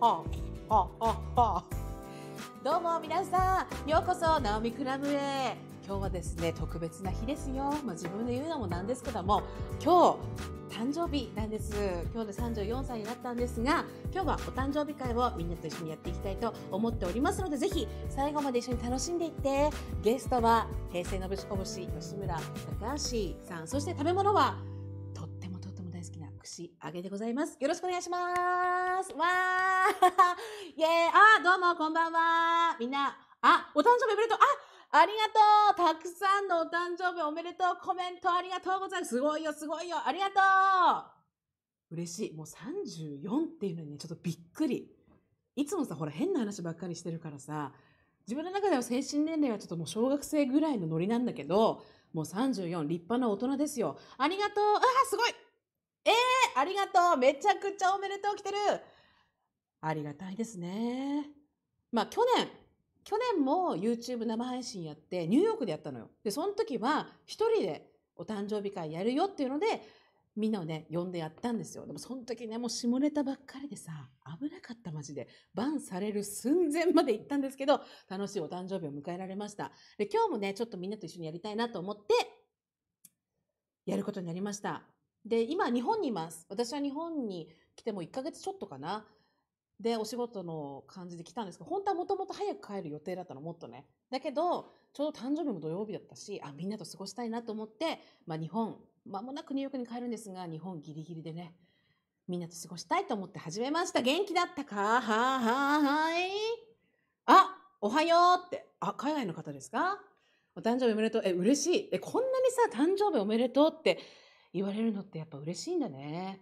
はあ、はあ、はあ、はあ。どうも皆さん、ようこそ、ナオミクラブへ。今日はですね、特別な日ですよ。まあ、自分で言うのもなんですけども、今日、誕生日なんです。今日で34歳になったんですが、今日はお誕生日会をみんなと一緒にやっていきたいと思っておりますので、ぜひ最後まで一緒に楽しんでいって、ゲストは平成のぶしこぶし、吉村隆橋さん、そして食べ物はとってもとっても大好きな串揚げでございます。よろしくお願いします。ます。わー イェーあ、どうも、こんばんは。みんな、あ、お誕生日おめでとう。あ、ありがとう。たくさんのお誕生日おめでとう。コメントありがとうございます。すごいよ、すごいよ。ありがとう。嬉しい。もう34っていうのに、ね、ちょっとびっくり。いつもさ、ほら、変な話ばっかりしてるからさ、自分の中では精神年齢はちょっともう小学生ぐらいのノリなんだけど、もう34、立派な大人ですよ。ありがとう。あ、すごい。えー、ありがとうめちゃくちゃおめでとう来てるありがたいですね。まあ去年、去年も YouTube 生配信やって、ニューヨークでやったのよ。で、その時は一人でお誕生日会やるよっていうので、みんなをね、呼んでやったんですよ。でもその時ね、もう下ネタばっかりでさ、危なかったマジで。バンされる寸前まで行ったんですけど、楽しいお誕生日を迎えられました。で、今日もね、ちょっとみんなと一緒にやりたいなと思って、やることになりました。で、今、日本にいます。私は日本に来ても1ヶ月ちょっとかな。で、お仕事の感じで来たんですけど、本当はもともと早く帰る予定だったの、もっとね。だけど、ちょうど誕生日も土曜日だったし、あ、みんなと過ごしたいなと思って、まあ日本、まもなくニューヨークに帰るんですが、日本ギリギリでね、みんなと過ごしたいと思って始めました。元気だったかはははい。あ、おはようって。あ、海外の方ですかお誕生日おめでとう。え、嬉しい。え、こんなにさ、誕生日おめでとうって言われるのってやっぱ嬉しいんだね。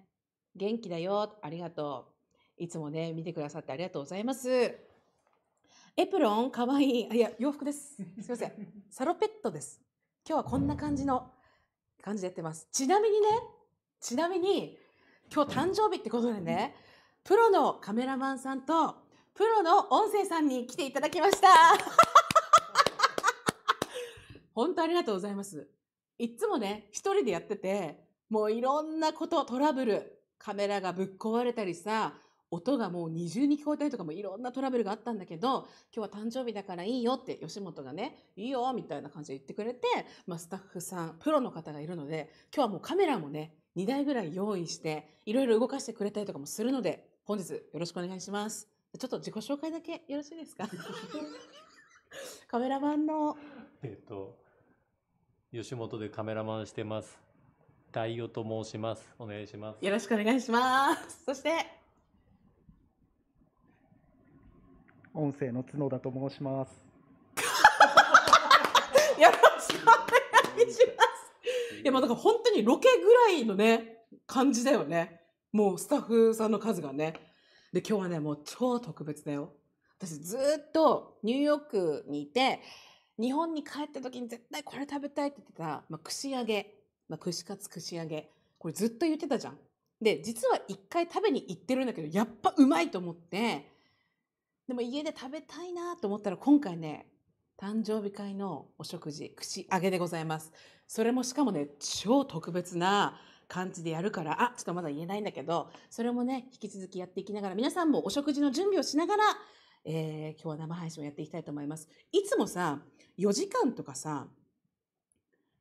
元気だよ。ありがとう。いつもね、見てくださってありがとうございます。エプロン、かわいい。いや、洋服です。すいません。サロペットです。今日はこんな感じの感じでやってます。ちなみにね、ちなみに、今日誕生日ってことでね、プロのカメラマンさんと、プロの音声さんに来ていただきました。本当ありがとうございます。いつもね、一人でやってて、もういろんなこと、トラブル、カメラがぶっ壊れたりさ、音がもう二重に聞こえたりとかもいろんなトラブルがあったんだけど、今日は誕生日だからいいよって吉本がね、いいよみたいな感じで言ってくれて、まあ、スタッフさん、プロの方がいるので、今日はもうカメラもね、2台ぐらい用意して、いろいろ動かしてくれたりとかもするので、本日よろしくお願いします。ちょっと自己紹介だけよろしいですか カメラマンの。えっ、と、吉本でカメラマンしてます。大代と申します。お願いします。よろしくお願いします。そして。音声の角田と申します。よろしくお願いします。いや、まあ、だから、本当にロケぐらいのね、感じだよね。もうスタッフさんの数がね。で、今日はね、もう超特別だよ。私ずっとニューヨークにいて、日本に帰った時に絶対これ食べたいって言ってた、まあ、串揚げ、まあ、串カツ串揚げ、これずっと言ってたじゃん。で、実は一回食べに行ってるんだけど、やっぱうまいと思って、でも家で食べたいなと思ったら今回ね、誕生日会のお食事、串揚げでございます。それもしかもね、超特別な感じでやるから、あ、ちょっとまだ言えないんだけど、それもね、引き続きやっていきながら、皆さんもお食事の準備をしながら、えー、今日は生配信をやっていきたいと思います。いつもさ、4時間とかさ、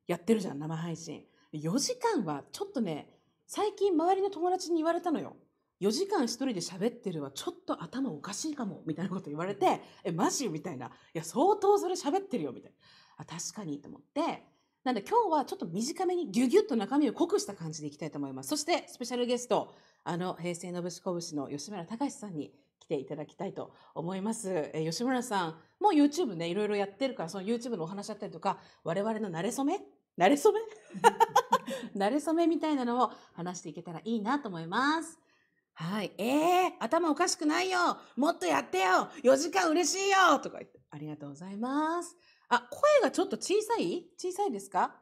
やってるじゃん、生配信。4時間はちょっとね、最近周りの友達に言われたのよ。4時間一人で喋ってるはちょっと頭おかしいかもみたいなこと言われて、え、マジみたいな。いや、相当それ喋ってるよみたいな。あ、確かにと思って。なんで今日はちょっと短めにギュギュッと中身を濃くした感じでいきたいと思います。そしてスペシャルゲスト、あの平成のぶしこぶしの吉村隆さんにていただきたいと思います。え吉村さんも YouTube ねいろいろやってるからその YouTube のお話だったりとか我々の慣れ初め慣れ初め 慣れ初めみたいなのを話していけたらいいなと思います。はい。えー、頭おかしくないよもっとやってよ !4 時間嬉しいよとか言って、ありがとうございます。あ、声がちょっと小さい小さいですか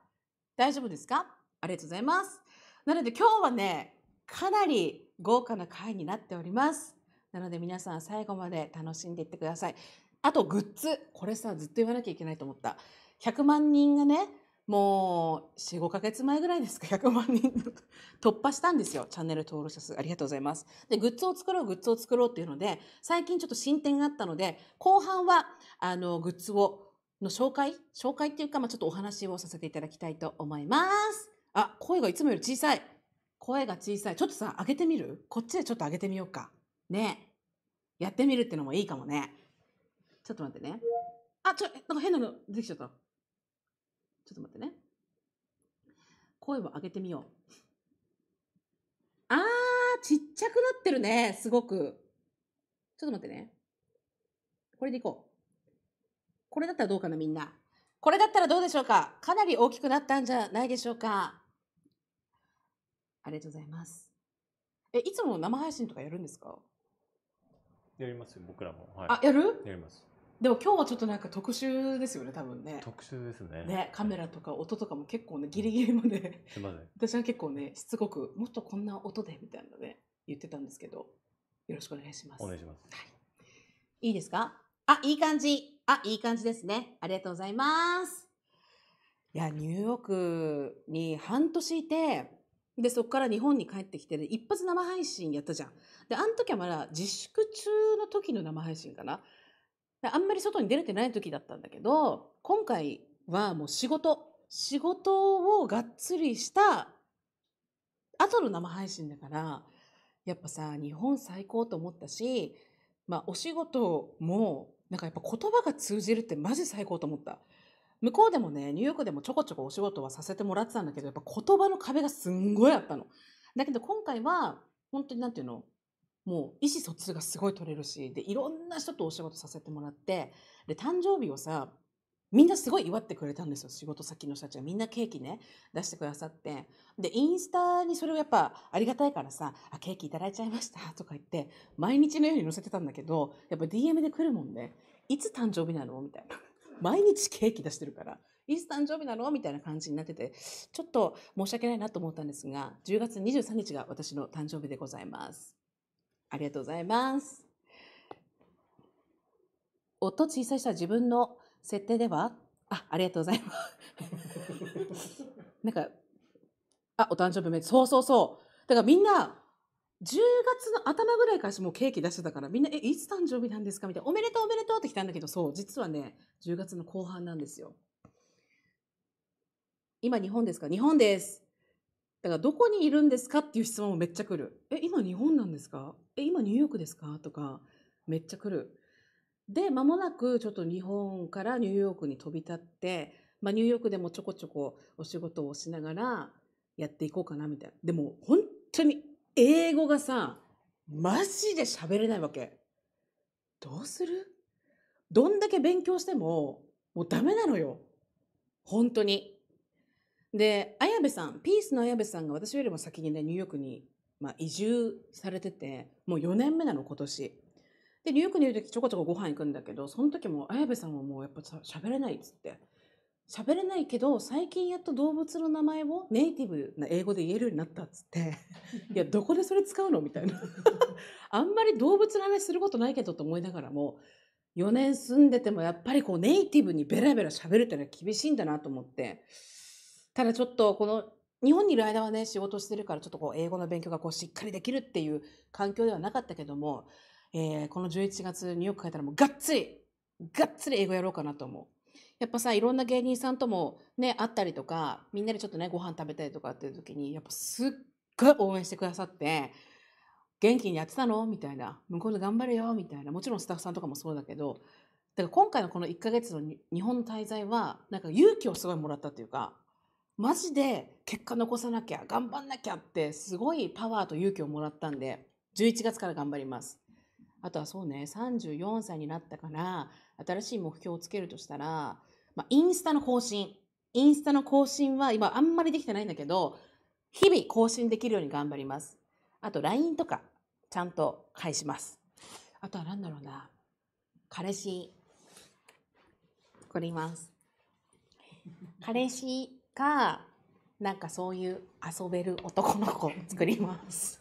大丈夫ですかありがとうございます。なので今日はね、かなり豪華な回になっております。なので皆さん最後まで楽しんでいってください。あとグッズ。これさ、ずっと言わなきゃいけないと思った。100万人がね、もう4、5ヶ月前ぐらいですか、100万人突破したんですよ。チャンネル登録者数。ありがとうございます。で、グッズを作ろう、グッズを作ろうっていうので、最近ちょっと進展があったので、後半は、あの、グッズを、の紹介紹介っていうか、まあ、ちょっとお話をさせていただきたいと思います。あ、声がいつもより小さい。声が小さい。ちょっとさ、上げてみるこっちでちょっと上げてみようか。ねやってみるってのもいいかもね。ちょっと待ってね。あ、ちょ、なんか変なの出てきちゃった。ちょっと待ってね。声を上げてみよう。あー、ちっちゃくなってるね、すごく。ちょっと待ってね。これでいこう。これだったらどうかな、みんな。これだったらどうでしょうかかなり大きくなったんじゃないでしょうかありがとうございます。え、いつも生配信とかやるんですかやりますよ僕らも、はい、あやるやりますでも今日はちょっとなんか特殊ですよね多分ね特殊ですねねカメラとか音とかも結構ねギリギリまですみません私は結構ねしつこくもっとこんな音でみたいなね言ってたんですけどよろしくお願いしますお願いします、はい、いいですかあいい感じあいい感じですねありがとうございますいやニューヨークに半年いてで、そこから日本に帰ってきて、ね、一発生配信やったじゃん。で、あの時はまだ自粛中の時の生配信かな。あんまり外に出れてない時だったんだけど、今回はもう仕事、仕事をがっつりした後の生配信だから、やっぱさ、日本最高と思ったし、まあお仕事も、なんかやっぱ言葉が通じるってマジ最高と思った。向こうでもね、ニューヨークでもちょこちょこお仕事はさせてもらってたんだけど、やっぱ言葉の壁がすんごいあったの。だけど今回は、本当になんていうのもう意思疎通がすごい取れるし、で、いろんな人とお仕事させてもらって、で、誕生日をさ、みんなすごい祝ってくれたんですよ。仕事先の人たちはみんなケーキね、出してくださって。で、インスタにそれをやっぱありがたいからさ、あ、ケーキいただいちゃいましたとか言って、毎日のように載せてたんだけど、やっぱ DM で来るもんね、いつ誕生日なのみたいな。毎日ケーキ出してるから、いつ誕生日なのみたいな感じになってて、ちょっと申し訳ないなと思ったんですが、10月23日が私の誕生日でございます。ありがとうございます。音小さい人は自分の設定ではあ、ありがとうございます。なんか、あ、お誕生日おめでとう。そうそうそう。だからみんな、10月の頭ぐらいからもうケーキ出してたから、みんな、え、いつ誕生日なんですかみたいな、おめでとうおめでとうって来たんだけど、そう、実はね、10月の後半なんですよ。今日本ですか日本です。だからどこにいるんですかっていう質問もめっちゃ来る。え、今日本なんですかえ、今ニューヨークですかとか、めっちゃ来る。で、間もなくちょっと日本からニューヨークに飛び立って、まあ、ニューヨークでもちょこちょこお仕事をしながらやっていこうかなみたいな。でも本当に英語がさ、マジで喋れないわけ。どうするどんだけ勉強しても、もうダメなのよ。本当に。で、綾部さん、ピースの綾部さんが私よりも先にね、ニューヨークに、まあ、移住されてて、もう4年目なの、今年。で、ニューヨークにいる時ちょこちょこご飯行くんだけど、その時も綾部さんはもうやっぱ喋れないっつって。喋れないけど最近やっと動物の名前をネイティブな英語で言えるようになったっつって いやどこでそれ使うのみたいな あんまり動物の話することないけどと思いながらも4年住んでてもやっぱりこうネイティブにベラベラ喋るってのは厳しいんだなと思ってただちょっとこの日本にいる間はね仕事してるからちょっとこう英語の勉強がこうしっかりできるっていう環境ではなかったけども、えー、この11月ニューヨーク帰ったらもうがっつりがっつり英語やろうかなと思う。やっぱさいろんな芸人さんともね会ったりとかみんなでちょっとねご飯食べたりとかっていう時にやっぱすっごい応援してくださって「元気にやってたの?」みたいな「向こうで頑張れよ」みたいなもちろんスタッフさんとかもそうだけどだから今回のこの1ヶ月の日本の滞在はなんか勇気をすごいもらったというかマジで結果残さなきゃ頑張んなきゃってすごいパワーと勇気をもらったんで11月から頑張ります。あとはそうね34歳になったから新しい目標をつけるとしたらまあ、インスタの更新。インスタの更新は今あんまりできてないんだけど、日々更新できるように頑張ります。あと LINE とかちゃんと返します。あとは何だろうな。彼氏。これいます。彼氏か、なんかそういう遊べる男の子を作ります。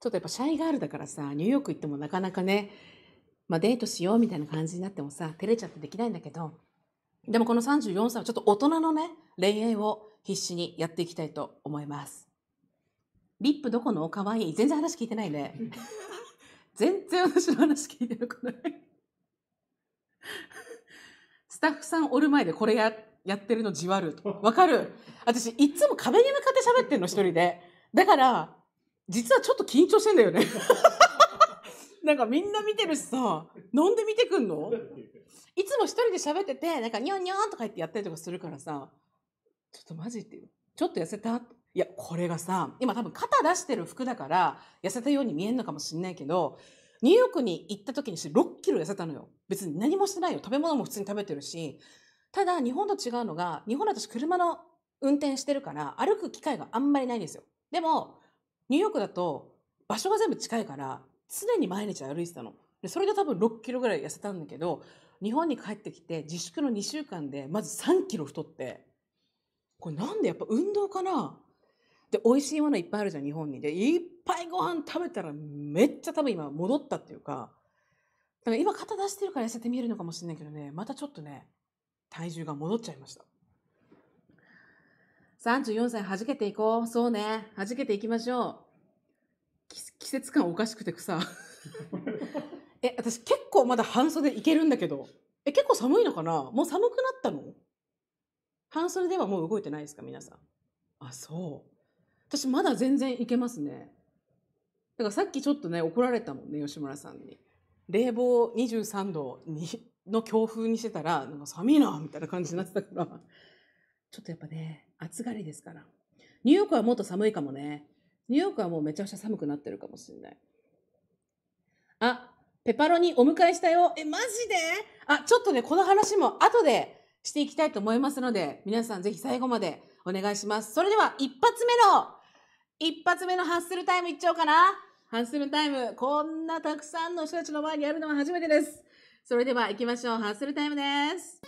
ちょっとやっぱシャイガールだからさ、ニューヨーク行ってもなかなかね、まあ、デートしようみたいな感じになってもさ、照れちゃってできないんだけど、でもこの34歳はちょっと大人のね、恋愛を必死にやっていきたいと思います。リップどこのかわいい。全然話聞いてないね。全然私の話聞いてなくないスタッフさんおる前でこれややってるのじわるわかる私いつも壁に向かって喋ってんの一人で。だから、実はちょっと緊張してんだよねなんかみんな見てるしさ、なんで見てくんのいつも一人で喋ってて、なんかニョンニョンとか言ってやったりとかするからさ、ちょっとマジってちょっと痩せたいや、これがさ、今多分肩出してる服だから痩せたように見えるのかもしんないけど、ニューヨークに行った時にして6キロ痩せたのよ。別に何もしてないよ。食べ物も普通に食べてるし。ただ、日本と違うのが、日本だと車の運転してるから、歩く機会があんまりないんですよ。でも、ニューヨークだと、場所が全部近いから、常に毎日歩いてたの。でそれが多分6キロぐらい痩せたんだけど日本に帰ってきて自粛の2週間でまず3キロ太ってこれなんでやっぱ運動かなで美味しいものいっぱいあるじゃん日本にでいっぱいご飯食べたらめっちゃ多分今戻ったっていうかだから今肩出してるから痩せて見えるのかもしれないけどねまたちょっとね体重が戻っちゃいました34歳はじけていこうそうねはじけていきましょう季節感おかしくてさ え私結構まだ半袖いけるんだけどえ結構寒いのかなもう寒くなったの半袖ではもう動いてないですか皆さんあそう私まだ全然いけますねだからさっきちょっとね怒られたもんね吉村さんに冷房23度にの強風にしてたらなんか寒いなみたいな感じになってたから ちょっとやっぱね暑がりですからニューヨークはもっと寒いかもねニューヨークはもうめちゃくちゃ寒くなってるかもしれない。あ、ペパロニお迎えしたよ。え、マジであ、ちょっとね、この話も後でしていきたいと思いますので、皆さんぜひ最後までお願いします。それでは、一発目の、一発目のハッスルタイムいっちゃおうかな。ハッスルタイム、こんなたくさんの人たちの前にやるのは初めてです。それでは行きましょう。ハッスルタイムです。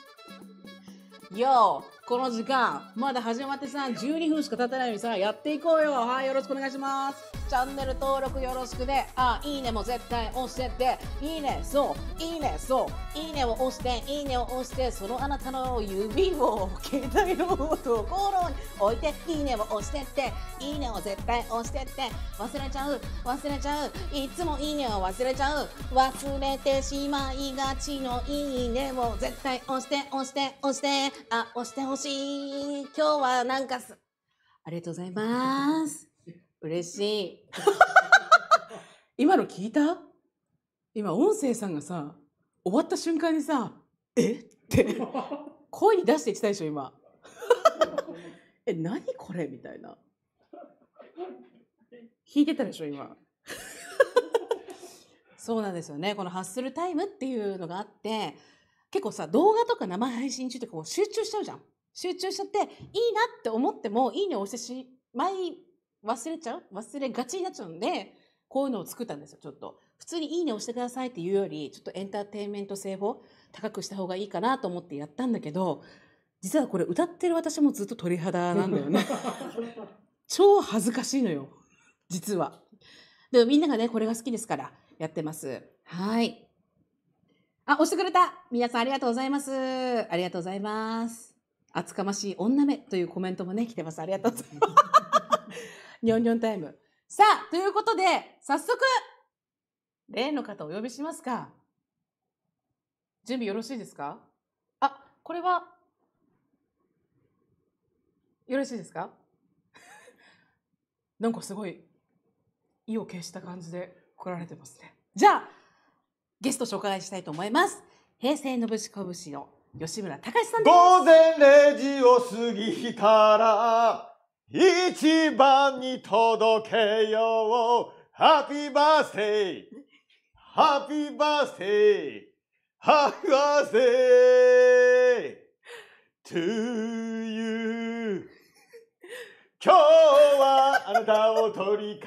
Yo! この時間、まだ始まってさ、12分しか経ってないのにさ、やっていこうよ。はい、よろしくお願いします。チャンネル登録よろしくで、あ、いいねも絶対押してって、いいね、そう、いいね、そう、いいねを押して、いいねを押して、そのあなたの指を携帯のところに置いて、いいねを押してって、いいねを絶対押してって、忘れちゃう、忘れちゃう、いつもいいねを忘れちゃう、忘れてしまいがちのいいねを絶対押して、押して、押して、あ、押して、押して、しい。今日はなんかす、ありがとうございます。嬉しい。今の聞いた今、音声さんがさ、終わった瞬間にさ、えって、声に出してきたでしょ、今。え、何これみたいな。聞いてたでしょ、今。そうなんですよね。このハッスルタイムっていうのがあって、結構さ動画とか生配信中ってこう集中しちゃうじゃん集中しちゃっていいなって思ってもいいねを押してしまい忘れちゃう忘れがちになっちゃうんでこういうのを作ったんですよちょっと普通にいいねを押してくださいっていうよりちょっとエンターテインメント性を高くした方がいいかなと思ってやったんだけど実はこれ歌ってる私もずっと鳥肌なんだよね 超恥ずかしいのよ実はでもみんながねこれが好きですからやってますはいあ押してくれた皆さんありがとうございますありがとうございます厚かましい女目というコメントもね、来てます。ありがとうございます。にょんにょんタイム。さあ、ということで、早速、例の方お呼びしますか。準備よろしいですかあ、これは、よろしいですか なんかすごい、意を決した感じで来られてますね。じゃあ、ゲスト紹介したいと思います。平成のぶしこぶしの吉村隆さんです午前0時を過ぎたら一番に届けようハッピーバースデーハッピーバースデーハッピーバースデー to you 今日はあなたを取り囲む。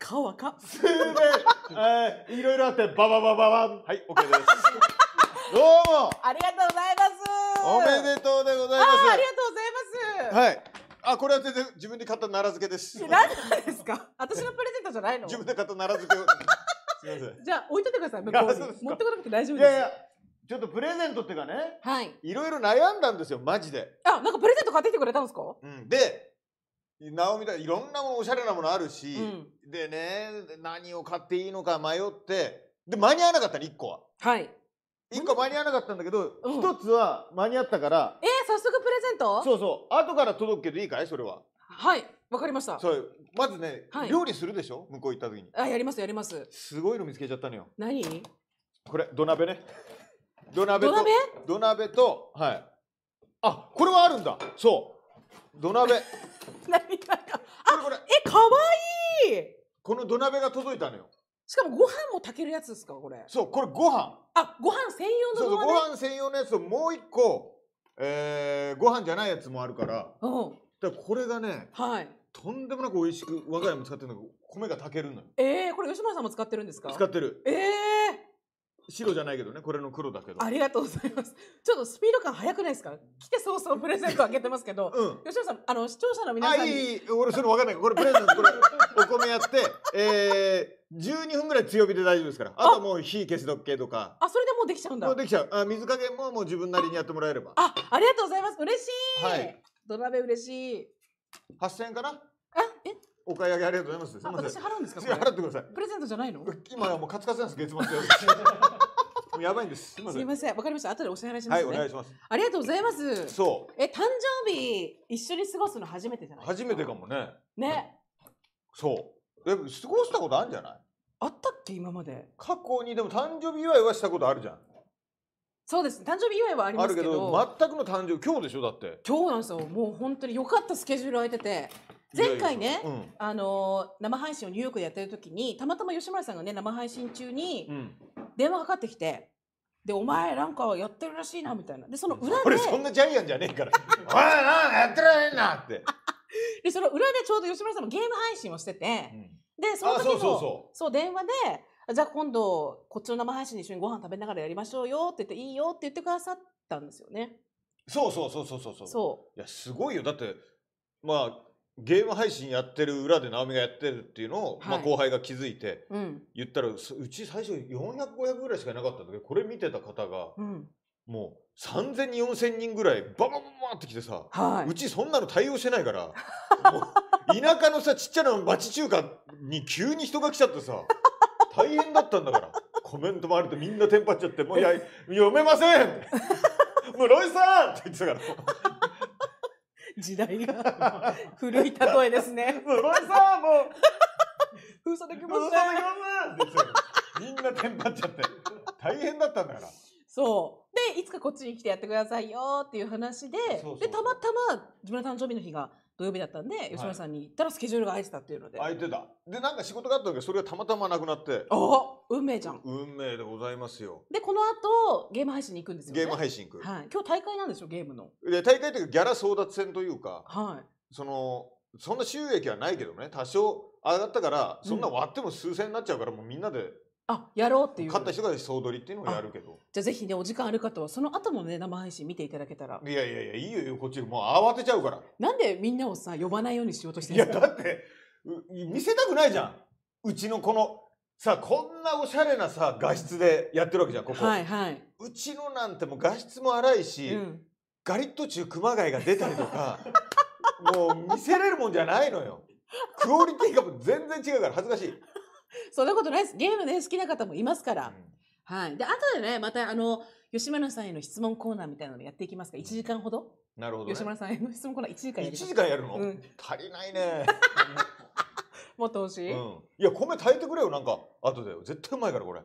かわか。すべ、えー、いろいろあって、ばばばばばん。はい、OK です。どうも。ありがとうございます。おめでとうでございます。ありがとうございます。はい。あ、これは全然自分で買った奈良漬けです。奈良ですか。私のプレゼントじゃないの。自分で買った奈良漬け。すみません。じゃあ、置いといてください。持ってこなくて大丈夫です。いやいやちょっとプレゼントっていうかね、はい、いろいろ悩んだんですよ、マジで。あ、なんかプレゼント買ってきてくれたんですか、うん、で、直美だいろんなものおしゃれなものあるし、うん、でね何を買っていいのか迷ってで間に合わなかったね1個は。はい1個間に合わなかったんだけど、一つは間に合ったからえー、早速プレゼントそうそう後から届くけどいいかいそれははいわかりましたそうまずね、はい、料理するでしょ向こう行った時にあやりますやりますすごいの見つけちゃったのよ何これ土鍋ね土鍋と土鍋とはいあこれはあるんだそう土鍋 何だかあこれこれえ可愛いいこの土鍋が届いたのよしかもご飯も炊けるやつですかこれそうこれご飯あご飯専用のそうそうご飯専用のやつともう一個、えー、ご飯じゃないやつもあるからうんだからこれがね、はい、とんでもなく美味しく我が家も使ってるのだ米が炊けるのよええー、これ吉村さんも使ってるんですか使ってるええー白じゃないけどねこれの黒だけどありがとうございますちょっとスピード感速くないですか来て早々プレゼントあげてますけど、うん、吉野さんあの視聴者の皆さんあいい俺それ分かんないこれプレゼントこれ お米やって、えー、12分ぐらい強火で大丈夫ですからあともう火消し時計とかあそれでもうできちゃうんだもうできちゃうあ水加減ももう自分なりにやってもらえればあありがとうございます嬉しい、はい、土鍋嬉しい8 0円かなあえお買い上げありがとうございます。すみません。私払うんですか。払ってください。プレゼントじゃないの？今はもうカツカツなんです。月末やばいんです。すみません。わかりました。後でお支払いします、ね、はい、お願いします。ありがとうございます。そう。え、誕生日一緒に過ごすの初めてじゃない初めてかもね。ね。そう。え、過ごしたことあるんじゃない？あったっけ今まで。過去にでも誕生日祝いはしたことあるじゃん。そうです誕生日祝いはありますけど全くの誕生日今日でしょだって今日なんですよもう本当に良かったスケジュール空いてて前回ね、うん、あの生配信をニューヨークでやってる時にたまたま吉村さんがね生配信中に電話かかってきて。で、お前なんかやってるらしいなみたいな。で、その裏で。俺そんなジャイアンじゃねえから。お前なんかやってられんなって。で、その裏でちょうど吉村さんもゲーム配信をしてて、うん、で、その時も、そう電話で、じゃあ今度こっちの生配信で一緒にご飯食べながらやりましょうよって言っていいよって言ってくださったんですよね。そうそうそうそうそう。そういやすごいよだってまあゲーム配信やってる裏で直美がやってるっていうのを、はいまあ、後輩が気づいて言ったら、ううち最初400500ぐらいしかいなかったんだけどこれ見てた方がうんもう3000人4000人ぐらいバババババってきてさ、はいうちそんなの対応してないから田舎のさちっちゃな町中華に急に人が来ちゃってさ大変だったんだからコメントもあるとみんなテンパっちゃって「もういや読めません!」って「室井さん!」って言ってたから時代が 古い例えですね。室井さんもう封鎖できます。ん。みんなテンパっちゃって大変だったんだから。そうでいつかこっちに来てやってくださいよっていう話ででたまたま自分の誕生日の日が土曜日だったんで、吉村さんに行ったらスケジュールが空いてたっていうので。空いてた。で、なんか仕事があった時それがたまたまなくなって。あ運命じゃん。運命でございますよ。で、この後、ゲーム配信に行くんですよ、ね、ゲーム配信行く。はい。今日大会なんでしょ、ゲームの。で、大会というかギャラ争奪戦というか、はい。その、そんな収益はないけどね、多少上がったから、そんな割っても数千になっちゃうから、うん、もうみんなであやろうっていう勝った人が総取りっていうのをやるけどじゃあぜひねお時間ある方はその後もね生配信見ていただけたらいやいやいやいいよいいよこっちもう慌てちゃうからなんでみんなをさ呼ばないようにしようとしていやだって見せたくないじゃんうちのこのさこんなおしゃれなさ画質でやってるわけじゃんここ、はいはい、うちのなんてもう画質も荒いし、うん、ガリット中熊谷が出たりとかもう見せれるもんじゃないのよクオリティが全然違うから恥ずかしい そんなことないです。ゲームね、好きな方もいますから。はい。で、後でね、また、あの、吉村さんへの質問コーナーみたいなのやっていきますか。1時間ほど。なるほど、ね、吉村さんへの質問コーナー1時間やり1時間やるの、うん、足りないね。もっと欲しい、うん、いや、米炊いてくれよ、なんか。後で。絶対うまいから、これ。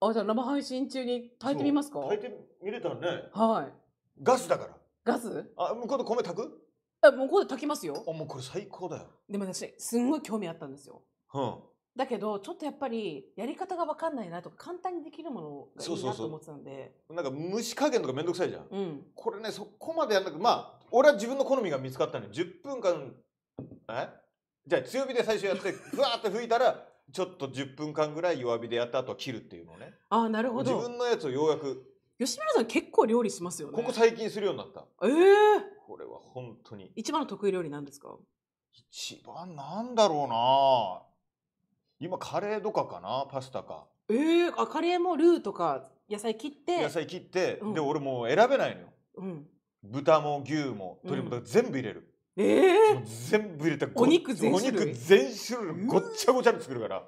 あ、じゃあ生配信中に炊いてみますか炊いてみれたらね。はい。ガスだから。ガスあ、向こうで米炊くあ、向こうで炊きますよ。あ、もうこれ最高だよ。でも私、すんごい興味あったんですよ。うん。だけどちょっとやっぱりやり方が分かんないなとか簡単にできるものがいいなと思ってたんでなんか蒸し加減とか面倒くさいじゃん、うん、これねそこまでやんなくまあ俺は自分の好みが見つかったのに10分間えじゃあ強火で最初やって ふわーって拭いたらちょっと10分間ぐらい弱火でやった後は切るっていうのねあなるほど自分のやつをようやく吉村さん結構料理しますよねここ最近するようになったええー、これは本当に一番の得意料理なんですか一番なんだろうな今カレーとかかなパスタかええー、あカレーもルーとか野菜切って野菜切って、うん、で俺もう選べないのよ、うん、豚も牛も鶏も全部入れる、うん、ええー、全部入れたお肉全種類お肉全種類ごっちゃごちゃに作るから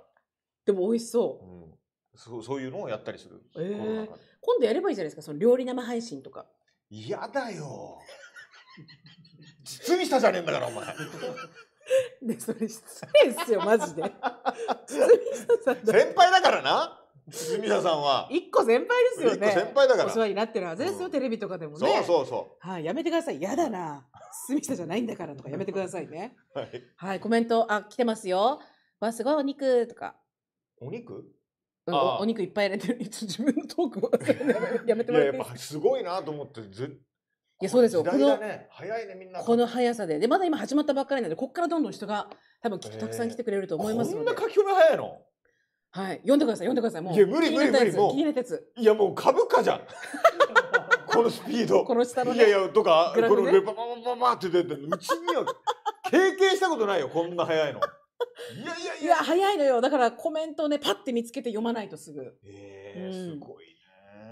でも美味しそう、うん、そうそういうのをやったりする、えー、今度やればいいじゃないですかその料理生配信とか嫌だよ包みしたじゃねえんだからお前でそれ失礼っすよマジで 先輩だからな堤下さんは一個先輩ですよね先輩だからお世話になってるはずですよ、テレビとかでもねそうそうそうはい、あ、やめてくださいやだな堤下じゃないんだからとかやめてくださいねはい、はい、コメントあ来てますよわすごいお肉とかお肉おお肉いっぱい入れてる自分のトークもやめてもらっていややっぱすごいなと思ってずいやそうですよ、ね、この早いねみんなこの速さででまだ今始まったばっかりなんでここからどんどん人が多分きたくさん来てくれると思いますので、こんな書き込み早いのはい読んでください読んでくださいもういや無理無理無理もういやもう株価じゃん このスピードこの下の、ね、いやいやとか、ね、このレバババババって出てうちには 経験したことないよこんな早いの。いやいやいや早いのよだからコメントをねパッて見つけて読まないとすぐ。えー、うん、すごい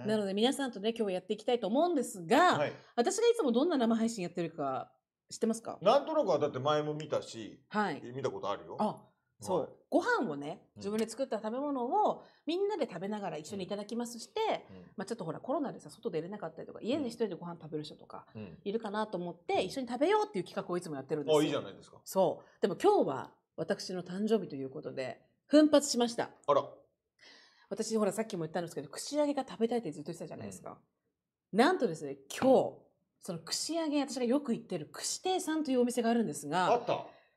なので皆さんとね、今日やっていきたいと思うんですが、はい、私がいつもどんな生配信やってるか知ってますかなんとなくはだって前も見たし、はい、見たことあるよ。あそう、はい、ご飯をね自分で作った食べ物をみんなで食べながら一緒にいただきますして、うん、まあ、ちょっとほらコロナでさ外出れなかったりとか家で一人でご飯食べる人とかいるかなと思って、うん、一緒に食べようっていう企画をいつもやってるんですよ。あいいじゃないですかそうでも今日は私の誕生日ということで奮発しました。あら私、ほら、さっきも言ったんですけど、串揚げが食べたいってずっと言ってたじゃないですか。うん、なんとですね、今日、その串揚げ、私がよく行ってる串亭さんというお店があるんですが、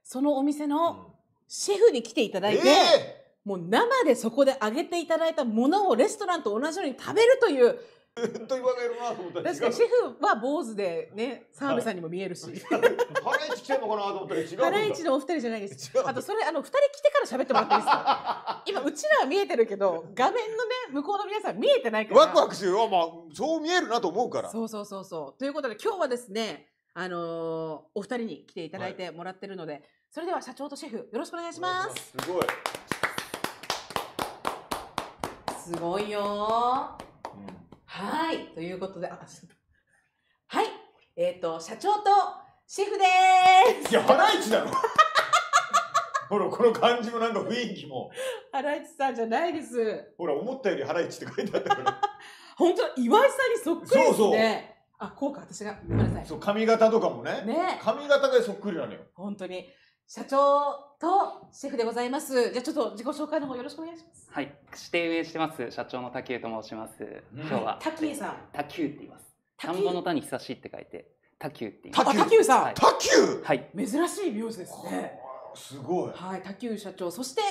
そのお店のシェフに来ていただいて、うんえー、もう生でそこで揚げていただいたものをレストランと同じように食べるという、と言わなと思ったら確かにシェフは坊主でね澤部さんにも見えるし、ハライチ来てんのかなと思ったら違うハライチのお二人じゃないですあとそれあの二人来てから喋ってもらっていいですか 今うちらは見えてるけど画面のね向こうの皆さん見えてないからワクワクするよ、まあ、そう見えるなと思うからそうそうそうそうということで今日はですねあのー、お二人に来ていただいてもらってるので、はい、それでは社長とシェフよろしくお願いしますすごいすごいよはい。ということで、あ、ちょっと。はい。えっ、ー、と、社長とシェフでーす。いや、ハライチだろ。ほら、この感じもなんか雰囲気も。ハライチさんじゃないです。ほら、思ったよりハライチって書いてあったから。本当岩井さんにそっくりですね。そうそうあ、こうか、私が。ごめんなさい。そう、髪型とかもね。ね。髪型がそっくりなのよ。本当に。社長とシェフでございます。じゃあちょっと自己紹介の方よろしくお願いします。はい、指定運してます社長の滝江と申します。今日は滝江さん。滝江って言います。田んぼの田に久しいって書いて滝江って言います。滝江さん。はい、滝江。はい。珍しい名字ですね。すごい。はい、滝江社長、そして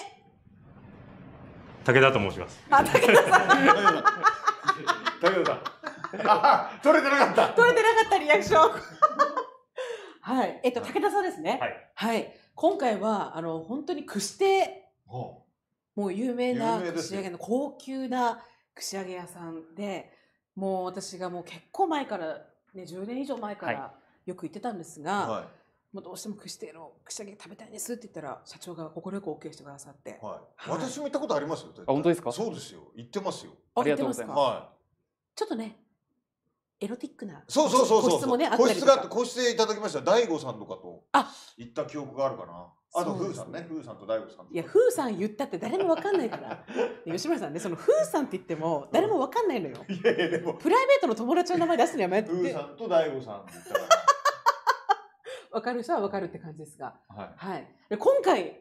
武田と申します。あ、武田さん。武田さん。取れてなかった。取れてなかったリアクション。はい、えっと、武田さんですね。はい。はい。今回はあの本当に串亭もう有名な串揚げの高級な串揚げ屋さんでもう私がもう結構前から、ね、10年以上前からよく行ってたんですが、はい、もうどうしても串亭の串揚げ食べたいですって言ったら社長が快く OK してくださって、はいはい、私も行ったことありますよあ本当ですかそうですよ行ってますよありがとうございます、ちょっとねエロティックなそうそうそうそう個室もねあっ個り室とがか個室でいただきました大悟さんとかとあ行った記憶があるかなあとふうさんねふうさんと大悟さんいやふうさん言ったって誰もわかんないから吉村さんねそのふうさんって言っても誰もわかんないのよいやいやでもプライベートの友達の名前出すのやめて。ふうさんと大悟さんわかる人はわかるって感じですがはいはいで今回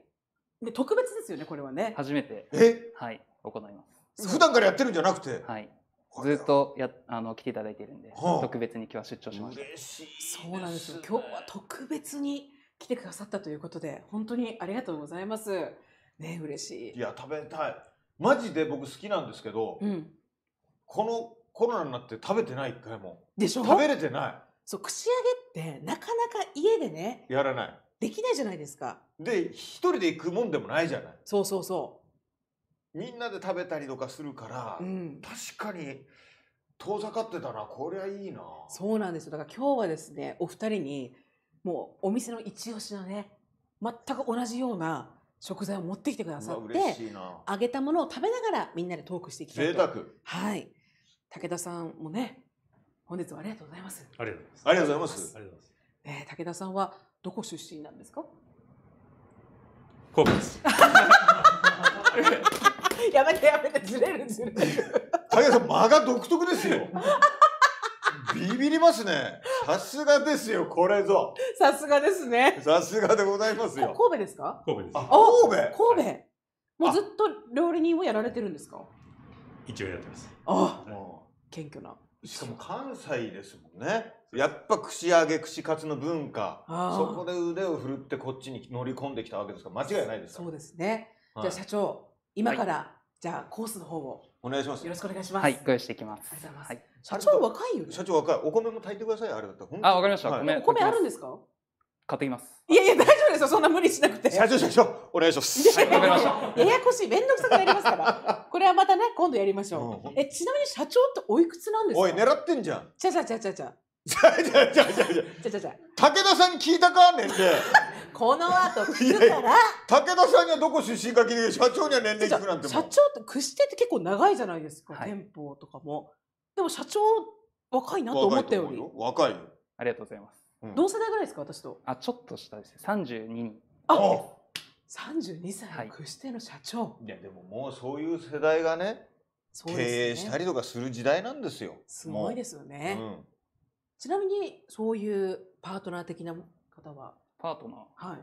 で特別ですよねこれはね初めて、えはい、行います。普段からやってるんじゃなくてはい、ずっとやあの来ていただいているんで、はあ、特別に今日は出張しました。そうなんですよ。今日は特別に来てくださったということで、本当にありがとうございます。ね、嬉しい。いや、食べたい。マジで僕好きなんですけど、うん、このコロナになって食べてない一回も。でしょ食べれてない。そう、串揚げってなかなか家でね。やらない。できないじゃないですか。で、一人で行くもんでもないじゃない。そうそうそう。みんなで食べたりとかするから、うん、確かに遠ざかってたなこれはいいなそうなんですよだから今日はですねお二人にもうお店の一押しのね全く同じような食材を持ってきてくださって揚げたものを食べながらみんなでトークしていきたいと贅沢はい武田さんもね本日はありがとうございますありがとうございますありがとうございますえー、武田さんはどこ出身なんですか神戸です やめてやめてずれるずれる武田さん間が独特ですよビビりますねさすがですよこれぞさすがですねさすがでございますよ神戸ですか神戸です神戸神戸もうずっと料理人をやられてるんですか一応やってますああ、はい、謙虚なしかも関西ですもんねやっぱ串揚げ串カツの文化そこで腕を振るってこっちに乗り込んできたわけですから間違いないですそうですね、はい、じゃあ社長今から、はい、じゃあコースの方をお願いしますよろしくお願いしますはいご用意していきますありがとうございます、はい、社長若いよ、ね、社長若いお米も炊いてくださいあれだったあわかりました、はい、お米あるんですか買ってきますいやいや大丈夫ですよそんな無理しなくて社長社長お願いしますはいかりましたややこしい面倒くさくなりますから これはまたね今度やりましょう、うん、えちなみに社長っておいくつなんですかおい狙ってんじゃんちゃちゃちゃちゃちゃちゃちゃちゃじゃじゃじゃ武田さんに聞いたか年齢この後聞くから武田さんにはどこ出身か聞いて社長には年齢聞くなんて社長って屈指って結構長いじゃないですか、はい、店舗とかもでも社長若いなと思ったより若いよありがとうございます、うん、同世代ぐらいですか私とあちょっと下です32あ32歳の屈指の社長、い、いやでももうそういう世代がねね、経営したりとかする時代なんですよ。すごいですよね、うん。ちなみにそういうパートナー的な方はパートナー。はい。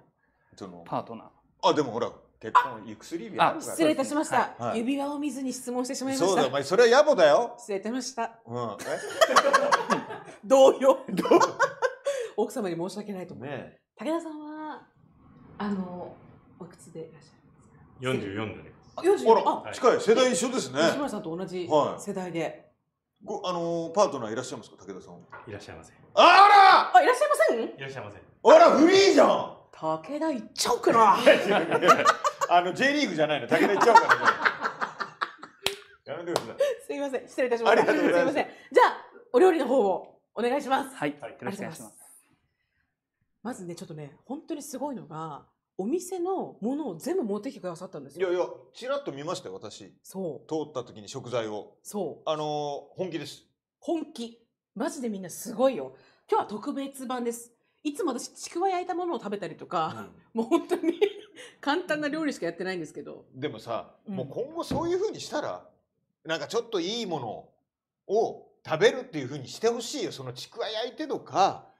そのパートナー。あ、でもほら、結婚行くす指あるから失礼いたしました、はい指輪を見ずに質問してしまいまそうしだお前それは野暮だよ、失礼いたしましたうん、同様 奥様に申し訳ないと思う、ね武田さんはあのおいくつでいらっしゃいますか44でなります。あらあ、近い世代一緒ですね吉村さんと同じ世代で、ごあのー、パートナーいらっしゃいますか武田さんいらっしゃいませんあらあいらっしゃいませんいらっしゃいませんあらフリーじゃん武田行っちゃうかなあの J リーグじゃないの武田行っちゃうからやめてくださいすいません失礼いたしましたすいませんじゃあお料理の方をお願いしますはい、はい、よろしくお願いしますまずねちょっとね本当にすごいのがお店のものを全部持ってきてくださったんですよ。いやいや、ちらっと見ましたよ、私。そう。通った時に食材を。そう。あのー、本気です。本気。マジでみんなすごいよ。今日は特別版です。いつも私、ちくわ焼いたものを食べたりとか、うん、もう本当に 簡単な料理しかやってないんですけど。でもさ、うん、もう今後そういうふうにしたら、なんかちょっといいものを食べるっていうふうにしてほしいよ。そのちくわ焼いてとか、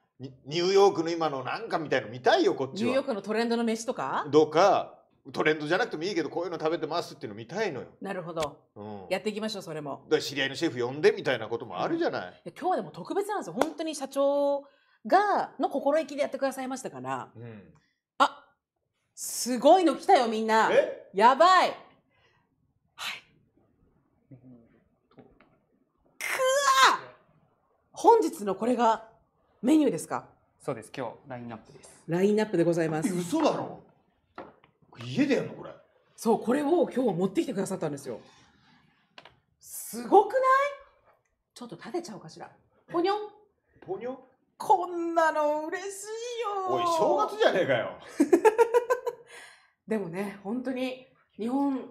ニューヨークの今のなんかみたいの見たいよこっちはニューヨークのトレンドの飯とかどうかトレンドじゃなくてもいいけどこういうの食べてますっていうの見たいのよなるほど、うん、やっていきましょうそれもだ知り合いのシェフ呼んでみたいなこともあるじゃないうん、い今日はでも特別なんですよ本当に社長がの心意気でやってくださいましたから、うん、あすごいの来たよみんなえやばいはいくわ本日のこれがメニューですかそうです今日ラインナップですラインナップでございます嘘だろ家でやるのこれそうこれを今日持ってきてくださったんですよすごくないちょっと食べちゃおうかしらポニョンポニョンこんなの嬉しいよおい正月じゃねえかよ でもね本当に日本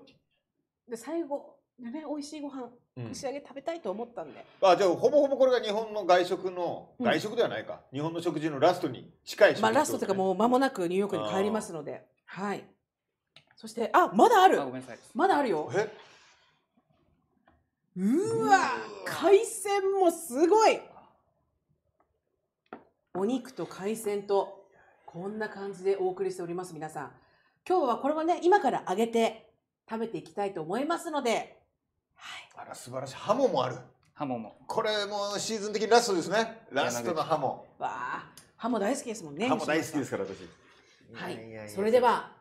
で最後でね美味しいご飯串揚げ食べたいと思ったんで、うん、あじゃあほぼほぼこれが日本の外食の外食ではないか、うん、日本の食事のラストに近い、ね、まあラストというかもう間もなくニューヨークに帰りますのではいそしてあまだあるまだあるよえうわ海鮮もすごいお肉と海鮮とこんな感じでお送りしております皆さん今日はこれはね今から揚げて食べていきたいと思いますのであら素晴らしいハモもあるハモもこれもシーズン的にラストですねラストのハモわあハモ大好きですもんねハモ大好きですから私はいそれでは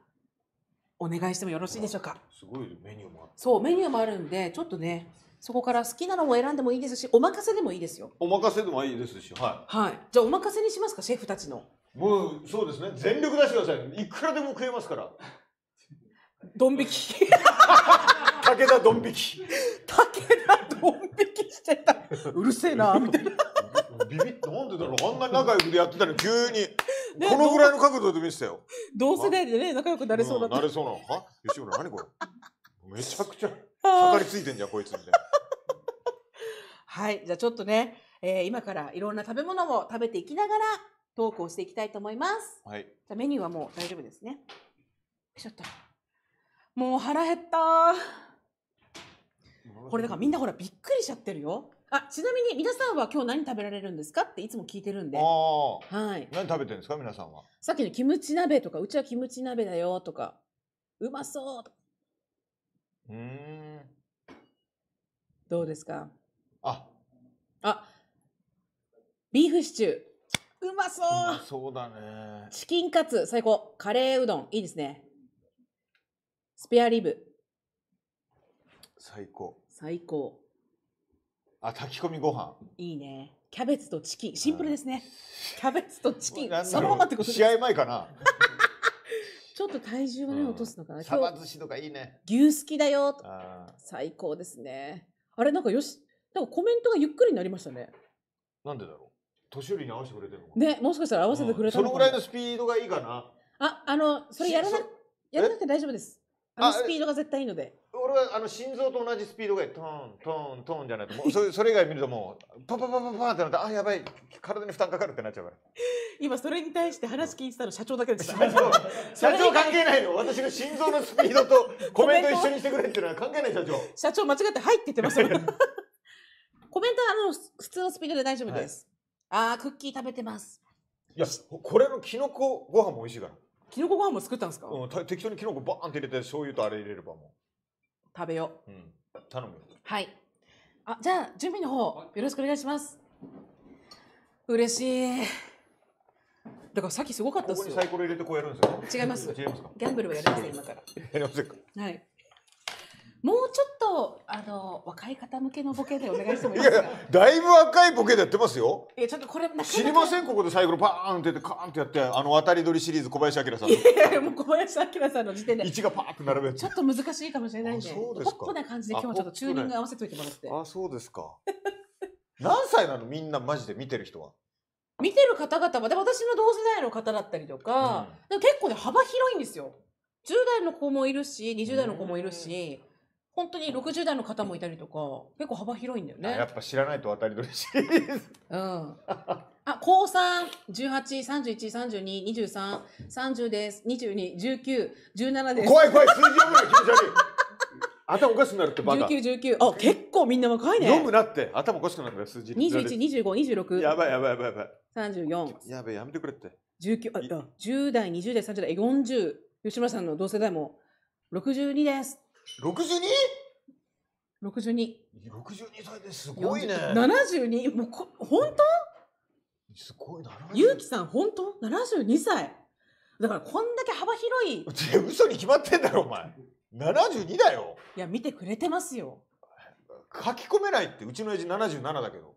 お願いしてもよろしいでしょうかすごいメニューもあるそうメニューもあるんでちょっとねそこから好きなのも選んでもいいですしお任せでもいいですよお任せでもいいですしはい、はい、じゃあお任せにしますかシェフたちのもうそうですね全力出してくださいいくらでも食えますからドン引き武田ドン引き。武田ドン引きしてた。うるせえなみたいな。ビビってなんでだろうあんなに仲良くでやってたの急に、このぐらいの角度で見せたよ同世代でね仲良くなれそうだった、なれそうなのは吉村何これめちゃくちゃかかりついてんじゃんこいつみたいなはいじゃあちょっとね、えー、今からいろんな食べ物を食べていきながらトークをしていきたいと思いますはいじゃメニューはもう大丈夫ですねちょっともう腹減ったこれだからみんなほらびっくりしちゃってるよ。あちなみに皆さんは今日何食べられるんですかっていつも聞いてるんで。はい。何食べてるんですか皆さんは。さっきのキムチ鍋とかうちはキムチ鍋だよとかうまそうとか。うん。どうですか。あ。あ。ビーフシチュー。うまそう。うそうだね。チキンカツ最高。カレーうどんいいですね。スペアリブ。最高最高あ炊き込みご飯いいねキャベツとチキンシンプルですね、キャベツとチキンそのままってこと試合前かな ちょっと体重をね、落とすのかな。サバ寿司とかいいね。牛好きだよ。最高ですね。あれ、なんかよし、なんかコメントがゆっくりになりましたね。なんでだろう。年寄りに合わせてくれてるのね、もしかしたら合わせてくれたの、うん、そのぐらいのスピードがいいかな。あ、あの、それやらな、やらなくて大丈夫です。あのスピードが絶対いいので。これはあの心臓と同じスピードがトントントンじゃないともうそれそれ以外見るともうパパパパパってなってあやばい体に負担かかるってなっちゃうから今それに対して話聞いてたの社長だけです社長関係ないの私の心臓のスピードとコメント一緒にしてくれっていうのは関係ない社長社長間違って「はい」って言ってますコメントはあの普通のスピードで大丈夫です、はい、ああクッキー食べてますいやこれのきのこご飯も美味しいからきのこご飯も作ったんですか、うん、適当にきのこバーンって入れて醤油とあれ入れればもう食べよう、うん、頼むよはいあじゃあ準備の方よろしくお願いします嬉しいだからさっきすごかったすよここにサイコロ入れてこうやるんですよ、違います違いますかギャンブルはやりません今からやりませんかはいもうちょっとあの若い方向けのボケでお願いしてもいいですか。いやだいぶ若いボケでやってますよ。いやちょっとこれ知りませんここで最後のパーンってってカーンってやってあの渡り鳥シリーズ小林明さん。いやいやもう小林明さんの時点で。一がパーンって並べちょっと難しいかもしれないんで。そうですか。ポップな感じで今日はちょっとチューニング合わせといてもらって。あそうですか。何歳なのみんなマジで見てる人は。見てる方々はで私の同世代の方だったりとか、うん、結構ね幅広いんですよ。10代の子もいるし20代の子もいるし。本当に六十代の方もいたりとか結構幅広いんだよねやっぱ知らないと渡り鳥シリーズうん あ高三十8 3十32十3 30です22 19 17です怖い怖い数字読むな気持ち悪い頭おかしくなるってバカ1919あ結構みんな若いね読むなって頭おかしくなるんだよ数字二十五、二十六。やばいやばいやばいやばい三十四。やべやめてくれって十九、あ十代二十代三十代四十。吉村さんの同世代も六十二です六十二？六十二。六十二歳ですごいね。七十二もうこ、本当すごいな。ゆうきさん、本当七十二歳。だからこんだけ幅広い。嘘に決まってんだろ、お前。七十二だよ。いや、見てくれてますよ。書き込めないって、うちの親父77だけど。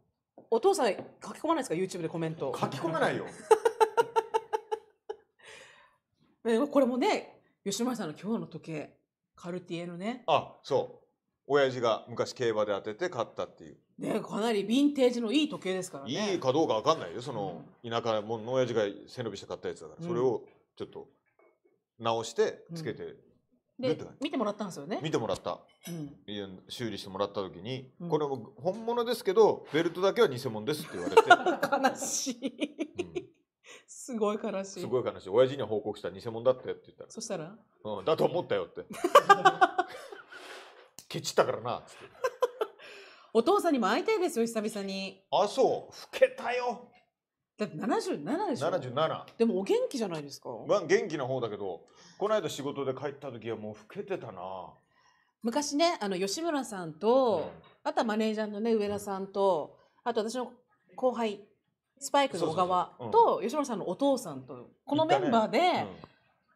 お父さん、書き込まないですか ?YouTube でコメント。書き込めないよ。これもね、吉村さんの今日の時計。カルティエのね。あ、そう。親父が昔競馬で当てて買ったっていう。ね、かなりヴィンテージのいい時計ですからね。いいかどうかわかんないよ。その田舎の親父が背伸びして買ったやつだから、うん、それをちょっと直してつけて、うんで見てもらったんですよね見てもらった、うん、修理してもらった時に、うん、これも本物ですけどベルトだけは偽物ですって言われて 悲しい、うん、すごい悲しい。すごい悲しい。親父には報告した偽物だったよって言ったら。そしたらうん、だと思ったよって。ケチったからなっつって。お父さんにも会いたいですよ、久々に。あ、そう。老けたよ。だって77でしょ77でもお元気じゃないですか、まあ、元気な方だけどこの間仕事で帰った時はもう老けてたな昔ねあの吉村さんと、うん、あとはマネージャーのね上田さんとあと私の後輩スパイクの小川と吉村さんのお父さんとこのメンバーで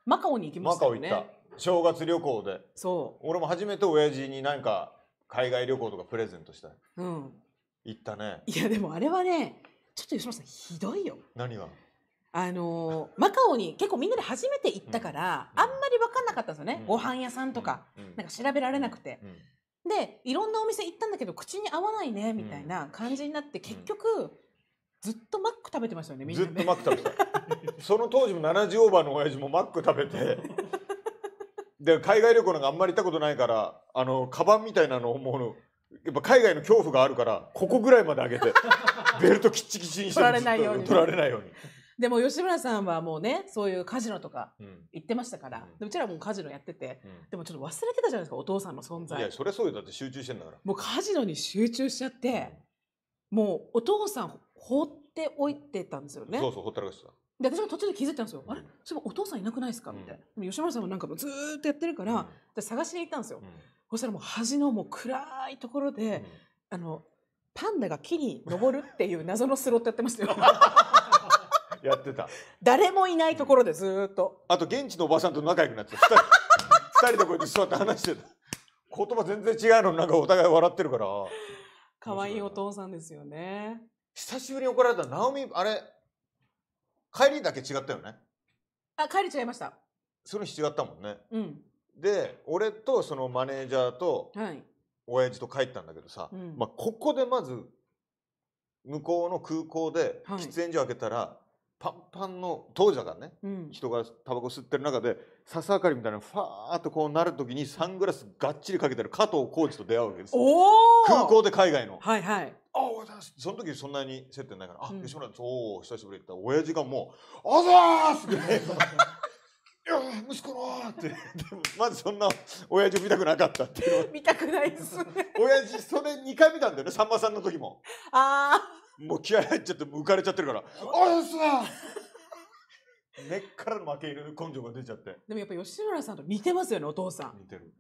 マカオに行きましたよね。正月旅行でそう俺も初めて親父になんか海外旅行とかプレゼントしたい、うん、行ったねいやでもあれはねちょっと吉村さんひどいよ何があのー、マカオに結構みんなで初めて行ったから、うん、あんまり分かんなかったんですよね、うん、ご飯屋さんとか、うん、なんか調べられなくて、でいろんなお店行ったんだけど口に合わないねみたいな感じになって結局、ずっとマック食べてましたよねみんずなっとマック食べてたその当時も70オーバーの親父もマック食べてで海外旅行なんかあんまり行ったことないからあのカバンみたいなのをもうやっぱ海外の恐怖があるからここぐらいまで上げてベルトきっちきちにして取られないように取られないように、でも吉村さんはもうねそういうカジノとか行ってましたから、うでうちらもカジノやっててうでもちょっと忘れてたじゃないですかお父さんの存在いやそれそうよだって集中してんだからもうカジノに集中しちゃってもうお父さん放っておいてたんですよね。そうそう、ったらかしてた。で、私も途中で気づいたんですよ。うん、あれそうお父さんいなくないですかみたいな。うん、吉村さんもなんかもずっとやってるから、うん、探しに行ったんですよ。そしたらもう端のもう暗いところで、あの、パンダが木に登るっていう謎のスロットやってましたよ。やってた。誰もいないところでずっと。あと現地のおばさんと仲良くなってた。二人でこうやって座って話してた。言葉全然違うのなんかお互い笑ってるから。可愛いお父さんですよね。久しぶりに怒られたナオミあれ帰りだけ違ったよねあ帰り違いましたそれに違ったもんね、うん、で俺とそのマネージャーと親父と帰ったんだけどさ、はい、まあ、ここでまず向こうの空港で喫煙所開けたら、はい、パンパンの当時だからね、うん、人がタバコ吸ってる中でささかりみたいなファーッとこうなる時にサングラスがっちりかけてる加藤浩次と出会うわけです空港で海外の。はいはい、あおその時そんなに接点ないから「あ、うん、吉村そうお久しぶり」って言ったら親父がもう「あざーす!」って「いや息子の!」ってまずそんな親父を見たくなかったっていう見たくないっすね親父それ2回見たんだよねさんまさんの時もああもう気合入っちゃって浮かれちゃってるから「ああす根っからの負け犬根性が出ちゃってでもやっぱ吉村さんと似てますよねお父さん似てる、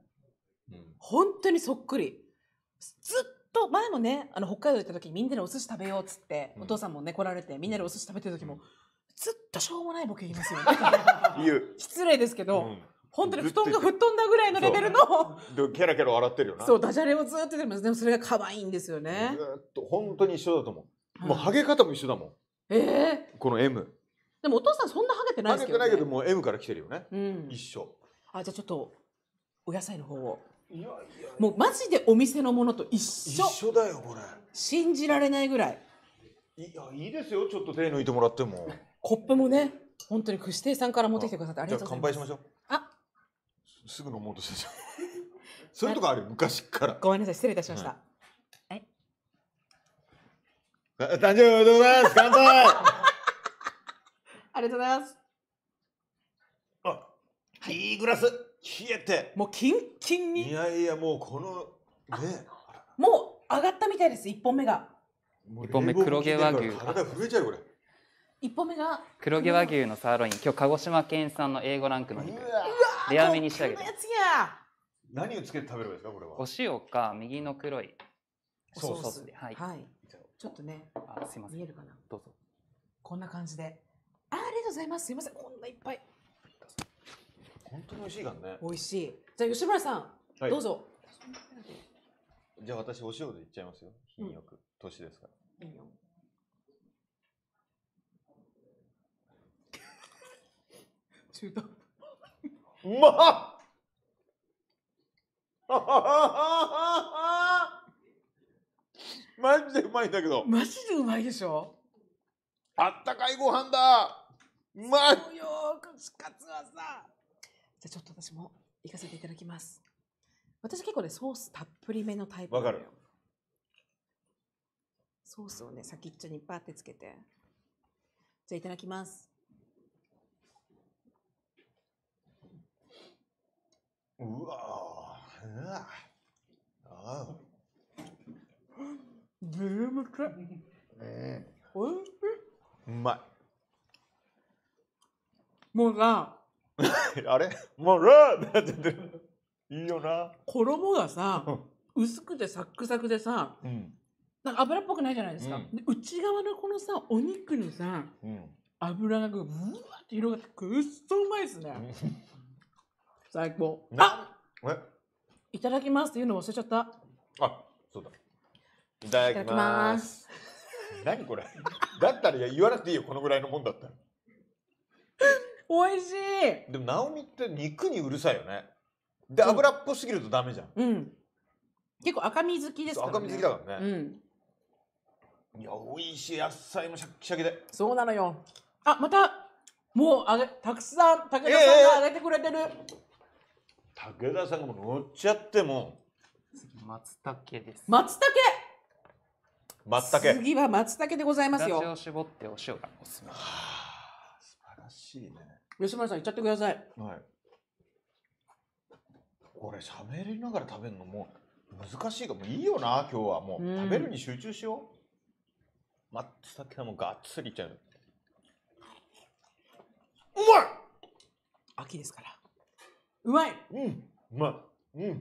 うん、本当にそっくりずっと前もねあの北海道行った時にみんなでお寿司食べようっつって、うん、お父さんもね来られてみんなでお寿司食べてる時も、うん、ずっとしょうもないボケ言いますよね 失礼ですけど、うん本当に布団が吹っ飛んだぐらいのレベルのキャラキャラ笑ってるよなそうダジャレをずっと出てますでもそれが可愛いんですよねずっと本当に一緒だと思う、もうハゲ方も一緒だもんええー、この M でもお父さんそんなハゲてないですけど、ね、ハゲてないけどもう M から来てるよね、うん、一緒あじゃあちょっとお野菜の方をいやいやもうマジでお店のものと一緒一緒だよこれ信じられないぐらいいやいいですよちょっと手抜いてもらってもコップもね本当に串亭さんから持ってきてくださってありがとうございます乾杯しましょうあすぐ飲もうとして そういうとこある昔からごめんなさい失礼いたしました、はい誕生日おめでとうございます乾杯ありがとうございます。あ、はい、いいグラス。冷えて。もうキンキンに。いやいや、もうこの、ね。もう上がったみたいです、1本目が。1本目、黒毛和牛。体震えちゃうこれ。1本目が黒毛和牛のサーロイン、今日鹿児島県産の英語ランクの肉。レアめに仕上げて。何をつけて食べればいいですか、これは。お塩か、右の黒いソースで。はい。はい、ちょっとね、あすみません。見えるかな。どうぞ。こんな感じで。ありがとうございます。すみません。こんないっぱい。本当に美味しいからね。美味しい。じゃあ吉村さん、はいどうぞ。じゃあ私お塩でいっちゃいますよ。品よく。年ですから。いいよ。中途。うまっ マジでうまいんだけど。マジでうまいでしょ。あったかいご飯だうまいよ串カツはさじゃあちょっと私も行かせていただきます私結構ねソースたっぷりめのタイプわかるソースをね先っちょにバーってつけてじゃあいただきますうわうわあブームクねえおいしいうまいもうな あれもうラーってなっちゃってるいいよな衣がさ薄くてサックサクでさ、うん、なんか油っぽくないじゃないですか、うん、で内側のこのさお肉のさ、うん、油がこうブーって広がってくっそうまいですね最高あえいただきますっていうの忘れちゃったあそうだいただきます何これだったら言わなくていいよこのぐらいのもんだったら美味しいでも直美って肉にうるさいよねで油っぽすぎるとダメじゃん、うん、結構赤身好きですからね赤身好きだからね、うん、いや美味しい野菜もシャキシャキでそうなのよあまたもうあげたくさん武田さんがあげてくれてる、えー、武田さんがもう乗っちゃっても次松茸です松茸松茸次は松茸でございますよ。お塩絞ってお塩がおすすめ。はあ、素晴らしいね。吉村さん、いっちゃってください。はい。これ、喋りながら食べるのも難しいかも。いいよな、今日は。もう、うん、食べるに集中しよう。まっさっきのもがっつりいっちゃう。うまい秋ですから。うまいうん、うまい。うん、うん、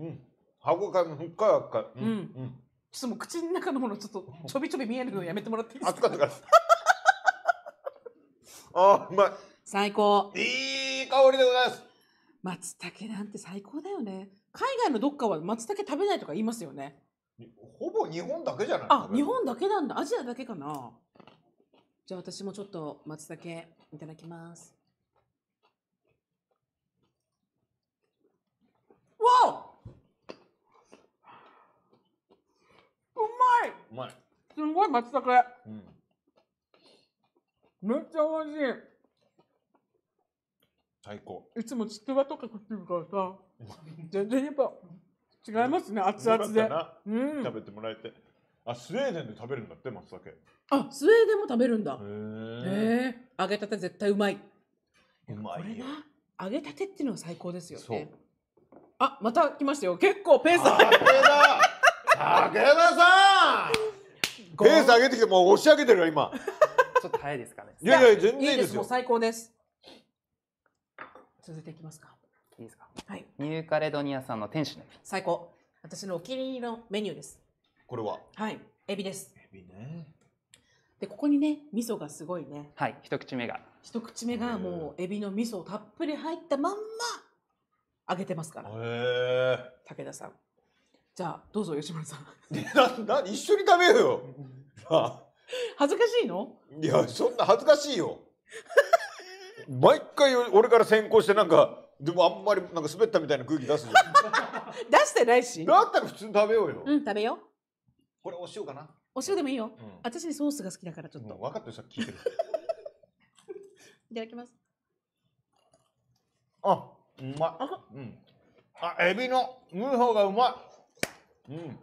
うん。歯ごたえもふっかいっかい。うん、うん。ちょっともう口の中のものちょっとちょびちょび見えるのやめてもらっていいですか暑かったから。あうまい最高いい香りでございます松茸なんて最高だよね海外のどっかは松茸食べないとか言いますよねほぼ日本だけじゃないあ日本だけなんだアジアだけかなじゃあ私もちょっと松茸いただきますわおうまいうまいすごい松茸、うんめっちゃ美味しい最高いつもちくわとか食ってるからさ 全然やっぱ違いますね熱々で、うん、食べてもらえてあスウェーデンで食べるんだって松茸あスウェーデンも食べるんだへえ揚げたて絶対うまいうまいよ揚げたてっていうのは最高ですよねあまた来ましたよ結構ペース上げだ武田さんペース上げてきてもう押し上げてるよ今ちょっと早いですかね。いやいや、全然いいですよ。もう最高です。続いていきますか。いいですか。はい。ニューカレドニアさんの天使の最高。私のお気に入りのメニューです。これは。はい。エビです。エビね。で、ここにね、味噌がすごいね。はい。一口目が。一口目がもうエビの味噌たっぷり入ったまんま。揚げてますから。へ武田さん。じゃあ、どうぞ吉村さん。な、な、一緒に食べようよ。さあ。恥ずかしいのいやそんな恥ずかしいよ毎回俺から先行してなんかでもあんまりなんか滑ったみたいな空気出すじゃん 出してないしだったら普通に食べようようん食べようこれお塩かなお塩でもいいよ、うん、私にソースが好きだからちょっと、うん、分かってさ聞いてるいただきますあうまいうんあエビのムーホがうまいうん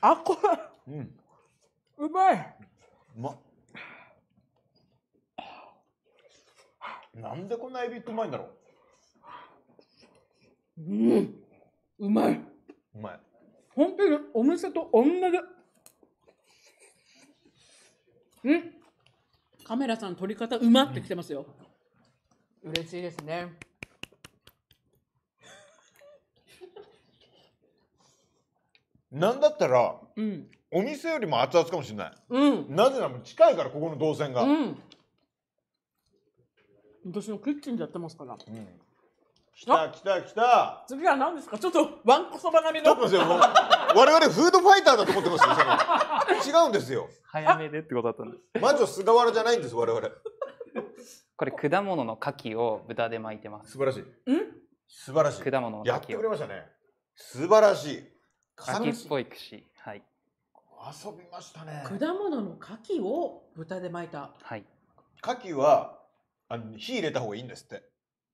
あこれうんうまいうまっなんでこんなエビってうまいんだろううんうまいうまい本当にお店と同じうんカメラさん撮り方うまってきてますよ、うん、嬉しいですねなんだったら、うん、お店よりも熱々かもしれない、うん、なぜなら近いからここの動線が、うん、私のキッチンでやってますから、うん来た来た来た次は何ですかちょっとわんこそば並みの我々フードファイターだと思ってますよ 違うんですよ早めでってことだったんです魔女菅原じゃないんです我々これ果物の牡蠣を豚で巻いてます素晴らしいうん素晴らしい果物やってくれましたね素晴らしい牡蠣っぽい串遊びましたね果物の牡蠣を豚で巻いたはい牡蠣はあの火入れた方がいいんですって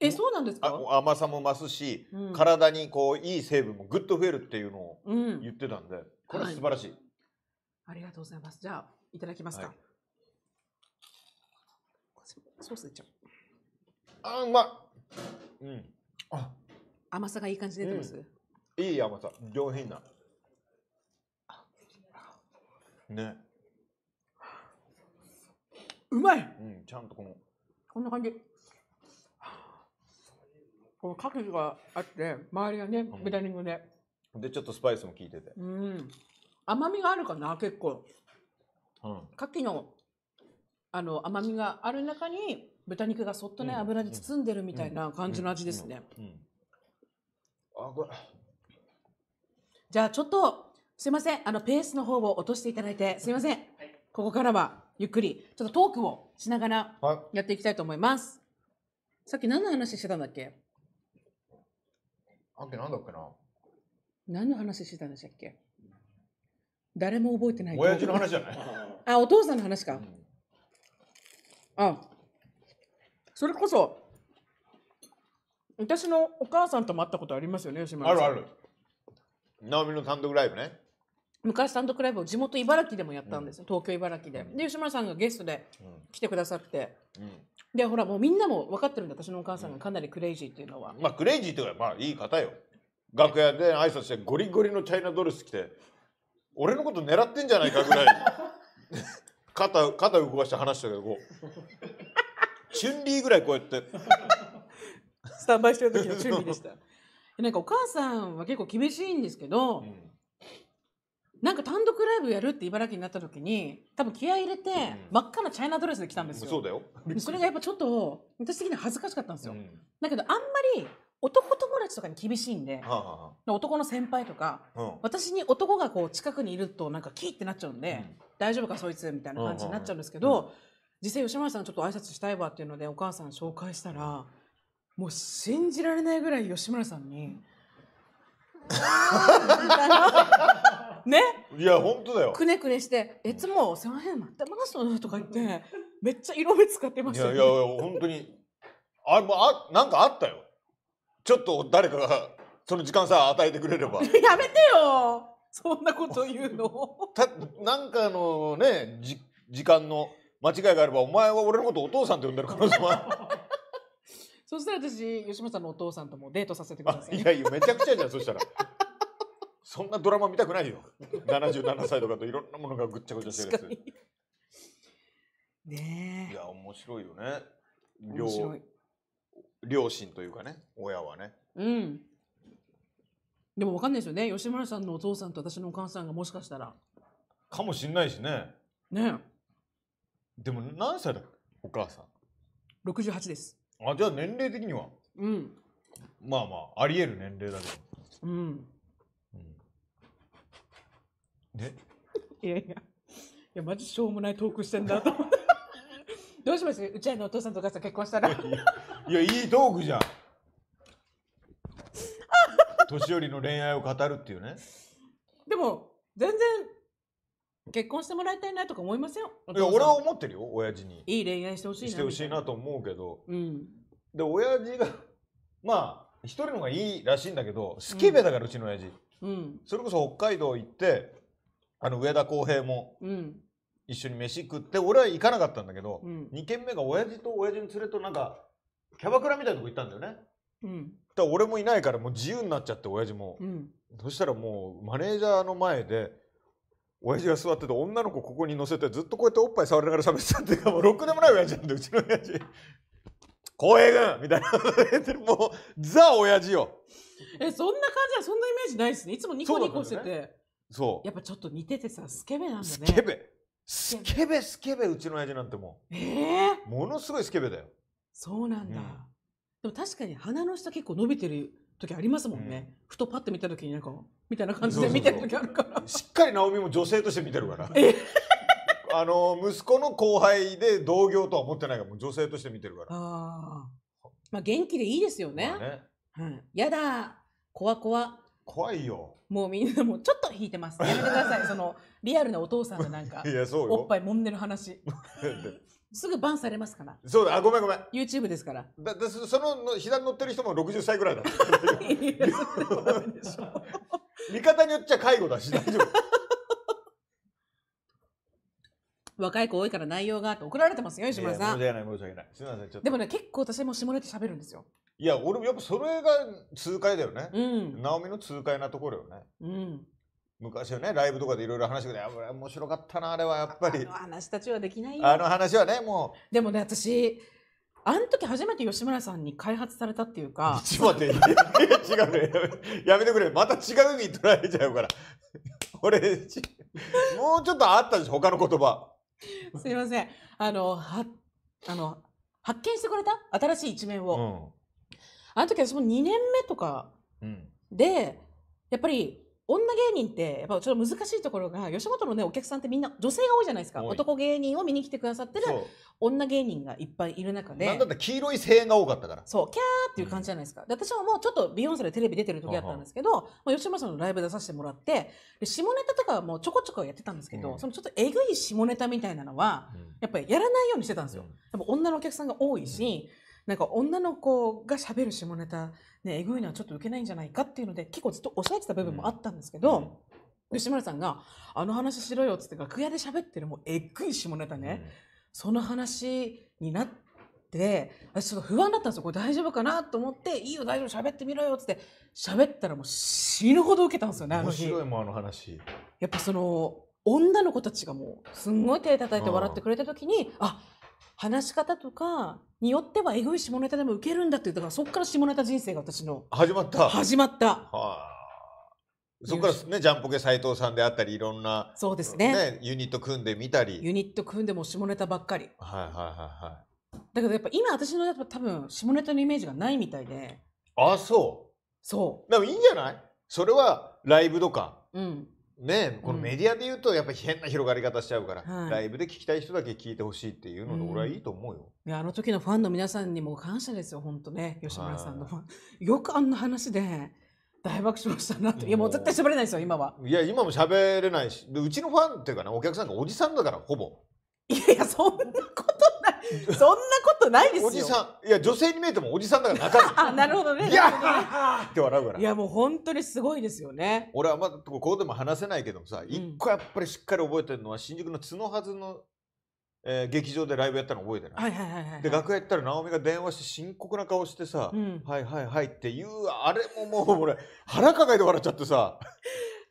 えそうなんですかあ甘さも増すし、うん、体にこういい成分もぐっと増えるっていうのを言ってたんで、うん、これ素晴らしい、はい、ありがとうございますじゃあいただきますか、はい、ソースいっちゃうあうまうんあ甘さがいい感じ出てます、うん、いい甘さ上品なね。うまいうん、ちゃんとこの。こんな感じ。この角度があって、周りがね、豚肉で、うん。で、ちょっとスパイスも効いてて。うん。甘みがあるかな、結構。うん。牡蠣の、あの、甘みがある中に、豚肉がそっとね、うん、油で包んでるみたいな感じの味ですね。うん。うん、あ、これ。じゃあ、ちょっと、すみません。あの、ペースの方を落としていただいて、すいません。ここからは、ゆっくり、ちょっとトークをしながら、やっていきたいと思います。さっき何の話してたんだっけあっけなんだっけな何の話してたんでしたっけ誰も覚えてない。親父の話じゃないあ、お父さんの話か。うん、あ、それこそ、私のお母さんとも会ったことありますよね、吉村さん。あるある。直美の単独ライブね。昔ドクライブを地元茨城でもやったんですよ、東京茨城で。で吉村さんがゲストで来てくださって、でほらもうみんなも分かってるんで私のお母さんがかなりクレイジーっていうのは。まあクレイジーっていうかまあいい方よ。楽屋で挨拶してゴリゴリのチャイナドレス着て俺のこと狙ってんじゃないかぐらい 肩肩動かして話したけどこうチュンリーぐらいこうやってスタンバイしてる時のチュンリーでしたなんかお母さんは結構厳しいんですけど、うんなんか単独ライブやるって茨城になった時に多分気合い入れて、真っ赤なチャイナドレスで来たんですよ。そうだよそれがやっぱちょっと私的に恥ずかしかったんですよ。うん、だけどあんまり男友達とかに厳しいんで、はあはあ、男の先輩とか、私に男がこう近くにいるとなんかキーってなっちゃうんで、うん、大丈夫かそいつみたいな感じになっちゃうんですけど、実際吉村さんちょっと挨拶したいわっていうのでお母さん紹介したらもう信じられないぐらい吉村さんに。ねいや本当だよくねくねして「いつもすいまへんまた回すの?」とか言ってめっちゃ色目使ってましたね、いやいや本当にあもあなんかあったよちょっと誰かがその時間さ与えてくれれば やめてよそんなこと言うの たなんかのねじ時間の間違いがあればお前は俺のことお父さんって呼んでる可能性もある そしたら私吉本さんのお父さんともデートさせてくださいいやいやめちゃくちゃじゃんそしたらそんなドラマ見たくないよ。77歳とかといろんなものがぐっちゃぐちゃしてるやつ。ねえ。いや、面白いよね。両両親というかね、親はね。うん。でもわかんないですよね。吉村さんのお父さんと私のお母さんがもしかしたら。かもしんないしね。ねでも何歳だお母さん。68です。あ、じゃあ年齢的には。うん。まあまあ、あり得る年齢だけど。うん。ね。いやいや、いや、マジしょうもないトークしてんだと どうしますうちのお父さんとお母さん結婚したら。いや、いいトークじゃん。年寄りの恋愛を語るっていうね。でも、全然、結婚してもらいたいなとか思いませんいや、俺は思ってるよ、親父に。いい恋愛してほしいな。してほしいなと思うけど。うん。で、親父が、まあ、一人の方がいいらしいんだけど、スケベだから、うちの親父。うん。それこそ北海道行って、あの上田浩平も一緒に飯食って、俺は行かなかったんだけど、うん、2軒目が親父と親父の連れとなんかキャバクラみたいなとこ行ったんだよね。うん、だ俺もいないからもう自由になっちゃって親父も、うん、そしたらもうマネージャーの前で親父が座ってて女の子ここに乗せてずっとこうやっておっぱい触りながら喋ってたっていうか もうろくでもない親父なんでうちの親父光栄軍みたいな言ってもうザ親父よえそんな感じはそんなイメージないですねいつもニコニコしてて、ね、そうやっぱちょっと似ててさスケベなんだねスケベスケベスケベうちの親父なんてもう、えー、ものすごいスケベだよそうなんだ、うん、でも確かに鼻の下結構伸びてる時ありますもんね、うん、ふとパッと見た時になんかみたいな感じで見てる時あるからしっかり直美も女性として見てるから、あの息子の後輩で同業とは思ってないからもう女性として見てるからあまあ元気でいいですよねまあね、うん、やだ怖怖怖いよもうみんなもうちょっと引いてます やめてくださいそのリアルなお父さんのなんかいやそうおっぱい揉んでる話 すぐバンされますからそうだあごめんごめん YouTube ですからだだその膝に乗ってる人も60歳ぐらいだ 見方によっちゃ介護だし大丈夫若い子多いから内容がって怒られてますよ、石村さん。申し訳ない、申し訳ない。すみません、ちょっと。でもね、結構私も下ネタ喋るんですよ。いや、俺もやっぱそれが痛快だよね。うん。直美の痛快なところよね。うん。昔はねライブとかでいろいろ話してくれて面白かったなあれはやっぱりあの話たちはできないよあの話はねもうでもね私あの時初めて吉村さんに開発されたっていうか違うねやめてくれまた違う意味取られちゃうから俺もうちょっとあったでしょ他の言葉 すいません。あの、は、あの、発見してくれた新しい一面を。あの時その2年目とかで、やっぱり女芸人ってやっぱちょっと難しいところが吉本のねお客さんってみんな女性が多いじゃないですか男芸人を見に来てくださってる女芸人がいっぱいいる中でなんだったら黄色い声援が多かったからそうキャーっていう感じじゃないですか、うん、私はもうちょっとビヨンセでテレビ出てる時だったんですけど、まあ、吉本さんのライブ出させてもらって下ネタとかはもうちょこちょこやってたんですけど、うん、そのちょっとえぐい下ネタみたいなのは、うん、やっぱりやらないようにしてたんですよ、っぱ女のお客さんが多いし、なんか女の子がしゃべる下ネタ、ね、えぐいのはちょっと受けないんじゃないかっていうので結構ずっと抑えてた部分もあったんですけど、うん吉村さんが「あの話しろよ」っつって楽屋で喋ってるもうえぐい下ネタね、うん、その話になって私ちょっと不安だったんですよこれ大丈夫かなと思って「いいよ大丈夫喋ってみろよ」っつって喋ったらもう死ぬほど受けたんですよねあの日。面白いもんあの話やっぱその女の子たちがもうすんごい手叩いて笑ってくれた時に、うん、あ話し方とかによってはえぐい下ネタでも受けるんだっていうだからそこから下ネタ人生が私の始まった始まった、はあ、そこからねジャンポケ斉藤さんであったりいろんなそうですね、ね、ユニット組んでみたりユニット組んでも下ネタばっかりはいはいはいはいだけどやっぱ今私のやっぱ多分下ネタのイメージがないみたいでああそうそうでもいいんじゃないそれはライブとか、うん、ね、このメディアで言うとやっぱり変な広がり方しちゃうから、うんはい、ライブで聞きたい人だけ聞いてほしいっていうので、俺はいいと思うよ、うん、いやあの時のファンの皆さんにも感謝ですよ本当ね吉村さんの、はい、よくあんな話で大爆笑したなっていやもう絶対喋れないですよ今はいや今も喋れないしうちのファンっていうかねお客さんがおじさんだからほぼいやいやそんなこと そんなことないですよ。おじさん、いや女性に見えてもおじさんだから中身。あ、なるほどね。いやって笑うから。いやもう本当にすごいですよね。俺はまだここでも話せないけどさ、一、個やっぱりしっかり覚えてるのは新宿の角はずの。えー、劇場でライブやったの覚えてない,、はいはいはい、はい、で楽屋行ったら直美が電話して深刻な顔してさ「うん、はいはいはい」って言うあれももう俺腹抱えて笑っちゃってさ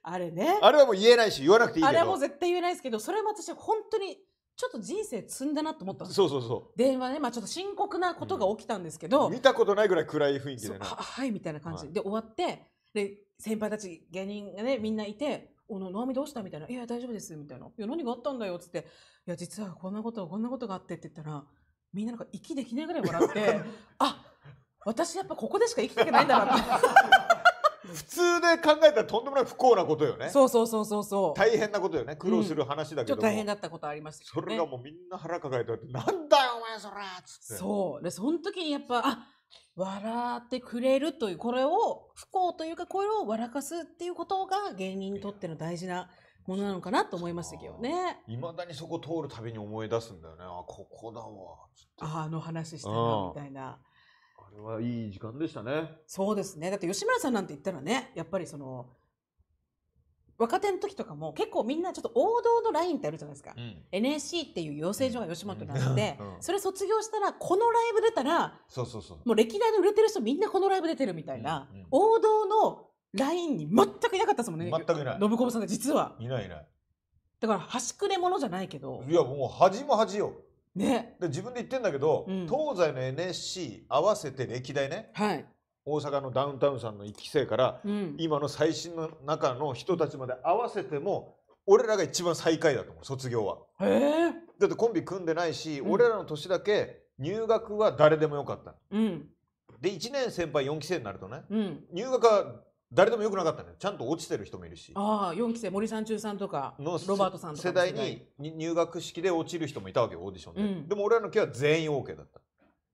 あれねあれはもう言えないし言わなくていいけどあれはもう絶対言えないですけどそれも私本当にちょっと人生積んだなと思ったんですそうそうそう電話ね、まあ、ちょっと深刻なことが起きたんですけど、うん、見たことないぐらい暗い雰囲気でねははいみたいな感じ、はい、で終わってで先輩たち芸人がねみんないて「おのあみ、どうした?」みたいな「いや大丈夫です」みたいな「いや何があったんだよ」っつって「いや実はこんなことこんなことがあって」って言ったらみんななんか息できないぐらい笑って あ私やっぱここでしか生きていけないんだなって。普通で考えたらとんでもない不幸なことよねそうそうそうそうそう大変なことよね苦労する話だけど、うん、大変だったことありました、ね、それがもうみんな腹抱えてなんだよお前それっつってそうでその時にやっぱあ笑ってくれるというこれを不幸というかこれを笑かすっていうことが芸人にとっての大事なものなのかなと思いましたけどねいまだにそこ通るたびに思い出すんだよねあここだわああの話してみたいなれはいい時間でしたね。そうですね。だって吉村さんなんて言ったらね、やっぱりその、若手の時とかも結構みんなちょっと王道のラインってあるじゃないですか、うん、NSC っていう養成所が吉本にって、うんうん、それ卒業したらこのライブ出たらそうそうそうもう歴代の売れてる人みんなこのライブ出てるみたいな、王道のラインに全くいなかったですもんね全くいない信子さんが実はいないいないだから端くれものじゃないけどいやもう恥も恥よね、で自分で言ってんだけど、うん、東西の NSC 合わせて歴代ね、はい、大阪のダウンタウンさんの1期生から、うん、今の最新の中の人たちまで合わせても俺らが一番最下位だと思う卒業は。だってコンビ組んでないし、うん、俺らの年だけ入学は誰でもよかった。うん、で1年先輩4期生になるとね、入学は誰でもよくなかったねちゃんと落ちてる人もいるしああ4期生森三中さんとかロバートさんとか世代に入学式で落ちる人もいたわけオーディションで、うん、でも俺らの期は全員 OK だった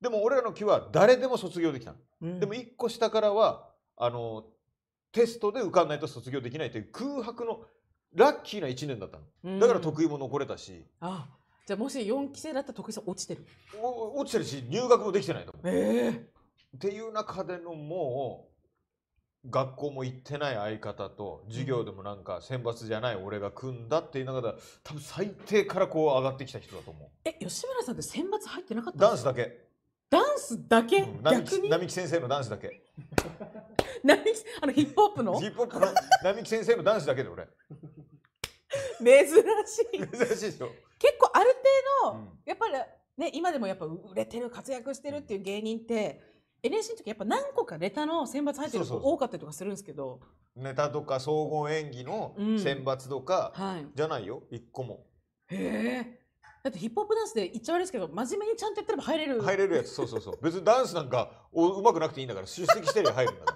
でも俺らの期は誰でも卒業できたうん、でも1個下からはあのテストで受かんないと卒業できないという空白のラッキーな1年だったの、だから得意も残れたし、ああじゃあもし4期生だったら得意さん落ちてる落ちてるし入学もできてないと思う、えー、っていう中でのもう学校も行ってない相方と授業でもなんか選抜じゃない俺が組んだって言いながら多分最低からこう上がってきた人だと思うえ吉村さんって選抜入ってなかったダンスだけダンスだけ、うん、並木並木先生のダンスだけ並 木あのヒップホップのヒップホップの並木先生のダンスだけで俺珍しい珍しいでしょ結構ある程度、うん、やっぱりね今でもやっぱ売れてる活躍してるっていう芸人って、NSC の時やっぱ何個かネタの選抜入ってる子多かったりとかするんですけどネタとか総合演技の選抜とか、い、じゃないよ一個もへえだってヒップホップダンスで言っちゃ悪いですけど真面目にちゃんとやってれば入れる入れるやつそうそうそう別にダンスなんかうまくなくていいんだから出席してりゃ入るんだ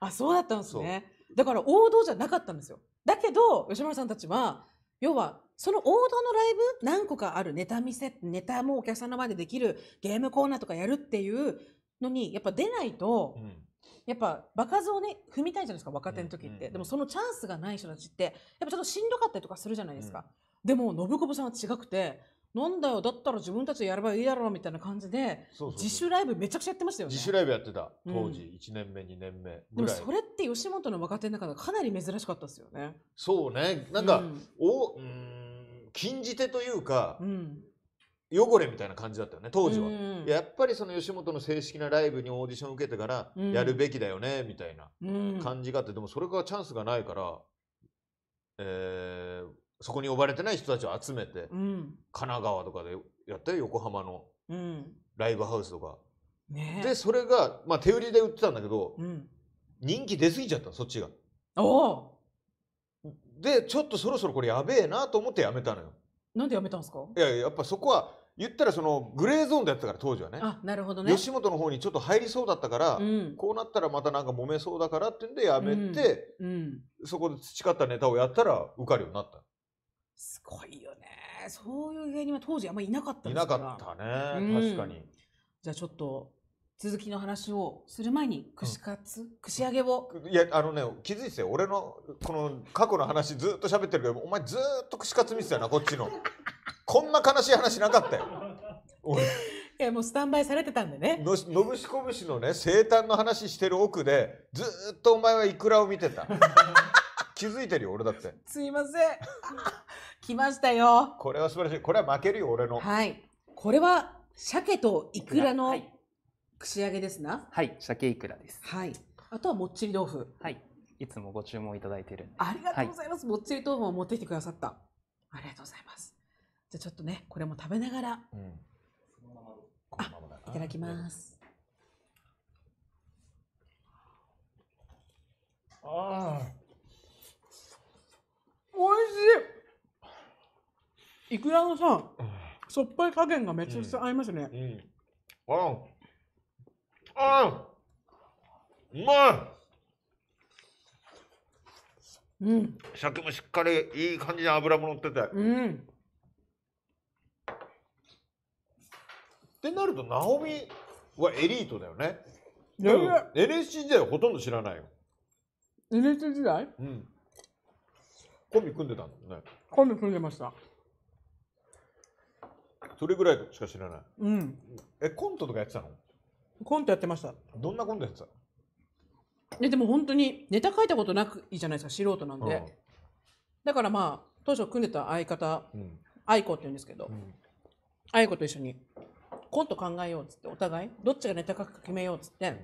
あそうだったんですねだから王道じゃなかったんですよだけど吉村さんたちは要はその王道のライブ何個かあるネタ見せネタもお客さんの前でできるゲームコーナーとかやるっていうのにやっぱ出ないと、うんやっぱ場数をね踏みたいじゃないですか若手の時って、でもそのチャンスがない人たちってやっぱちょっとしんどかったりとかするじゃないですか、うん、でも信子さんは違くてなんだよだったら自分たちでやればいいだろうみたいな感じで自主ライブめちゃくちゃやってましたよね自主ライブやってた当時、うん、1年目2年目でもそれって吉本の若手の中でかなり珍しかったですよねそうねなんか、うん、おうん禁じ手というか、うん、汚れみたいな感じだったよね当時は、やっぱりその吉本の正式なライブにオーディション受けてからやるべきだよね、みたいな感じがあってでもそれがチャンスがないから、えー、そこに呼ばれてない人たちを集めて、うん、神奈川とかでやって横浜のライブハウスとか、ね、でそれが、まあ、手売りで売ってたんだけど、うん、人気出過ぎちゃったそっちが。でちょっとそろそろこれやべえなと思ってやめたのよ。なんでやめたんですかいややっぱそこは言ったらそのグレーゾーンでやってたから当時はねあなるほどね吉本の方にちょっと入りそうだったから、うん、こうなったらまたなんか揉めそうだからってんでやめて、うんうん、そこで培ったネタをやったら受かるようになったすごいよねそういう芸人は当時あんまりいなかったですかいなかったね、確かにじゃあちょっと続きの話をする前に串カツ、串揚げをいやあのね気づいてよ俺のこの過去の話ずっと喋ってるけどお前ずっと串カツ見てたよなこっちのこんな悲しい話なかったよ俺いやもうスタンバイされてたんでねのぶしこぶしのね生誕の話してる奥でずっとお前はイクラを見てた 気づいてるよ俺だってすいません 来ましたよこれは素晴らしいこれは負けるよ俺のはいこれは鮭とイクラの、はい串揚げですな。はい、鮭いくらです。はい。あとはもっちり豆腐。はい。いつもご注文いただいてるありがとうございます。はい、もっちり豆腐を持ってきてくださった。ありがとうございます。じゃあちょっとね、これも食べながら。うん、あ、いただきます。ああ。おいしい。いくらのさ、しょっぱい加減がめちゃくちゃ合いますね。うん。うん、ああうまいうん鮭もしっかりいい感じに脂も乗っててうんってなるとナオミはエリートだよねや NSC 時代はほとんど知らないよ NSC 時代うんコンビ組んでたんだねコンビ組んでましたそれぐらいしか知らないうんえコントとかやってたのコントやってました。どんなコントやってたででも本当にネタ書いたことなくいいじゃないですか素人なんで、うんだからまあ当初組んでた相方うん愛子って言うんですけど、うん愛子と一緒にコント考えようっつってお互いどっちがネタ書くか決めようっつって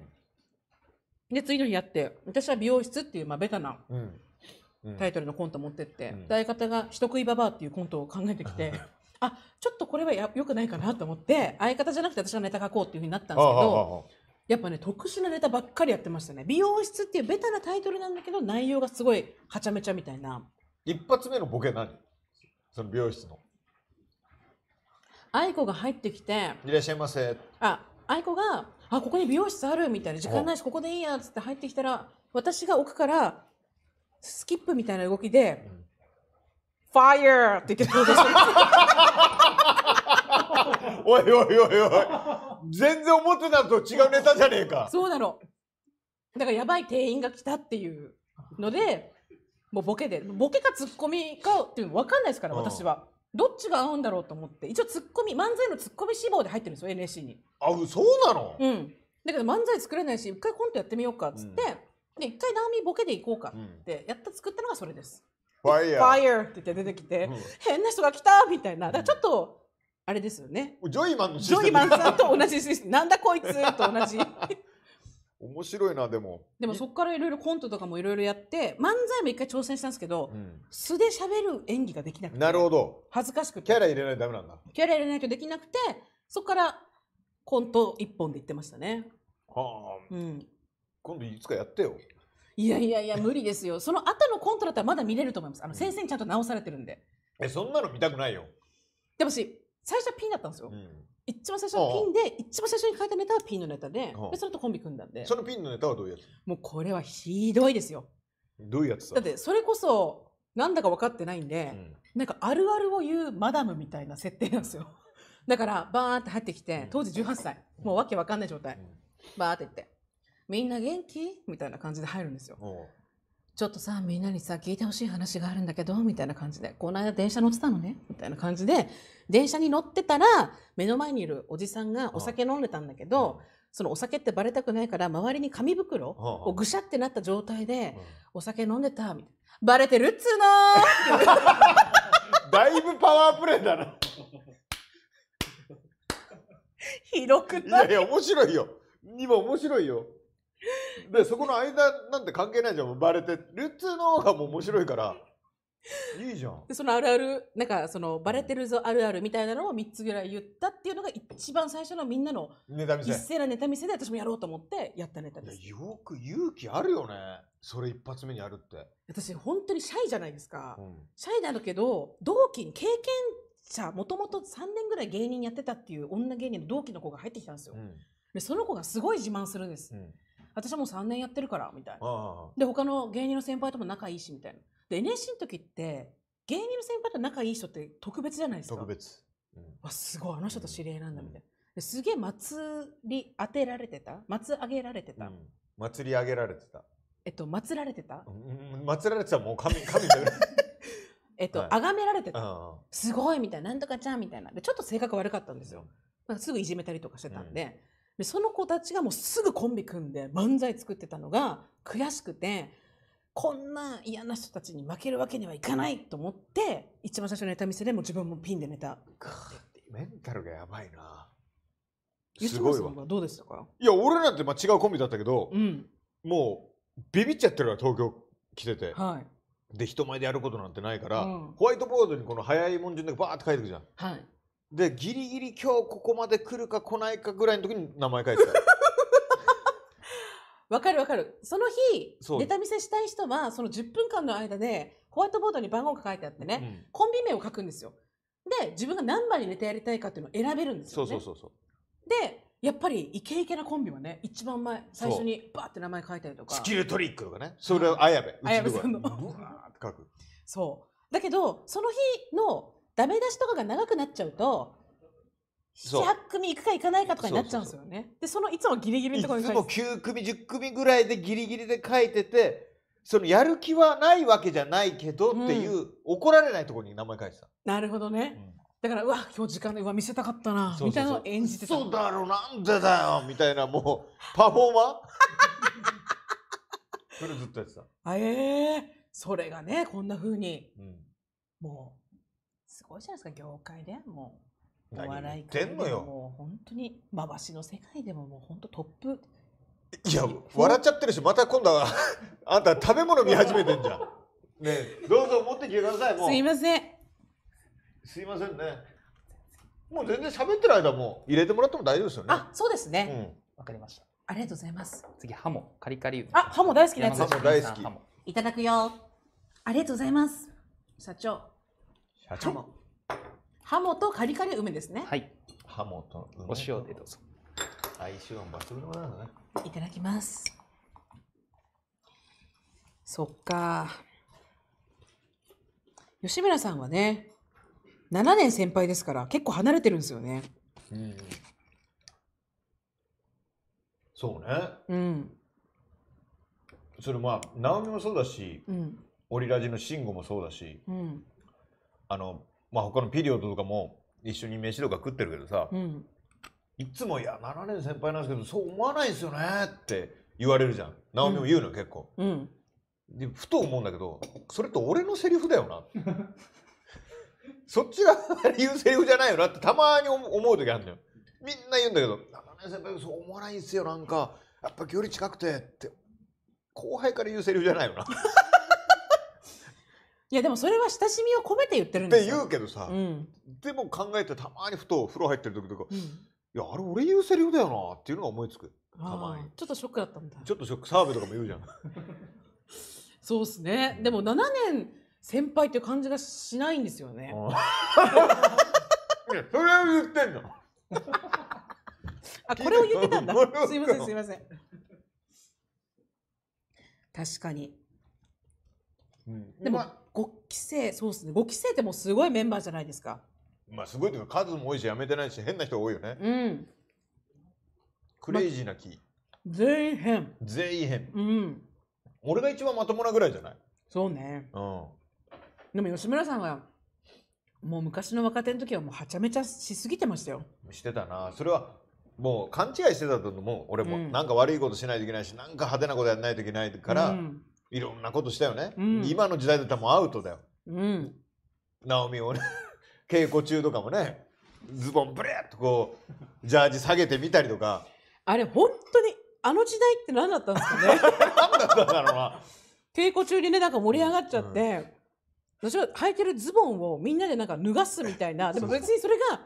で次の日やって私は美容室っていうまあベタなうんタイトルのコント持ってって、うんで方が「人食いババア」っていうコントを考えてきて あちょっとこれはやよくないかなと思って相方じゃなくて私はネタ書こうっていうふうになったんですけどやっぱね特殊なネタばっかりやってましたね美容室っていうベタなタイトルなんだけど内容がすごいはちゃめちゃみたいな一発目のボケ何その美容室の愛子が入ってきて「いらっしゃいませ」あ愛子が「あここに美容室ある」みたいな「時間ないしここでいいや」っつって入ってきたら私が奥からスキップみたいな動きで、うん fire って言ってる。おいおいおいおい。全然思ってたと違うネタじゃねえか。そうなの。だからやばい店員が来たっていうので、もうボケで、ボケかツッコミかっていうの分かんないですから、私は。どっちが合うんだろうと思って、一応ツッコミ、漫才のツッコミ志望で入ってるんですよ、NSC に。あ、そうなのうん。だけど漫才作れないし、一回コントやってみようかっつって、うん、で、一回ナオミボケでいこうかって、やった、作ったのがそれです。Fire! ーって言って出てきて、うん、変な人が来たみたいな。だちょっと、あれですよね。ジョイマンのシスジョイマンさんと同じシステム。なんだこいつと同じ。面白いなでもでもそこからいろいろコントとかもいろいろやって漫才も一回挑戦したんですけど、うん、素で喋る演技ができなくてなるほど恥ずかしくてキャラ入れないとダメなんだキャラ入れないとできなくてそこからコント一本で行ってましたねはあ、うん、今度いつかやってよいやいやいや、無理ですよ。その後のコントだったらまだ見れると思います。あの、先生にちゃんと直されてるんで。え、そんなの見たくないよ。でもし、最初はピンだったんですよ。うん、一番最初はピンで、一番最初に書いたネタはピンのネタで、でそれとコンビ組んだんで。そのピンのネタはどういうやつもうこれはひどいですよ。どういうやつだってそれこそ、なんだか分かってないんで、うん、なんかあるあるを言うマダムみたいな設定なんですよ。だから、バーンって入ってきて、当時18歳。もうわけわかんない状態。バーって言って。みんな元気みたいな感じで入るんですよ。ちょっとさ、みんなにさ、聞いてほしい話があるんだけど、みたいな感じで、この間電車乗ってたのね、みたいな感じで、電車に乗ってたら、目の前にいるおじさんがお酒飲んでたんだけど、そのお酒ってバレたくないから、周りに紙袋をぐしゃってなった状態で、お酒飲んでた、みたいな。バレてるっつうの だいぶパワープレイだな。広 くないいやいや、面白いよ。今面白いよ。でそこの間なんて関係ないじゃんバレてるっつうのがもう面白いからいいじゃんでそのあるあるなんかそのバレてるぞあるあるみたいなのを3つぐらい言ったっていうのが一番最初のみんなのネタ見せ一斉なネタ見せで私もやろうと思ってやったネタ見せよく勇気あるよねそれ一発目にやるって私本当にシャイじゃないですか、うん、シャイなんだけど同期に経験者もともと3年ぐらい芸人やってたっていう女芸人の同期の子が入ってきたんですよ、うん、でその子がすごい自慢するんです、うん私はもう3年やってるからみたいなで他の芸人の先輩とも仲いいしみたいなで NSC の時って芸人の先輩と仲いい人って特別じゃないですか特別、うん、あすごいあの人と知り合いなんだみたいな、ですげえ祭り当てられてた祭上げられてた、うん、祭り上げられてたえっと祭られてた、うん、祭られてたもう神神だよ えっと、はい、崇められてた、すごいみたいななんとかちゃんみたいなでちょっと性格悪かったんですよ、うん、すぐいじめたりとかしてたんで、でその子たちがもうすぐコンビ組んで漫才作ってたのが悔しくてこんな嫌な人たちに負けるわけにはいかないと思って一番最初のネタ見せでも自分もピンでネタメンタルがやばいなすごいわどうでしたかいや俺なんてまあ違うコンビだったけど、うん、もうビビっちゃってるから東京来てて、はい、で人前でやることなんてないから、うん、ホワイトボードにこの早いもん順でバーって書いてくじゃん、はい、でギリギリ今日ここまで来るか来ないかぐらいの時に名前書いてた わかるわかる。その日、ネタ見せしたい人は、その10分間の間で、ホワイトボードに番号が書いてあってね、うん、コンビ名を書くんですよ。で、自分が何番にネタやりたいかっていうのを選べるんですよ、ね、そうそうそうそうで、やっぱりイケイケなコンビはね、一番前、最初にバーって名前書いたりとか。スキルトリックとかね。それを綾部。綾部さんの。ブワーって書く。そう。だけど、その日のダメ出しとかが長くなっちゃうと78組いくかいかないかとかになっちゃうんですよねでそのいつもギリギリのところにいつも9組10組ぐらいでギリギリで書いててそのやる気はないわけじゃないけどっていう、うん、怒られないところに名前書いてたなるほどね、うんだからうわ今日時間でうわ見せたかったなみたいなのを演じてたそうだろうなんでだよみたいなもうパフォーマーそれずっとやってたええー、それがねこんなふうに、うん、もすごいじゃないですか業界でもうお笑い界でももう本当にまわしの世界でももう本当トップいや笑っちゃってるしまた今度は あんた食べ物見始めてんじゃんねどうぞ持ってきてくださいもうすいませんすいませんねもう全然喋ってる間も入れてもらっても大丈夫ですよねあそうですねわ、うん、かりましたありがとうございます次ハモカリカリあハモ大好きなやつ大好きいただくよありがとうございます社長社長ハモとカリカリ梅ですねはいハモとお塩でどうぞ相性抜群なのねいただきますそっか吉村さんはね7年先輩ですから結構離れてるんですよねうんそうねうんそれまあ直美もそうだし、うん、オリラジの慎吾もそうだし、うん、あの、まあ、他のピリオドとかも一緒に飯とか食ってるけどさ、うん、いつも「いや7年先輩なんですけどそう思わないですよね」って言われるじゃん直美も言うの、うん、結構、うん、でふと思うんだけどそれって俺のセリフだよな そっちが言うセリフじゃないよなってたまに思う時あるだよみんな言うんだけど「7年先輩そう思わないんですよなんかやっぱ距離近くて」って後輩から言うセリフじゃないよないやでもそれは親しみを込めて言ってるんですよ。って言うけどさ、うん、でも考えてたまにふと風呂入ってる時とか、うん、いやあれ俺言うセリフだよなっていうのが思いつくたまにちょっとショックだったんだちょっとショック澤部とかも言うじゃんそうっすねでも7年先輩って感じがしないんですよね いそれを言ってんのあこれを言ってたんだすいませんすいません確かに、うん、でも、まあ5期生、そうですね。5期生ってもうすごいメンバーじゃないですか。まあすごいというか数も多いしやめてないし変な人多いよね。うん。クレイジーな木。全員変。全員変。うん。俺が一番まともなぐらいじゃないそうね。うん。でも吉村さんは、もう昔の若手の時はもうはちゃめちゃしすぎてましたよ。してたなそれはもう勘違いしてたと思う俺も、うんなんか悪いことしないといけないしなんか派手なことやらないといけないから、うんいろんなことしたよね、うん、今の時代だたアウトだよ、うん、ナオミをね 稽古中とかもねズボンブレッとこうジャージ下げてみたりとかあれ本当にあの時代って何だったんですかね 何だったんだろうな稽古中にねなんか盛り上がっちゃって、うん、私は履いてるズボンをみんなでなんか脱がすみたいな でも別にそれが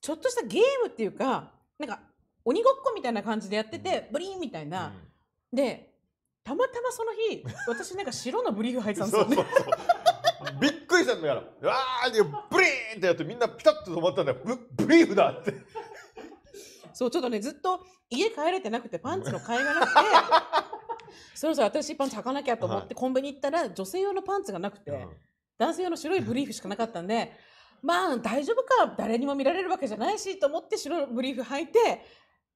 ちょっとしたゲームっていうかなんか鬼ごっこみたいな感じでやってて、ブリーンみたいな、でたまたまその日 私なんか白のブリーフ履いてたんですよねびっくりしたんだから「うわー!」ってブリーンってやってみんなピタッと止まったんだよ「ブリーフだ!」ってそうちょっとねずっと家帰れてなくてパンツの買いがなくて そろそろ私パンツ履かなきゃと思って、コンビニ行ったら女性用のパンツがなくて、男性用の白いブリーフしかなかったんでまあ大丈夫か誰にも見られるわけじゃないしと思って白ブリーフ履いて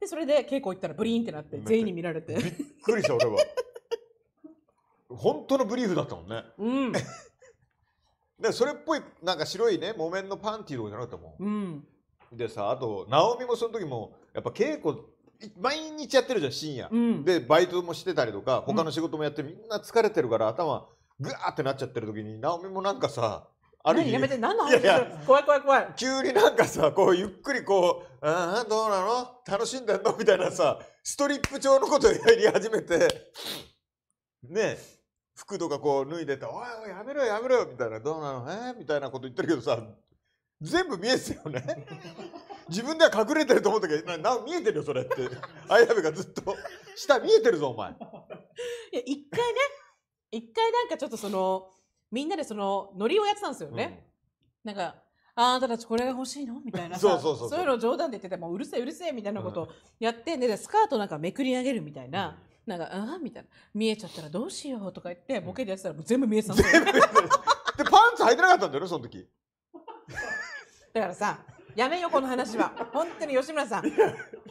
でそれで稽古行ったらブリーンってなって全員に見られてびっくりした俺は本当のブリーフだったもんね。うん。で、それっぽい、なんか白いね、木綿のパンティーとかじゃなかったもん。うん、でさ、あと、直美もその時も、やっぱ稽古、毎日やってるじゃん、深夜。うん、で、バイトもしてたりとか、他の仕事もやって、みんな疲れてるから、頭、ぐわーってなっちゃってる時に、直美もなんかさ、あやめて何の話いやいや怖い怖い怖い急になんかさこうゆっくりこう「ああどうなの楽しんでんの?」みたいなさストリップ調のことをやり始めてねえ服とかこう脱いでたおいおいやめろやめろよみたいな、どうなのえー、みたいなこと言ってるけどさ、全部見えてたよね。自分では隠れてると思ったけど、なな見えてるよ、それって。綾部がずっと、下見えてるぞ、お前。いや、一回ね、一回なんかちょっとその、みんなでその、ノリをやってたんですよね。うん、なんか、あなたたちこれが欲しいのみたいなそうそうそうそういうの冗談で言っててもううるせえうるせえみたいなことをやって、うん、でスカートなんかめくり上げるみたいな、なんか、ああみたいな。見えちゃったらどうしようとか言って、ボケでやってたらもう全部見えてたんでよ。で、パンツ履いてなかったんだよね、その時。だからさ、やめよ、この話は。本当に吉村さん。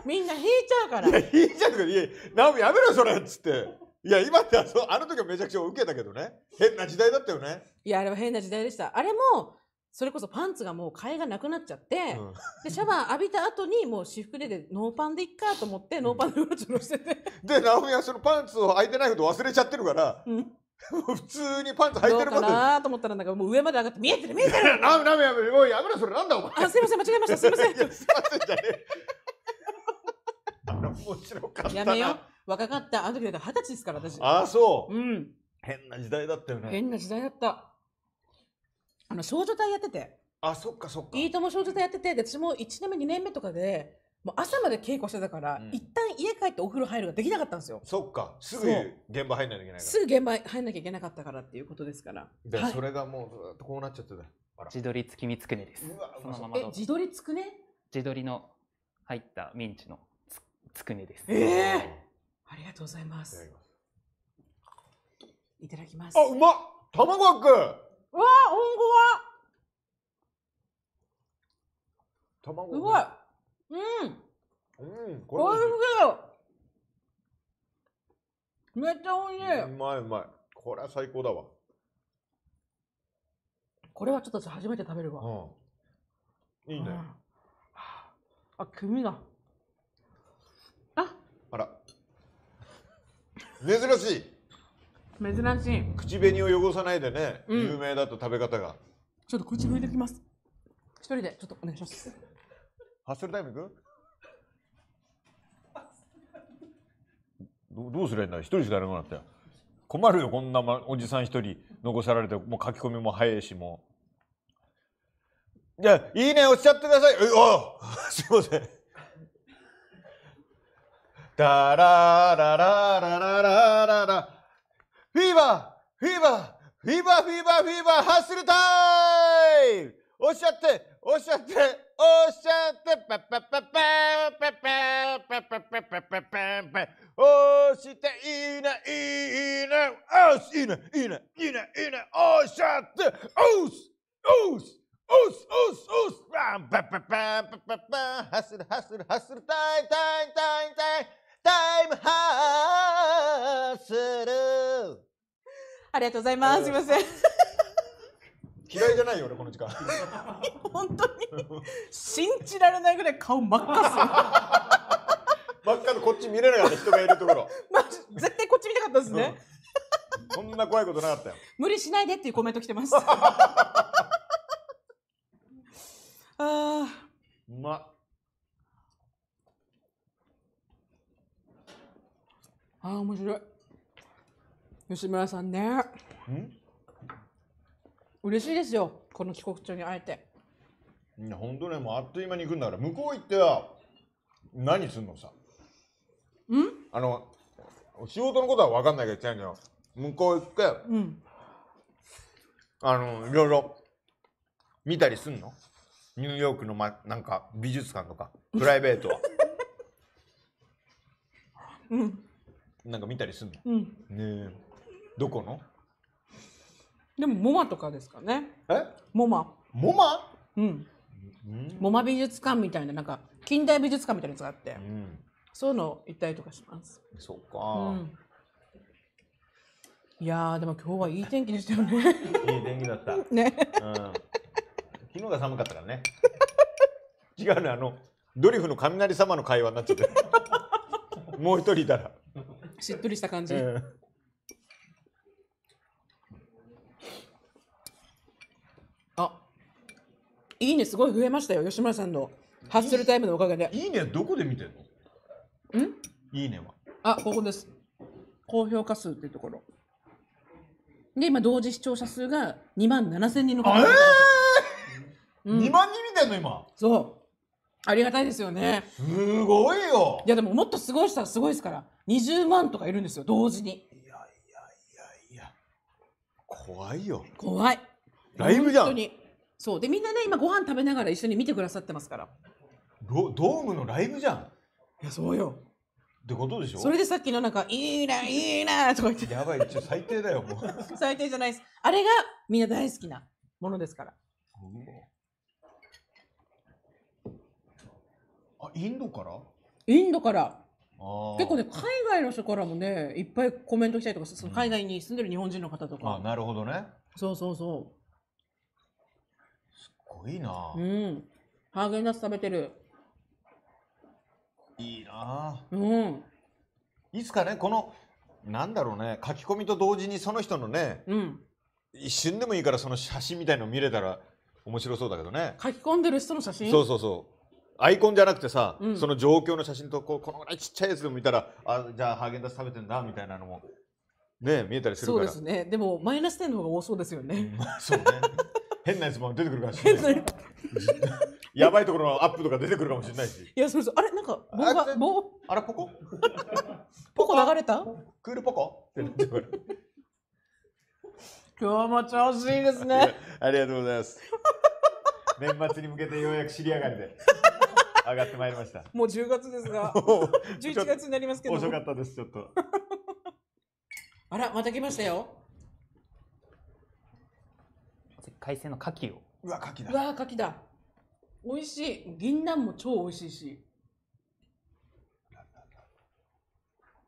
みんな引いちゃうから。いや、引いちゃうから、いや、なおやめろ、それっつって。いや、今ってあの時はめちゃくちゃ受けたけどね。変な時代だったよね。いや、あれは変な時代でした。あれも、それこそパンツがもう替えがなくなっちゃって、うん、でシャワー浴びた後にもう私服ででノーパンでいっかと思ってノーパンでうろちょろしてて、うん、で直美はそのパンツを履いてないこと忘れちゃってるから、うん、普通にパンツ履いてるかなと思ったらなんかもう上まで上がって見えてる見えてるやめ もうやめろそれなんだお前あすいません間違えましたすいませんすいませんじゃね面白かったやめよ若かったあの時だ二十歳ですから私ああそううん変な時代だったよね変な時代だったあの少女隊やっててあそっかそっかいいとも少女隊やってて私も1年目2年目とかでもう朝まで稽古してたから、うん、一旦家帰ってお風呂入るができなかったんですよそっかすぐ現場入んなきゃいけないからすぐ現場入んなきゃいけなかったからっていうことですからで、はい、それがもうずっとこうなっちゃってた自撮り月見つくねですうわ、そのままえ自撮りつくね自撮りの入ったミンチのつつくねですええー、ありがとうございますいただきますあうまっ卵あっくうわー、ほんごわすごいうんうん、これ美味しいめっちゃ美味しい、うまいうまい。これは最高だわ。これはちょっと初めて食べるわ。うん、いいね。あ、ク組が。ああら。珍しい珍しい口紅を汚さないでね、うん有名だと食べ方がちょっと口拭いてきます一人でちょっとお願いしますハッスルタイムいくどどうすりゃいいんだ一人しかやらなくなったよ困るよこんな、おじさん一人残されてもう書き込みも早いしもじゃあいいねおっしゃってくださいえあ すいませんダラララララララフィーバーフィーバーフィーバーフィーバーフィーバーハッスルタイムおっしゃっておっしゃっておっしゃってパパパパパパパパパパパパパ押していいねいいね押しいいねいいねいいねいいね押っしゃって押す押す押す押す押すペンパパパンパッパハッスルハッスルハッスルタイムタイムタイムタイムタイムハッスルありがとうございます。すみません。嫌いじゃないよ、俺、この時間。本当に信じられないぐらい顔真っ赤っす真っ赤のこっち見れないよね、人がいるところ。まあ、絶対こっち見たかったですね。こ、うん、んな怖いことなかったよ。無理しないでっていうコメント来てます。ああ。うまっ。ああ、面白い。吉村さんね。ん嬉しいですよ。この帰国中に会えて。いや、本当ね、もうあっという間に行くんだから、向こう行ってよ。何すんのさ。んあの、仕事のことは分かんないけど、違うんだよ。向こう行って、うん、あの、いろいろ見たりすんのニューヨークの、ま、なんか美術館とか、プライベートは。うん。なんか見たりすんの、うん、ねどこのでもモマとかですかねえモマモマうんモマ美術館みたいななんか近代美術館みたいなやつがあって、うん、そういうの行ったりとかしますそうか、うん、いやでも今日はいい天気でしたよね いい天気だった ね、うん、昨日が寒かったからね違うねあのドリフの雷様の会話になっちゃって もう一人いたらしっとりした感じ。うんあいいねすごい増えましたよ吉村さんのハッスルタイムのおかげでいいねどこで見てんのんいいねはあここです高評価数っていうところで今同時視聴者数が2万7千人の方ええーうん、2万人見てんの今そうありがたいですよねすごいよいやでももっとすごい人はすごいですから20万とかいるんですよ同時にいやいやいやいや怖いよ怖いライブじゃん本当にそうでみんなね今ご飯食べながら一緒に見てくださってますからドドームのライブじゃんいやそうよってことでしょそれでさっきのなんか「いいないいな」とか言ってやばいちょ最低だよもう 最低じゃないですあれがみんな大好きなものですから、うん、あインドからインドから結構ね海外の人からもねいっぱいコメントしたりとかその海外に住んでる日本人の方とか、あなるほどねそうそうそうすっごいなうんハーゲンダッツ食べてるいいなうんいつかねこのなんだろうね書き込みと同時にその人のね、うん、一瞬でもいいからその写真みたいの見れたら面白そうだけどね書き込んでる人の写真そうそうそうアイコンじゃなくてさ、うん、その状況の写真とここのぐらいちっちゃいやつでも見たらあじゃあハーゲンダス食べてんだみたいなのもね見えたりするからそうですねでもマイナス点の方が多そうですよね、うん、そうね 変なやつも出てくるかもしれないやばいところのアップとか出てくるかもしれないしいやそうですあれなんか棒が棒あれポコ ポコ流れたクールポコって 今日も調子いいですねありがとうございます年末に向けてようやく知り上がりで上がってまいりました。もう10月ですが、11 月になりますけど。遅かったです、ちょっと。あら、また来ましたよ。海鮮の牡蠣を。うわ、牡蠣だ。うわ、牡蠣だ。美味しい。銀杏も超美味しいし。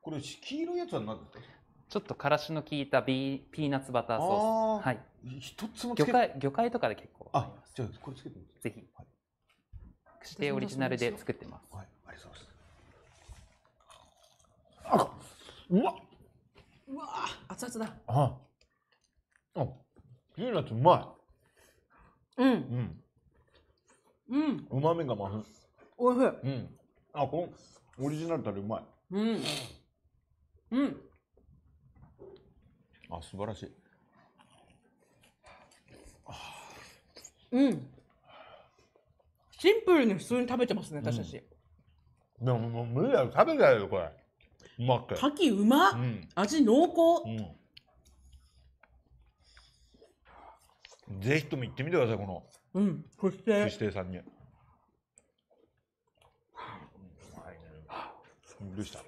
これ、黄色いやつは何だったちょっとからしの効いたビーピーナッツバターソース。ーはい。一つも魚介魚介とかで結構あ。あ、じゃあこれつけてみて。ぜひ。はいしてオリジナルで作ってます。はい、ありがとうございます。あうわうわ熱々だ。ああ。ピーナッツうまい。うん。うん。うん。旨味が増す。おいしい。うん。あ、このオリジナルたりうまい。うん。うん。あ、素晴らしい。うん。シンプルに普通に食べてますね私たち、でももう無理だよ食べたよこれうまくて牡蠣うまうん味濃厚、うんぜひとも行ってみてくださいこのうんそして岸亭さんに。うまいねびっくりした。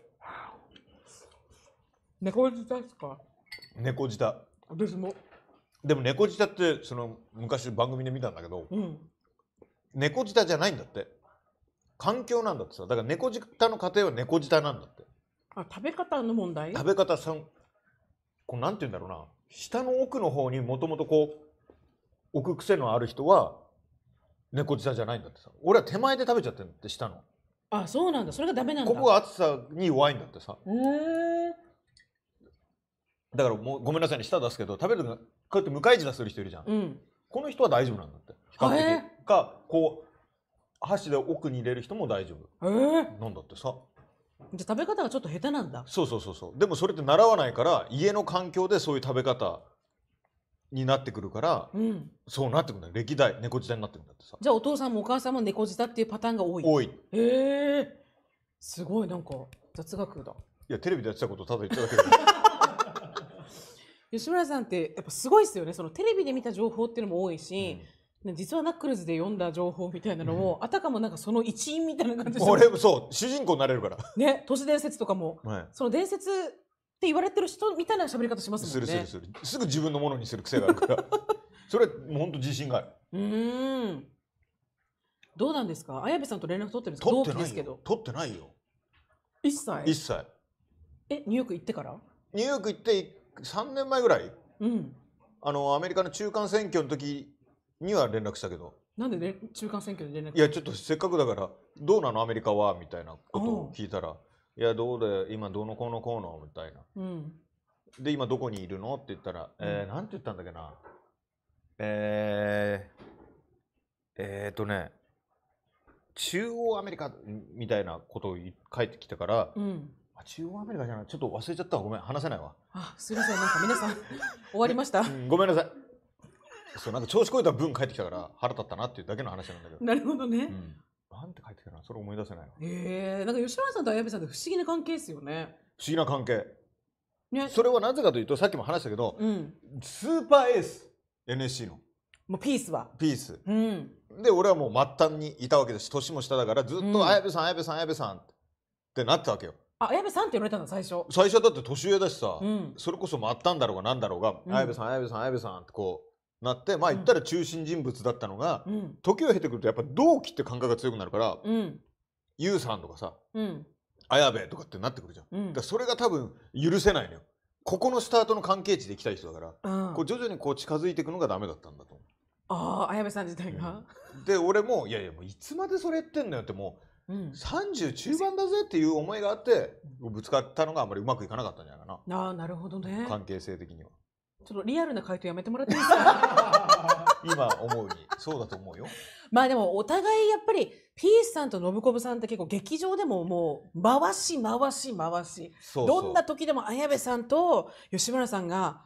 猫舌ですか猫舌。私もでも猫舌ってその昔番組で見たんだけど、うん猫舌じゃないんだって環境なんだってさだから猫舌の家庭は猫舌なんだってあ食べ方の問題食べ方さんこうなんて言うんだろうな下の奥の方にもともとこう置く癖のある人は猫舌じゃないんだってさ俺は手前で食べちゃってるんだって下のあそうなんだそれがダメなんだここが暑さに弱いんだってさへえだからもうごめんなさいね舌出すけど食べるこうやって向かい舌する人いるじゃん、うん、この人は大丈夫なんだって比較的、かこう箸で奥に入れる人も大丈夫、えー、なんだってさじゃ食べ方がちょっと下手なんだそうそうそうそうでもそれって習わないから家の環境でそういう食べ方になってくるから、うん、そうなってくるんだ歴代猫舌になってくんだってさじゃあお父さんもお母さんも猫舌っていうパターンが多い多いへえー、すごいなんか雑学だいやテレビでやってたことただ言っただけだ 吉村さんってやっぱすごいですよねそのテレビで見た情報っていうのも多いし、うん実はナックルズで読んだ情報みたいなのを、うん、あたかもなんかその一員みたいな感じで俺そう主人公になれるからね都市伝説とかも、はい、その伝説って言われてる人みたいな喋り方しますもんねするするするすぐ自分のものにする癖があるから それもう本当自信があるうんどうなんですか綾部さんと連絡取ってるんですか取ってないよ取ってないよ一切一切えニューヨーク行ってからニューヨーク行って3年前ぐらい、うん、あのアメリカの中間選挙の時には連絡したけどなんで、ね、中間選挙で連絡いやちょっとせっかくだからどうなのアメリカはみたいなことを聞いたらいやどうで今どうのこうのこうのみたいな、うん、で今どこにいるのって言ったら、えー、なんて言ったんだっけなえー、えー、っとね中央アメリカみたいなことを書いてきたから、うん、中央アメリカじゃないちょっと忘れちゃったごめん話せないわあすいませんなんか皆さん 終わりました、うん、ごめんなさいそうなんか調子こいた分帰ってきたから腹立ったなっていうだけの話なんだけど。なるほどね。うんなんて帰ってきたかなそれ思い出せないええー、なんか吉村さんと綾部さんって不思議な関係ですよね。不思議な関係。ね、それはなぜかというとさっきも話したけど、うん、スーパーエース NSC の。もうピースは。ピース。うん、で俺はもう末端にいたわけだし年も下だからずっと綾部さん綾部さん綾部さんってなってたわけよ。あ綾部さんって言われたの最初最初だって年上だしさ、うん、それこそ末端だろうが何だろうが綾部さん綾部さん綾部さんってこうなって、まあ言ったら中心人物だったのが、うん、時を経てくるとやっぱ同期って感覚が強くなるから、うん、ユウさんとかさ、うん、綾部とかってなってくるじゃん、うん、だそれが多分許せないのよここのスタートの関係値でいきたい人だから、うん、こう徐々にこう近づいていくのがダメだったんだと思うああ綾部さん自体が、うん、で俺もいやいやもういつまでそれ言ってんのよってもう、うん、30中盤だぜっていう思いがあってぶつかったのがあんまりうまくいかなかったんじゃないかなあなるほどね関係性的にはちょっとリアルな回答やめてもらっていいですか 今思うにそうだと思うよまあでもお互いやっぱりピースさんとノブコブさんって結構劇場でももう回し回し回しどんな時でも綾部さんと吉村さんが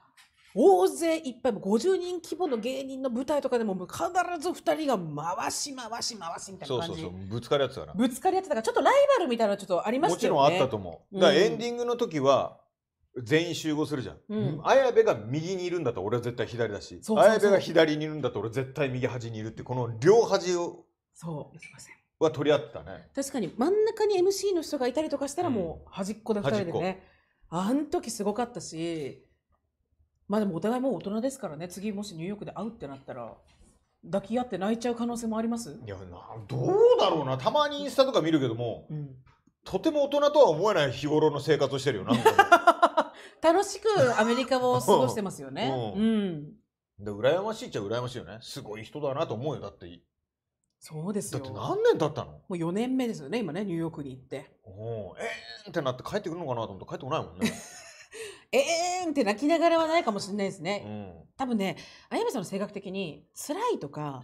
大勢いっぱい50人規模の芸人の舞台とかでも必ず2人が回し回し回しみたいな感じそうそうそうぶつかり合ってたからぶつかり合ってたからちょっとライバルみたいなのちょっとありましたよねもちろんあったと思うだからエンディングの時は、全員集合するじゃん、うん、綾部が右にいるんだと俺は絶対左だし綾部が左にいるんだと俺絶対右端にいるってこの両端をそうは取り合ったね確かに真ん中に MC の人がいたりとかしたらもう端っこで2人でね、うん、あん時すごかったしまあでもお互いもう大人ですからね次もしニューヨークで会うってなったら抱き合って泣いちゃう可能性もありますいやどうだろうなたまにインスタとか見るけども、うん、とても大人とは思えない日頃の生活をしてるよな 楽しくアメリカを過ごしてますよね。うん。で羨ましいっちゃ羨ましいよね。すごい人だなと思うよ。だって。そうですよ。だって何年経ったの？もう4年目ですよね。今ねニューヨークに行って。おお、ええー、ってなって帰ってくるのかなと思って帰ってこないもんね。ええんって泣きながらはないかもしれないですね。うん、多分ね、あやめさんの性格的に辛いとか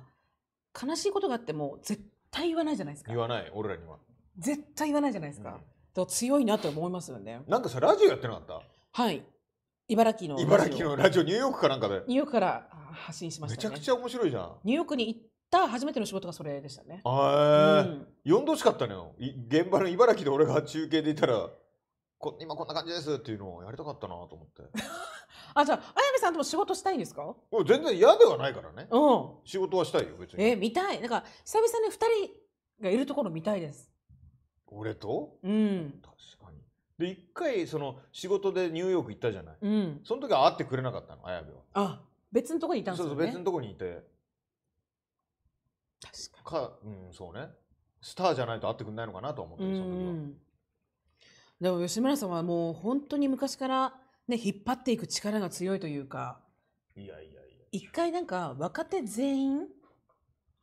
悲しいことがあっても絶対言わないじゃないですか。言わない、俺らには。絶対言わないじゃないですか。うん、強いなと思いますよね。なんかさラジオやってなかった？はい。茨城の。茨城のラジオ、ニューヨークかなんかで。ニューヨークから発信しましめちゃくちゃ面白いじゃん。ニューヨークに行った初めての仕事がそれでしたね。あーうん呼しかったのよ。い現場の茨城で俺が中継でいたら、こ今こんな感じですっていうのをやりたかったなと思って。あ、じゃあ、あや部さんとも仕事したいんですかもう全然嫌ではないからね。うん。仕事はしたいよ、別え、に。見たい。なんか、久々に二人がいるところ見たいです。俺とうん。確かで一回その仕事でニューヨーク行ったじゃない、うん、その時は会ってくれなかったの綾部はあ別のとこにいたんですよ、ね、そうそう別のとこにいて確かかうんそうねスターじゃないと会ってくれないのかなと思ってその時は、うん、でも吉村さんはもう本当に昔からね引っ張っていく力が強いというかいやいやいや一回なんか若手全員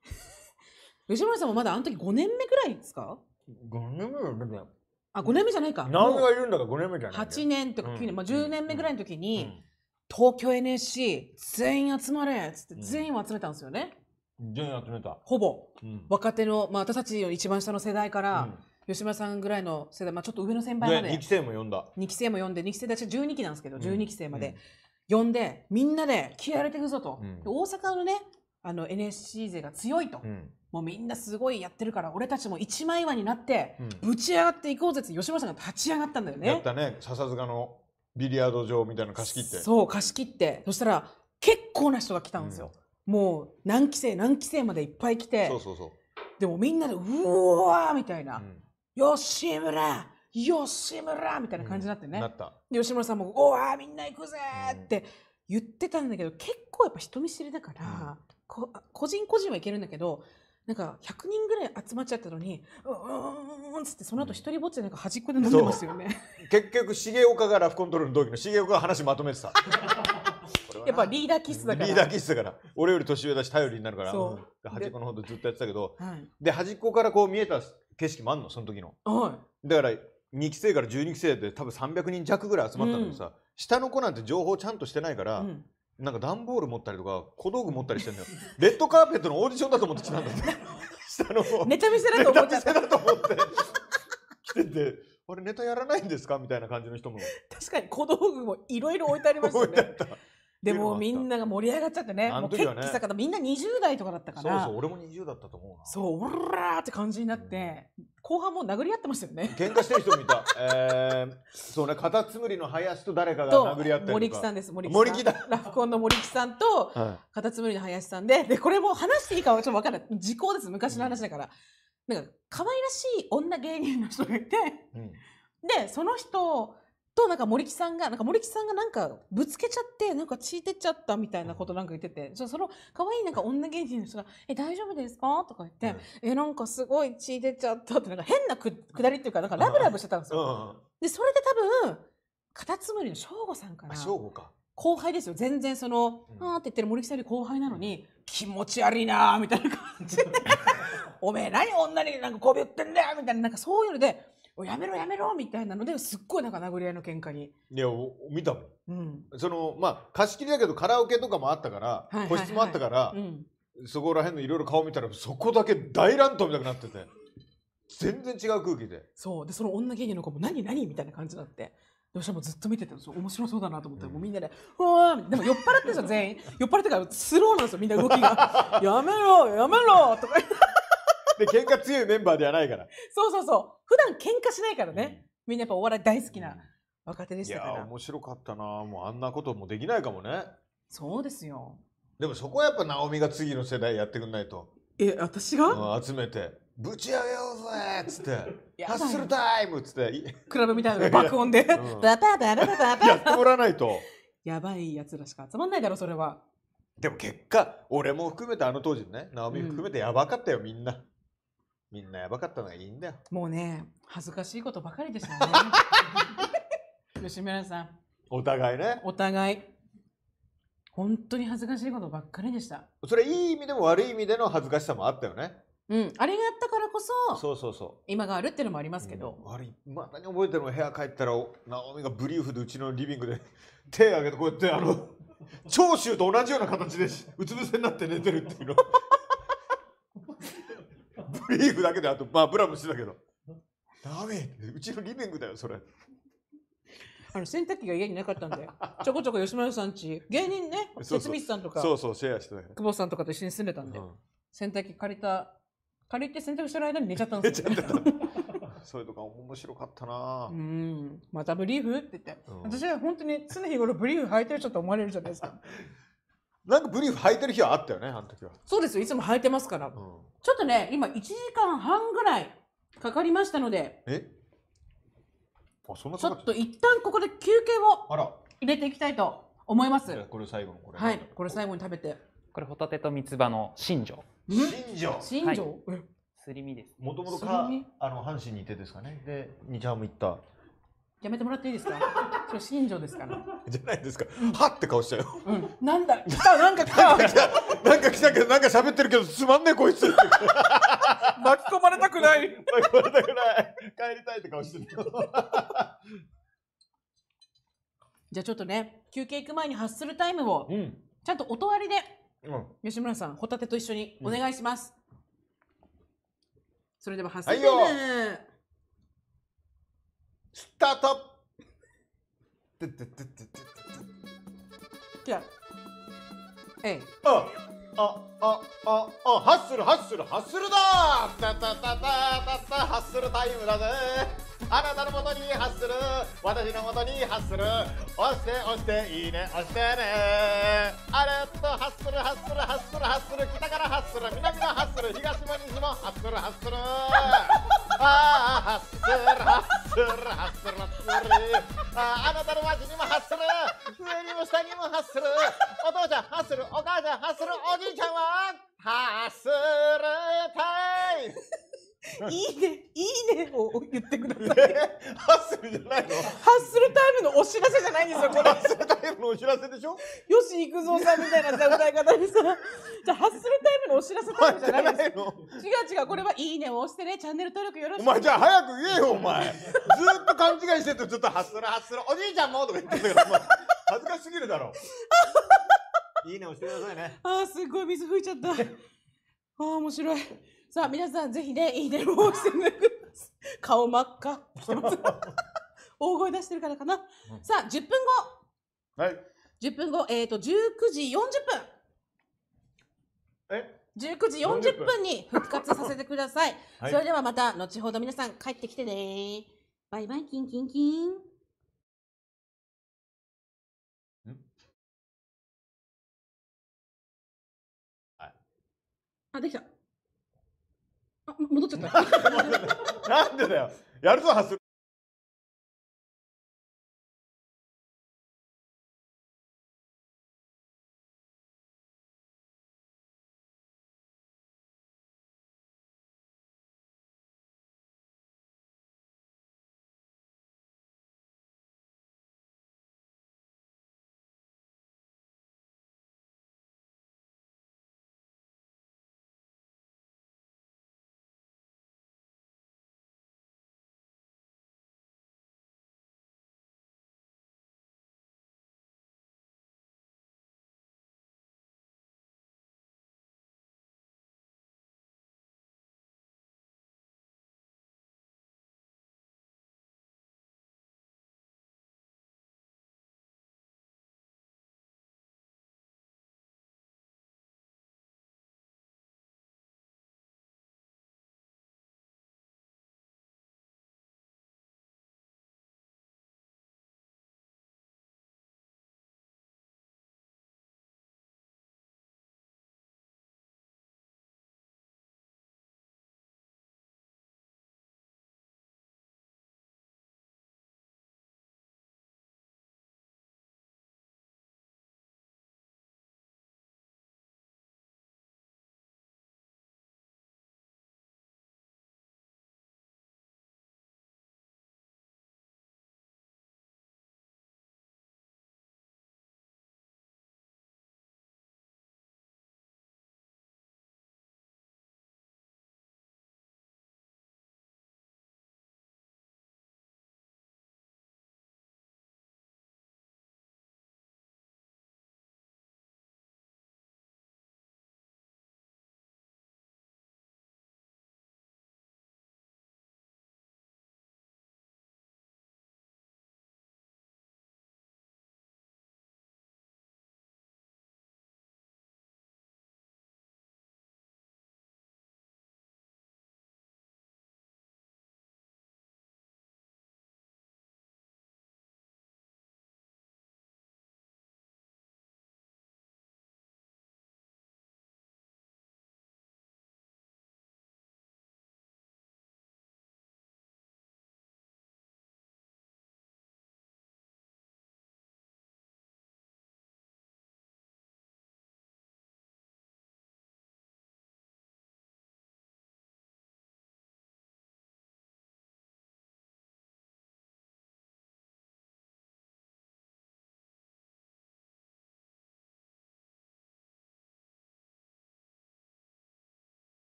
吉村さんもまだあの時5年目くらいですか5年目あ五年目じゃないか何美がいるんだか五年目じゃない8年とか九年、まあ、十年目ぐらいの時に、東京 NSC 全員集まれっつって全員を集めたんですよね、全員集めたほぼ、若手の、まあ、私たちの一番下の世代から、吉村さんぐらいの世代、まあ、ちょっと上の先輩まで2期生も呼んだ二期生も呼んで二期生たち十二期なんですけど、十二期生まで呼んでみんなで気合入れていくぞと、大阪のねあの NSC 勢が強いと、もうみんなすごいやってるから俺たちも一枚岩になってぶち上がっていこうぜって吉村さんが立ち上がったんだよね。やったね笹塚のビリヤード場みたいなの貸し切ってそう貸し切ってそしたら結構な人が来たんですよ、うん、もう何期生何期生までいっぱい来てそうそうそうでもみんなでうわーみたいな、うん、吉村吉村みたいな感じになってね、うん、なった吉村さんも「おわみんな行くぜ!」って言ってたんだけど、結構やっぱ人見知りだから、こ個人個人はいけるんだけどなんか100人ぐらい集まっちゃったのにうーんっつってその後一人ぼっちでなんか端っこで飲んでますよね結局重岡がラフコントロールの時の重岡が話まとめてた やっぱリーダー気質だからリーダー気質だから俺より年上だし頼りになるから、うん、端っこの方うずっとやってたけど、はい、で端っこからこう見えた景色もあんのその時の、はい、だから2期生から12期生で多分300人弱ぐらい集まったのにさ、うん、下の子なんて情報ちゃんとしてないから、うんなんか段ボール持ったりとか小道具持ったりしてんのよ レッドカーペットのオーディションだと思って来たんだって 下のネタ見せだと思ってネタ見せだと思って来ててあれネタやらないんですかみたいな感じの人も確かに小道具もいろいろ置いてありましたねでもみんなが盛り上がっちゃってね、もう決起した方、みんな20代とかだったから、そうそう、俺も20だったと思うな。そう、おらーって感じになって、後半もう殴り合ってましたよね。喧嘩してる人見た。えー、そうね、カタツムリの林と誰かが殴り合ってる森木さんです、森木さん。森木だ。ラフコンの森木さんと、カタツムリの林さんで、で、これも話していいかはちょっとわからない。時効です、昔の話だから。うん、なんか、可愛らしい女芸人の人がいて、うん、で、その人、と、なんか森木さんが、なんか森木さんがなんかぶつけちゃって、なんか血出ちゃったみたいなことなんか言ってて、その可愛いなんか女芸人の人が、え、大丈夫ですかとか言って、え、なんかすごい血出ちゃったって、なんか変なくだりっていうか、なんかラブラブしてたんですよ。で、それで多分、カタツムリの省吾さんかな。省吾か。後輩ですよ。全然その、あーって言ってる森木さんより後輩なのに、気持ち悪いなーみたいな感じで、おめえ何女になんか媚び売ってんだよみたいな、なんかそういうので、やめろやめろみたいなのですっごいなんか殴り合いの喧嘩にいや見たもん、うん、そのまあ貸し切りだけどカラオケとかもあったから、個室もあったから、うん、そこら辺のいろいろ顔見たらそこだけ大乱闘みたいになってて全然違う空気でそうでその女芸人の子も何何みたいな感じになってどうしてもずっと見てて面白そうだなと思って、もうみんなで「うわ!」でも酔っ払ってたんですよ全員酔っ払ってからスローなんですよみんな動きが「やめろやめろ!」とかで喧嘩強いメンバーではないからそうそうそう普段喧嘩しないからね、みんなやっぱお笑い大好きな若手でしたからいや面白かったなもうあんなこともできないかもねそうですよでもそこはやっぱ直美が次の世代やってくんないとえ私が、うん、集めてぶち上げようぜっつってハッスルタイムっつってクラブみたいな爆音で、バババやってもらわないとやばいやつらしか集まんないだろそれはでも結果俺も含めてあの当時ね直美含めてやばかったよみんなみんなやばかったのがいいんだよ。もうね、恥ずかしいことばかりでしたね。吉村さん。お互いね。お互い。本当に恥ずかしいことばっかりでした。それいい意味でも悪い意味での恥ずかしさもあったよね。うん、あれがあったからこそそうそうそう今があるっていうのもありますけど、悪いまあ、に覚えてるの部屋帰ったら直美がブリーフでうちのリビングで手を挙げてこうやってあの長州と同じような形でうつ伏せになって寝てるっていうのブリーフだけであとまあブラもしてたけどダメうちのリビングだよそれあの洗濯機が家になかったんで ちょこちょこ吉村さんち芸人ねそうそう光さんとかそうそうシェアして久保さんとかと一緒に住んでたんで、うん、洗濯機借りた借りて洗濯してる間に寝ちゃったんですよ、そういうとこ面白かったなうんまたブリーフって言って、うん、私は本当に常日頃ブリーフ履いてる人と思われるじゃないですかなんかブリーフ履いてる日はあったよねあの時はそうですよいつも履いてますから、うん、ちょっとね今1時間半ぐらいかかりましたのでえあそんなちょっと一旦ここで休憩を入れていきたいと思いますこれ最後のこれはいこれ最後に食べてこれホタテと三つ葉の新庄新庄新庄、すり身ですもともとあの阪神にいてですかねで日ハム行ったやめてもらっていいですかそれ 新庄ですから。じゃないですか。はって顔しちゃうよ。うん。なんだ、来た、なんか来た。なんか来たけど、なんか喋ってるけど、つまんねえこいつ。巻き込まれたくない。巻き込まれたくない。帰りたいって顔してる。じゃあちょっとね、休憩行く前に発するタイムを、ちゃんとお断りで、うん、吉村さん、ホタテと一緒にお願いします。うん、それでは発するタイム。はいスタートじゃえいあああああハッスルハッスルハッスルだタタタタタタハッスルタイムだぜあなたのもとにハッスル私のもとにハッスル押して押していいね押してねあれっとハッスルハッスルハッスルハッスル北からハッスル南のハッスル東も西もハッスルハッスルああ、ハッスルハッスルハッスルハッスルああなたの街にもハッスル上にも下にもハッスルお父ちゃんハッスルお母ちゃんハッスルおじいちゃんはハッスルタイムいいね、いいねを言ってください。ハッスルじゃないのハッスルタイムのお知らせじゃないんですよ、こハッスルタイムのお知らせでしょよし、いくぞさんみたいな歌い方でさ。じゃハッスルタイムのお知らせタイムじゃないですよ。違う違う、これはいいねを押してね、チャンネル登録よろしく。お前、じゃあ早く言えよ、お前。ずっと勘違いしてると、ちょっとハッスルハッスル、おじいちゃんもとか言ってたお前。恥ずかしすぎるだろ。いいね押してくださいね。ああ、すごい水吹いちゃった。ああ、面白い。さあ皆さんぜひねいいねを押してください顔真っ赤 大声出してるからかな、さあ10分後はい10分後えっ、ー、と19時40分え19時40分に復活させてください、はい、それではまた後ほど皆さん帰ってきてねバイバイキンキンキンんあできた戻っちゃった。なんでだよ。やるぞ、ハッ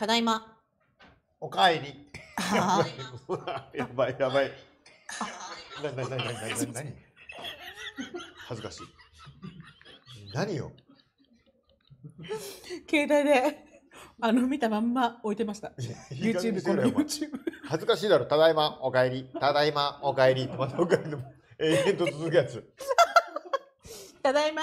ただいま。おかえり。やばいやばい。ななななななに。恥ずかしい。何よ。携帯で。あの見たまんま置いてました。YouTube これ恥ずかしいだろ。ただいまおかえり。ただいまおかえり。またおかえり永遠と続くやつ。ただいま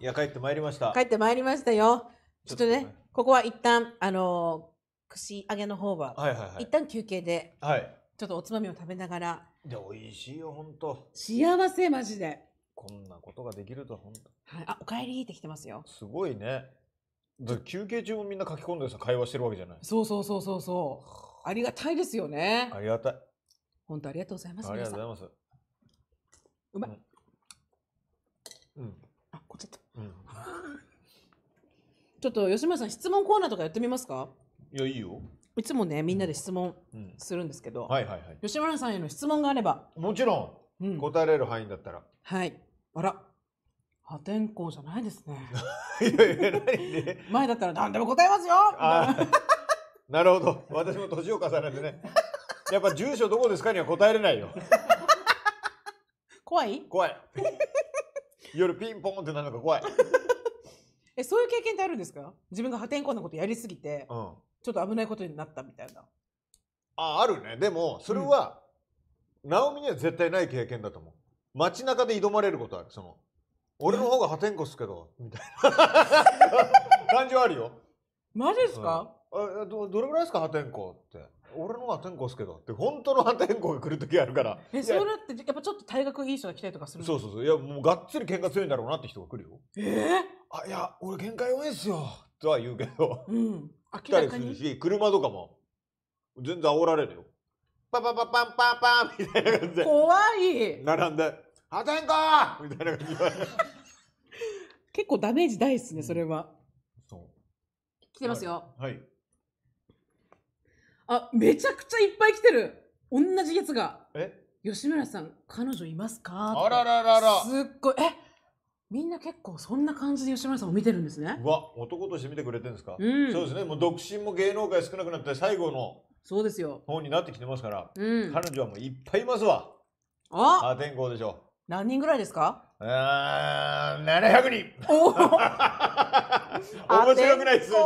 いや帰ってまいりました。帰ってまいりましたよ。ちょっとねここは一旦あの串揚げの方は,、はいはいはい、一旦休憩で、はい、ちょっとおつまみを食べながらで美味しいよ本当幸せマジでこんなことができると本当、はい、あおかえりって来てますよすごいね休憩中もみんな書き込んでさ会話してるわけじゃないそうそうそうそうそうありがたいですよねありがたい本当ありがとうございますありがとうございますうまい、うん、うん、あこっちだった、うんちょっと吉村さん質問コーナーとかやってみますかいやいいよいつもねみんなで質問するんですけど、はいはいはい吉村さんへの質問があればもちろん、うん答えられる範囲だったらはいあら破天荒じゃないですね いやいやないね前だったら何でも答えますよなるほど私も年を重ねてねやっぱ住所どこですかには答えれないよ怖い怖い夜ピンポンってなるのが怖いえ、そういう経験ってあるんですか自分が破天荒なことやりすぎて、うん、ちょっと危ないことになったみたいな。あ、あるね。でも、それは、うん、直美には絶対ない経験だと思う。街中で挑まれることある。その、俺の方が破天荒っすけど、みたいな 感じはあるよ。マジですか、うん、えどどれぐらいですか破天荒って。俺のは天候すけどって本当の天候が来る時あるからえそれってやっぱちょっと体格いい人が来たりとかするそうそうそういやもうがっつり喧嘩強いんだろうなって人が来るよええあいや俺喧嘩弱いっすよとは言うけど、うん、来たりするし車とかも全然煽られるよパパパパンパンパンみたいな感じで怖い並んで「破天荒!」みたいな感じで 結構ダメージ大っすねそれは、うん、そう来てますよはいあ、めちゃくちゃいっぱい来てる。同じやつが。え吉村さん、彼女いますかあらららら。すっごい。えみんな結構そんな感じで吉村さんを見てるんですね。うわ、男として見てくれてるんですか、うん、そうですね。もう独身も芸能界少なくなって最後のそうですよ本になってきてますから、うん、彼女はもういっぱいいますわ。ああ天候でしょう。何人ぐらいですかあー、700人 面白くない数字。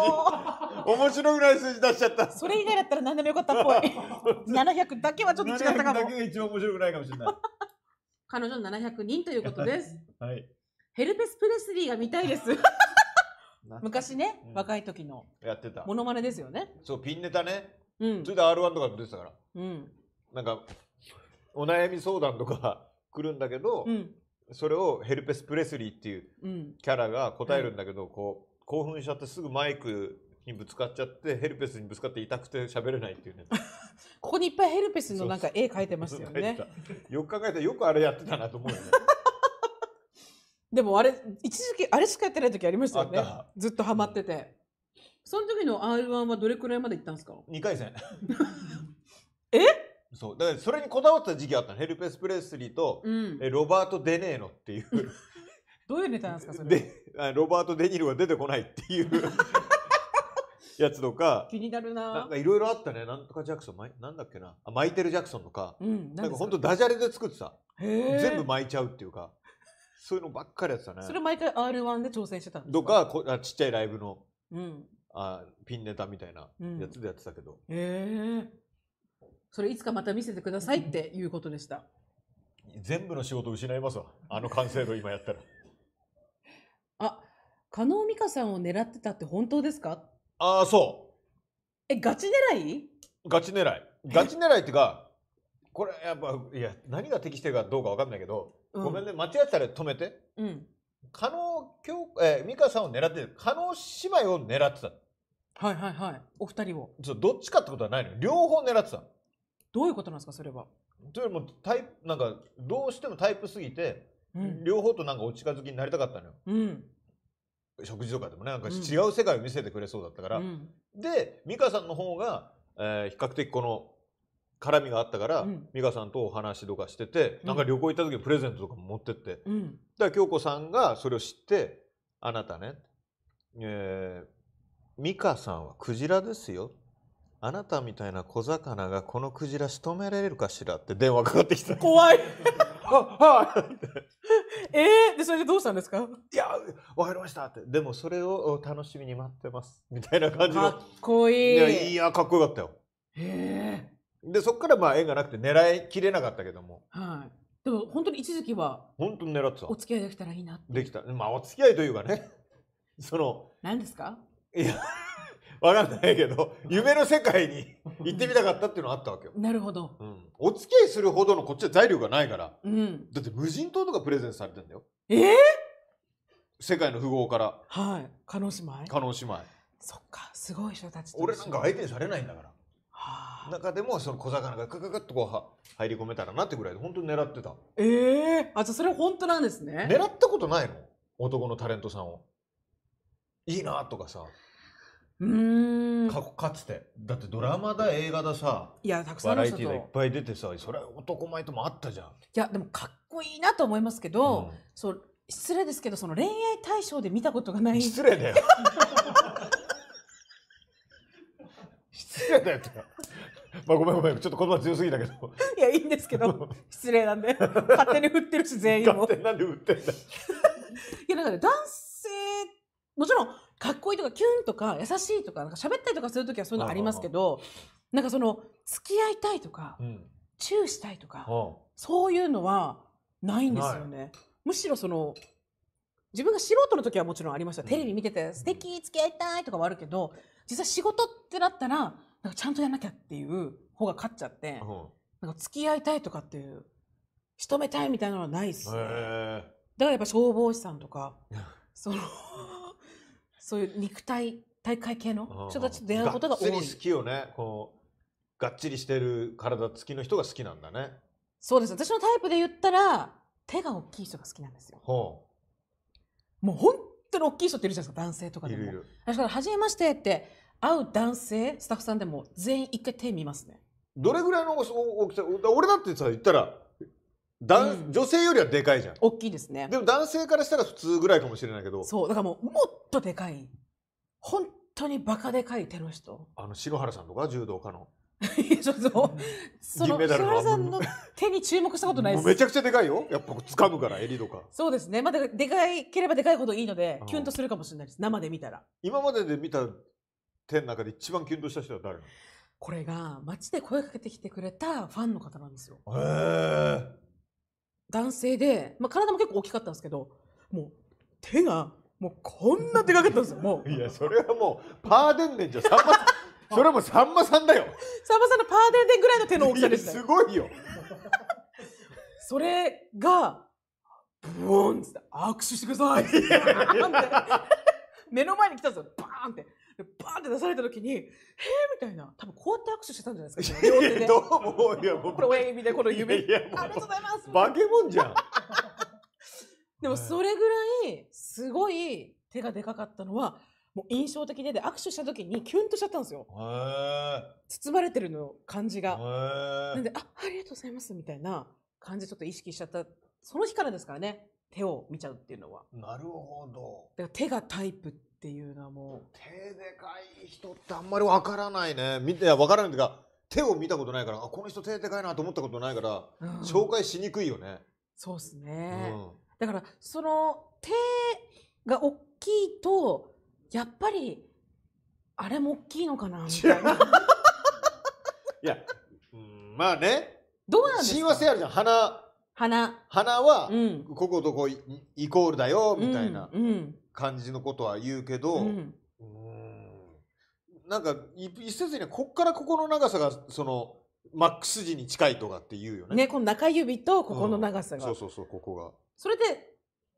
面白くない数字出しちゃった。それ以外だったら何でもよかったっぽい。700 だけはちょっと違ったかも。だけが一番面白くないかもしれない。彼女の700人ということです。はい。ヘルペス・プレスリーが見たいです。昔ね、うん、若い時の。やってた。モノマネですよね。そう、ピンネタね。うん。それで R1 とか出てたから。うん。なんか、お悩み相談とか 来るんだけど、うん、それをヘルペス・プレスリーっていうキャラが答えるんだけど、うん、こう、興奮しちゃってすぐマイクにぶつかっちゃってヘルペスにぶつかって痛くて喋れないっていうね ここにいっぱいヘルペスのなんか絵描いてましたよね よく考えたらよくあれやってたなと思うよね でもあれ一時期あれしかやってない時ありましたよねずっとハマっててその時の r 1はどれくらいまでいったんですか2回戦えそうだからそれにこだわった時期あったのヘルペス・プレスリーと、うん、えロバート・デネーノっていうどういうネタなんですかそれでロバート・デニルは出てこないっていうやつとか気になるなんかいろいろあったねなんとかジャクソンマイなんだっけなあマイテル・ジャクソンとか、うんなんか本当ダジャレで作ってた全部巻いちゃうっていうかそういうのばっかりやってたねそれ毎回 R1 で挑戦してたんですとかこあちっちゃいライブのうんあピンネタみたいなやつでやってたけど、へえそれいつかまた見せてくださいっていうことでした全部の仕事失いますわあの完成度今やったら あ加納美香さんを狙ってたって本当ですかああ、そう。え、ガチ狙いガチ狙い。ガチ狙いっていうか、これやっぱ、いや、何が適してるかどうかわかんないけど、うん、ごめんね、間違えたら止めて。うん。加納えー、美香さんを狙ってる。加納姉妹を狙ってた。はいはいはい。お二人を。どっちかってことはないの両方狙ってた。どういうことなんですか、それは。というよりも、タイプ、なんか、どうしてもタイプすぎて、うん、両方となんかお近づきになりたかったのよ。うん。食事とかでもねなんか違う世界を見せてくれそうだったから、うん、で美香さんの方が、えー、比較的この絡みがあったから、うん、美香さんとお話とかしてて、うん、なんか旅行行った時にプレゼントとかも持ってって、うん、だから京子さんがそれを知って「あなたね、えー、美香さんはクジラですよ」あなたみたいな小魚がこのクジラ仕留められるかしらって電話かかってきた怖い はは えー、でそれでどうしたんですかいやわかりましたってでもそれを楽しみに待ってます みたいな感じのかっこいいいやいやかっこよかったよへえでそこからまあ縁がなくて狙いきれなかったけどもはいでも本当に一時期は本当に狙ってたお付き合いできたらいいなってできたまあお付き合いというかね その何ですかいやわかんないけど、夢の世界に行ってみたかったっていうのあったわけよ。なるほど、うん。お付き合いするほどのこっちは材料がないから。うん、だって無人島とかプレゼンされてんだよ。えー、世界の富豪から。はい。叶姉妹叶姉妹。そっか、すごい人たち俺なんか相手にされないんだから。はあ、中でもその小魚がカカカッとこう入り込めたらなってぐらいで本当に狙ってたええー、あじゃそれ本当なんですね狙ったことないの男のタレントさんをいいなとかさうんかかつてだってドラマだ映画ださいやたくさんバラエティーでいっぱい出てさそれは男前ともあったじゃんいやでもかっこいいなと思いますけど、うん、そう失礼ですけどその恋愛対象で見たことがない失礼だよ 失礼だよってまあごめんごめんちょっと言葉強すぎだけどいやいいんですけど失礼なんで勝手に振ってるし全員も勝手なんで振ってんだ いやだから、ね、男性もちろんかっこいいとかキュンとか優しいとかなんか喋ったりとかする時はそういうのありますけどなんかその付き合いたいとか、うん、チューしたいとかそういうのはないんですよね。むしろその自分が素人の時はもちろんありました、うん、テレビ見てて素敵付き合いたいとかはあるけど実際仕事ってなったらなんかちゃんとやんなきゃっていう方が勝っちゃって、なんか付き合いたいとかっていう仕留めたいみたいなのはないっすね。だからやっぱ消防士さんとか そのそういう肉体大会系の人たちと出会うことが多い。がっつり好きよね。こうがっちりしてる体つきの人が好きなんだね。そうです。私のタイプで言ったら手が大きい人が好きなんですよ。ほうもう本当に大きい人っているじゃないですか。男性とかでも。いるいるだから初めましてって会う男性スタッフさんでも全員一回手見ますね。どれぐらいの大きさ？俺だってさ言ったら男、うん、女性よりはでかいじゃん大きいですねでも男性からしたら普通ぐらいかもしれないけどそうだからもうもっとでかい本当にバカでかい手の人あの篠原さんとか柔道家のちょっと、その、篠原さんの手に注目したことないです。めちゃくちゃでかいよ。やっぱ掴むから、襟とか。そうですね。まだ、でかいければでかいほどいいので、キュンとするかもしれないです。生で見たら。今までで見た手の中で一番キュンとした人は誰これが、街で声かけてきてくれたファンの方なんですよ。へえ。男性で、まあ、体も結構大きかったんですけどもう手がもうこんなでかかったんですよもういやそれはもうパーデンデンじゃさんまさん それはもうさんまさんだよさんまさんのパーデンデンぐらいの手の大きさですすごいよそれがブーンって握手してくださいって目の前に来たんですよバーンってバーンって出された時に、へえみたいな。多分こうやって握手してたんじゃないですか。両手で。どうも、いや、う。これ親指で、この指。いやいやありがとうございます。化け物じゃん。でもそれぐらい、すごい手がでかかったのは、もう印象的でで握手した時にキュンとしちゃったんですよ。包まれてるの感じが。なんで、あ、ありがとうございますみたいな感じちょっと意識しちゃった。その日からですからね、手を見ちゃうっていうのは。なるほど。だから手がタイプっっていうのはもう手でかい人ってあんまりわからないね見てわからないというか手を見たことないからあこの人手でかいなと思ったことないから、うん、紹介しにくいよねそうですね、うん、だからその手が大きいとやっぱりあれも大きいのかなみたいないや、うん、まあねどうなんですか親和性あるじゃん鼻花花は、こことこイコールだよみたいな、うんうん、感じのことは言うけど、うん、なんか一説にはこっからここの長さがそのマックス時に近いとかって言うよね。ねこの中指とここの長さが。うん、そうそうそうここが。それで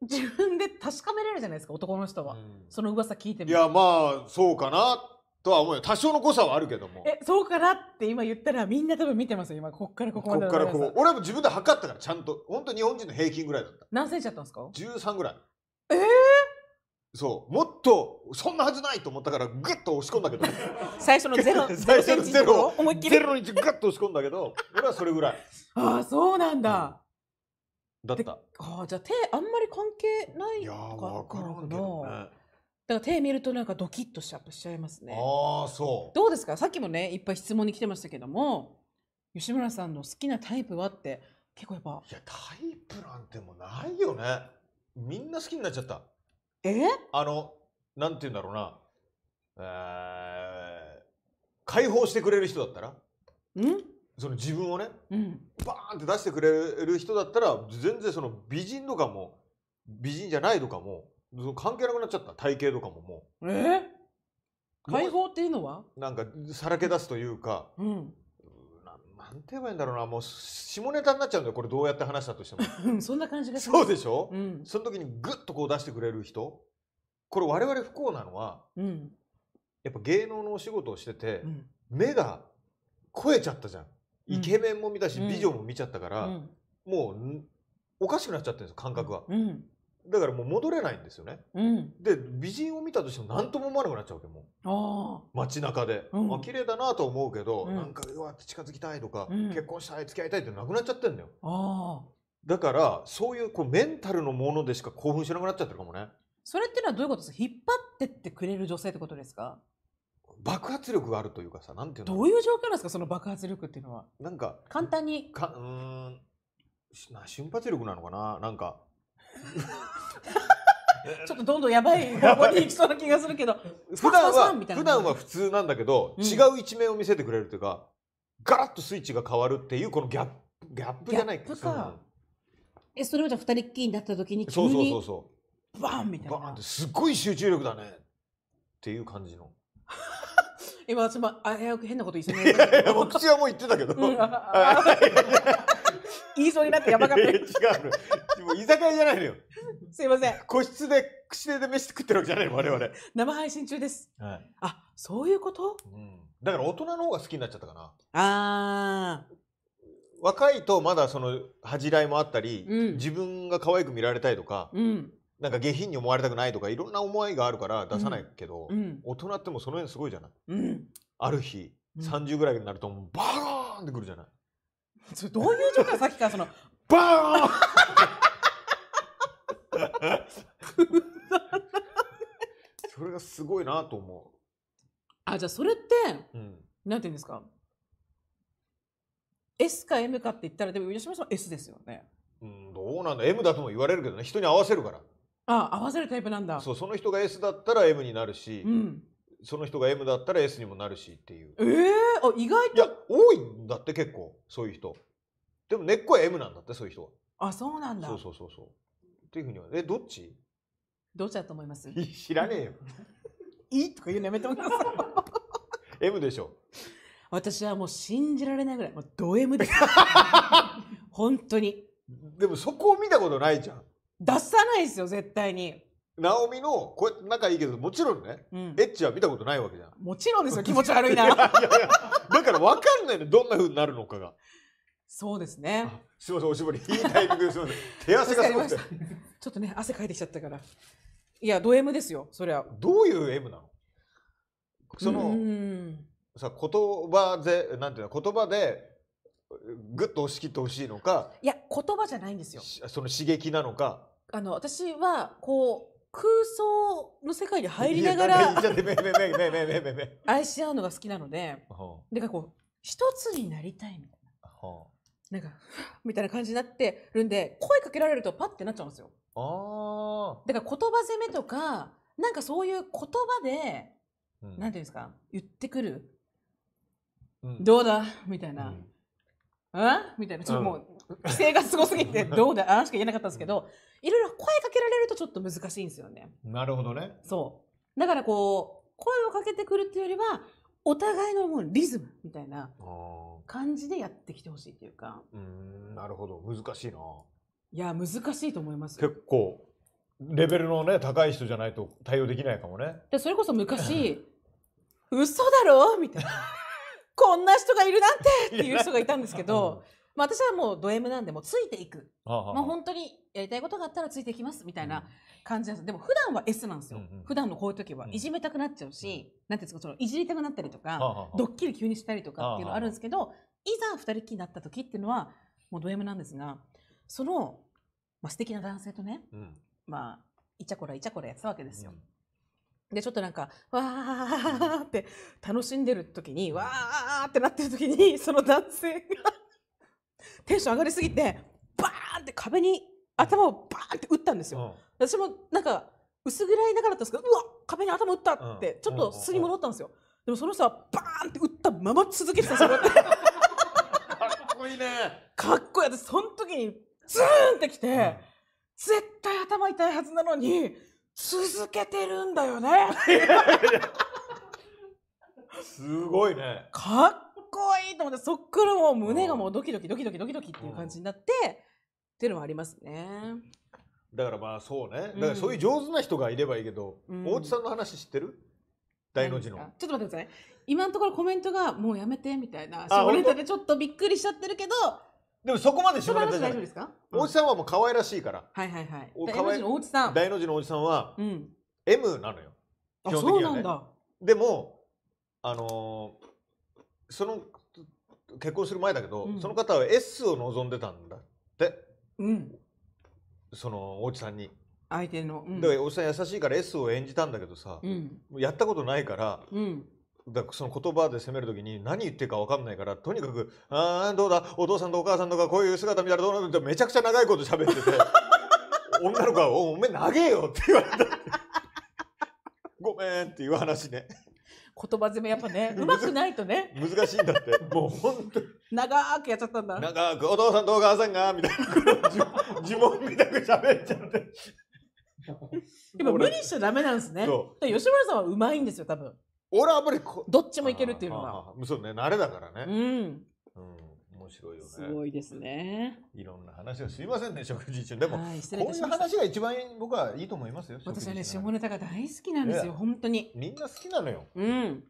自分で確かめれるじゃないですか男の人は、うん、その噂聞いてみいやまあそうかなとは思うよ多少の誤差はあるけどもえそうかなって今言ったらみんな多分見てますよ今こっからここまでこっからここ俺も自分で測ったからちゃんと本当日本人の平均ぐらいだった何センチだったんですか13ぐらいええそうもっとそんなはずないと思ったからぐっと押し込んだけど 最初のゼロ 最初のゼロ思いっきりゼロにぐっと押し込んだけど俺はそれぐらいああそうなんだ、うん、だったああじゃあ手あんまり関係ないのかな分からんけど、ね、だから手見るとなんかドキッとしちゃしちゃいますねああそうどうですかさっきもねいっぱい質問に来てましたけども吉村さんの好きなタイプはって結構やっぱいやタイプなんてもうないよねみんな好きになっちゃったえあの、なんて言うんだろうな。えー、解放してくれる人だったらんその自分をね、うん、バーンって出してくれる人だったら全然その美人とかも美人じゃないとかもその関係なくなっちゃった体型とかももうえ解放っていうのはなんかさらけ出すというか、うん、なんて言えばいいんだろうなもう下ネタになっちゃうんだよこれどうやって話したとしても そんな感じがそうでしょ、うん、その時にグッとこう出してくれる人これ我々不幸なのは、うん、やっぱ芸能のお仕事をしてて、うん、目が超えちゃったじゃんイケメンも見たし、美女も見ちゃったから、もうおかしくなっちゃってるんですよ感覚は？だからもう戻れないんですよね、うん、で美人を見たとしても何とも思わなくなっちゃうわけもう街中で、うん、あ綺麗だなと思うけど、うん、なんかうわって近づきたいとか、うん、結婚したい付き合いたいってなくなっちゃってんだよだからそういうこうメンタルのものでしか興奮しなくなっちゃってるかもねそれっていうのはどういうことですか引っ張ってってくれる女性ってことですか爆発力があるというかさなんていうのどういう状況なんですかその爆発力っていうのはなんか簡単にかうん瞬発力なのかななんか ちょっとどんどんやばい方向に行きそうな気がするけど普段は普段は普通なんだけど、うん、違う一面を見せてくれるというかガラッとスイッチが変わるっていうこのギャップギャップじゃないかえそれをじゃあ2人っきりになった時に急にそうそうそうバンみたいなバンってすっごい集中力だねっていう感じの今私も危うく変なこと言いそう口はもう言ってたけど、うん 言いそうになってやばかった。違うの。もう居酒屋じゃないのよ。すいません。個室で口で飯食ってるわけじゃないの我々。生配信中です。はい、あそういうこと、うん、だから大人の方が好きになっちゃったかな。ああ。若いとまだその恥じらいもあったり、うん、自分が可愛く見られたいとか、うん、なんか下品に思われたくないとかいろんな思いがあるから出さないけど、うん、大人ってもその辺すごいじゃない、うん、ある日30ぐらいになるともうバーンってくるじゃない、それどういう状況さっきからそのバーン それがすごいなと思うあじゃあそれって、うん、なんて言うんですか S か M かって言ったらでも吉村さんは S ですよねうんどうなんだ M だとも言われるけどね人に合わせるからあ合わせるタイプなんだそうその人が S だったら M になるし、うん、その人が M だったら S にもなるしっていうええーあ意外いや多いんだって結構そういう人でも根っこは M なんだってそういう人はあそうなんだそうそうそうそうっていうふうにはえどっちどっちだと思います知らねえよいいとか言うのやめてもらっです M でしょ私はもう信じられないぐらいもうド M です 本当にでもそこを見たことないじゃん出さないですよ絶対におみのこう仲いいけどもちろんね、うん、エッチは見たことないわけじゃんもちろんですよ気持ち悪いないやいやだから分かんないね、どんなふうになるのかがそうですねすいませんおしぼりいいタイミングですよね。手汗がすごくてちょっとね汗かいてきちゃったからいやド M ですよそりゃどういう M なのそのさ言葉でなんていうの言葉でぐっと押し切ってほしいのかいや言葉じゃないんですよその刺激なのかあの私はこ空想の世界に入りながら愛し合うのが好きなのでなんかこう一つになりたいみたいな。なんかみたいな感じになってるんで声かけられるとパッてなっちゃうんですよ。だから言葉攻めとかなんかそういう言葉で、うん、なんていうんですか言ってくる、うん、どうだみたいな、うん、みたいなちょっともう、規制がすごすぎて どうだあしか言えなかったんですけど、いろいろ声かけられるとちょっと難しいんですよね。なるほどね。そう。だからこう、声をかけてくるっていうよりは、お互いのもうリズムみたいな感じでやってきてほしいっていうか。うん、なるほど。難しいな。いや、難しいと思います。結構、レベルのね、高い人じゃないと対応できないかもね。で、それこそ昔、嘘だろみたいな。こんな人がいるなんてっていう人がいたんですけど、まあ、私はもうド M なんでもうついていく、ああ、まあ、本当にやりたいことがあったらついてきますみたいな感じなんです、でも普段は S なんですよ、ん、普段のこういう時はいじめたくなっちゃうし、なんていうんですかそのいじりたくなったりとか、ドッキリ急にしたりとかっていうのあるんですけど、いざ2人きりになった時っていうのはもうド M なんですがその、まあ素敵な男性とね、まあいちゃこらいちゃこらやってたわけですよ。でちょっとなんかわーって楽しんでる時にわーってなってる時にその男性がテンション上がりすぎてバーンって壁に頭をバーンって打ったんですよ、うん、私もなんか薄暗い中だったんですけどうわ壁に頭打ったってちょっとすに戻ったんですよ、でもその人はバーンって打ったまま続けてたんです かっこいいねかっこいい私その時にズーンってきて、うん、絶対頭痛いはずなのに続けてるんだよねすごいねかっこいいと思ってそっからもう胸がもうドキドキドキドキドキドキっていう感じになって、っていうのはありますね。だからまあそうね。だからそういう上手な人がいればいいけど、うん、大内さんの話知ってる？大の字の。ちょっと待ってください。今のところコメントがもうやめてみたいな。下ネタでちょっとびっくりしちゃってるけど。でもそこまで下ネタじゃない。ですか？大内さんはもう可愛らしいから。はいはいはい。大の字の大内さん。大の字の大内さんは、うん、M なのよ。基本的にはね。でもあのー、その結婚する前だけど、うん、その方は S を望んでたんだって。うんその大地さんに。相手の、うんだからおじさん優しいから S を演じたんだけどさ、うんやったことないからうんだからその言葉で責める時に何言ってるか分かんないからとにかく「ああどうだお父さんとお母さんとかこういう姿見たらどうなる?」ってめちゃくちゃ長いこと喋ってて 女の子は「おおめえ長えよ」って言われたごめんっていう話ね言葉詰めやっぱね、う まくないとね。難しいんだって。もう本当に。長くやっちゃったんだ。長く、お父さんとお母さんが、みたいな。呪文みたく喋っちゃって。や っ無理しちゃダメなんですね。吉村さんはうまいんですよ、多分。俺はあんまりどっちもいけるっていうのは。そうね、慣れだからね。うん。うん面白いよね。すごいですね。いろんな話をすいませんね、食事中。でも、はい、こういう話が一番僕はいいと思いますよ。私はね、下ネタが大好きなんですよ、本当に。みんな好きなのよ。うん。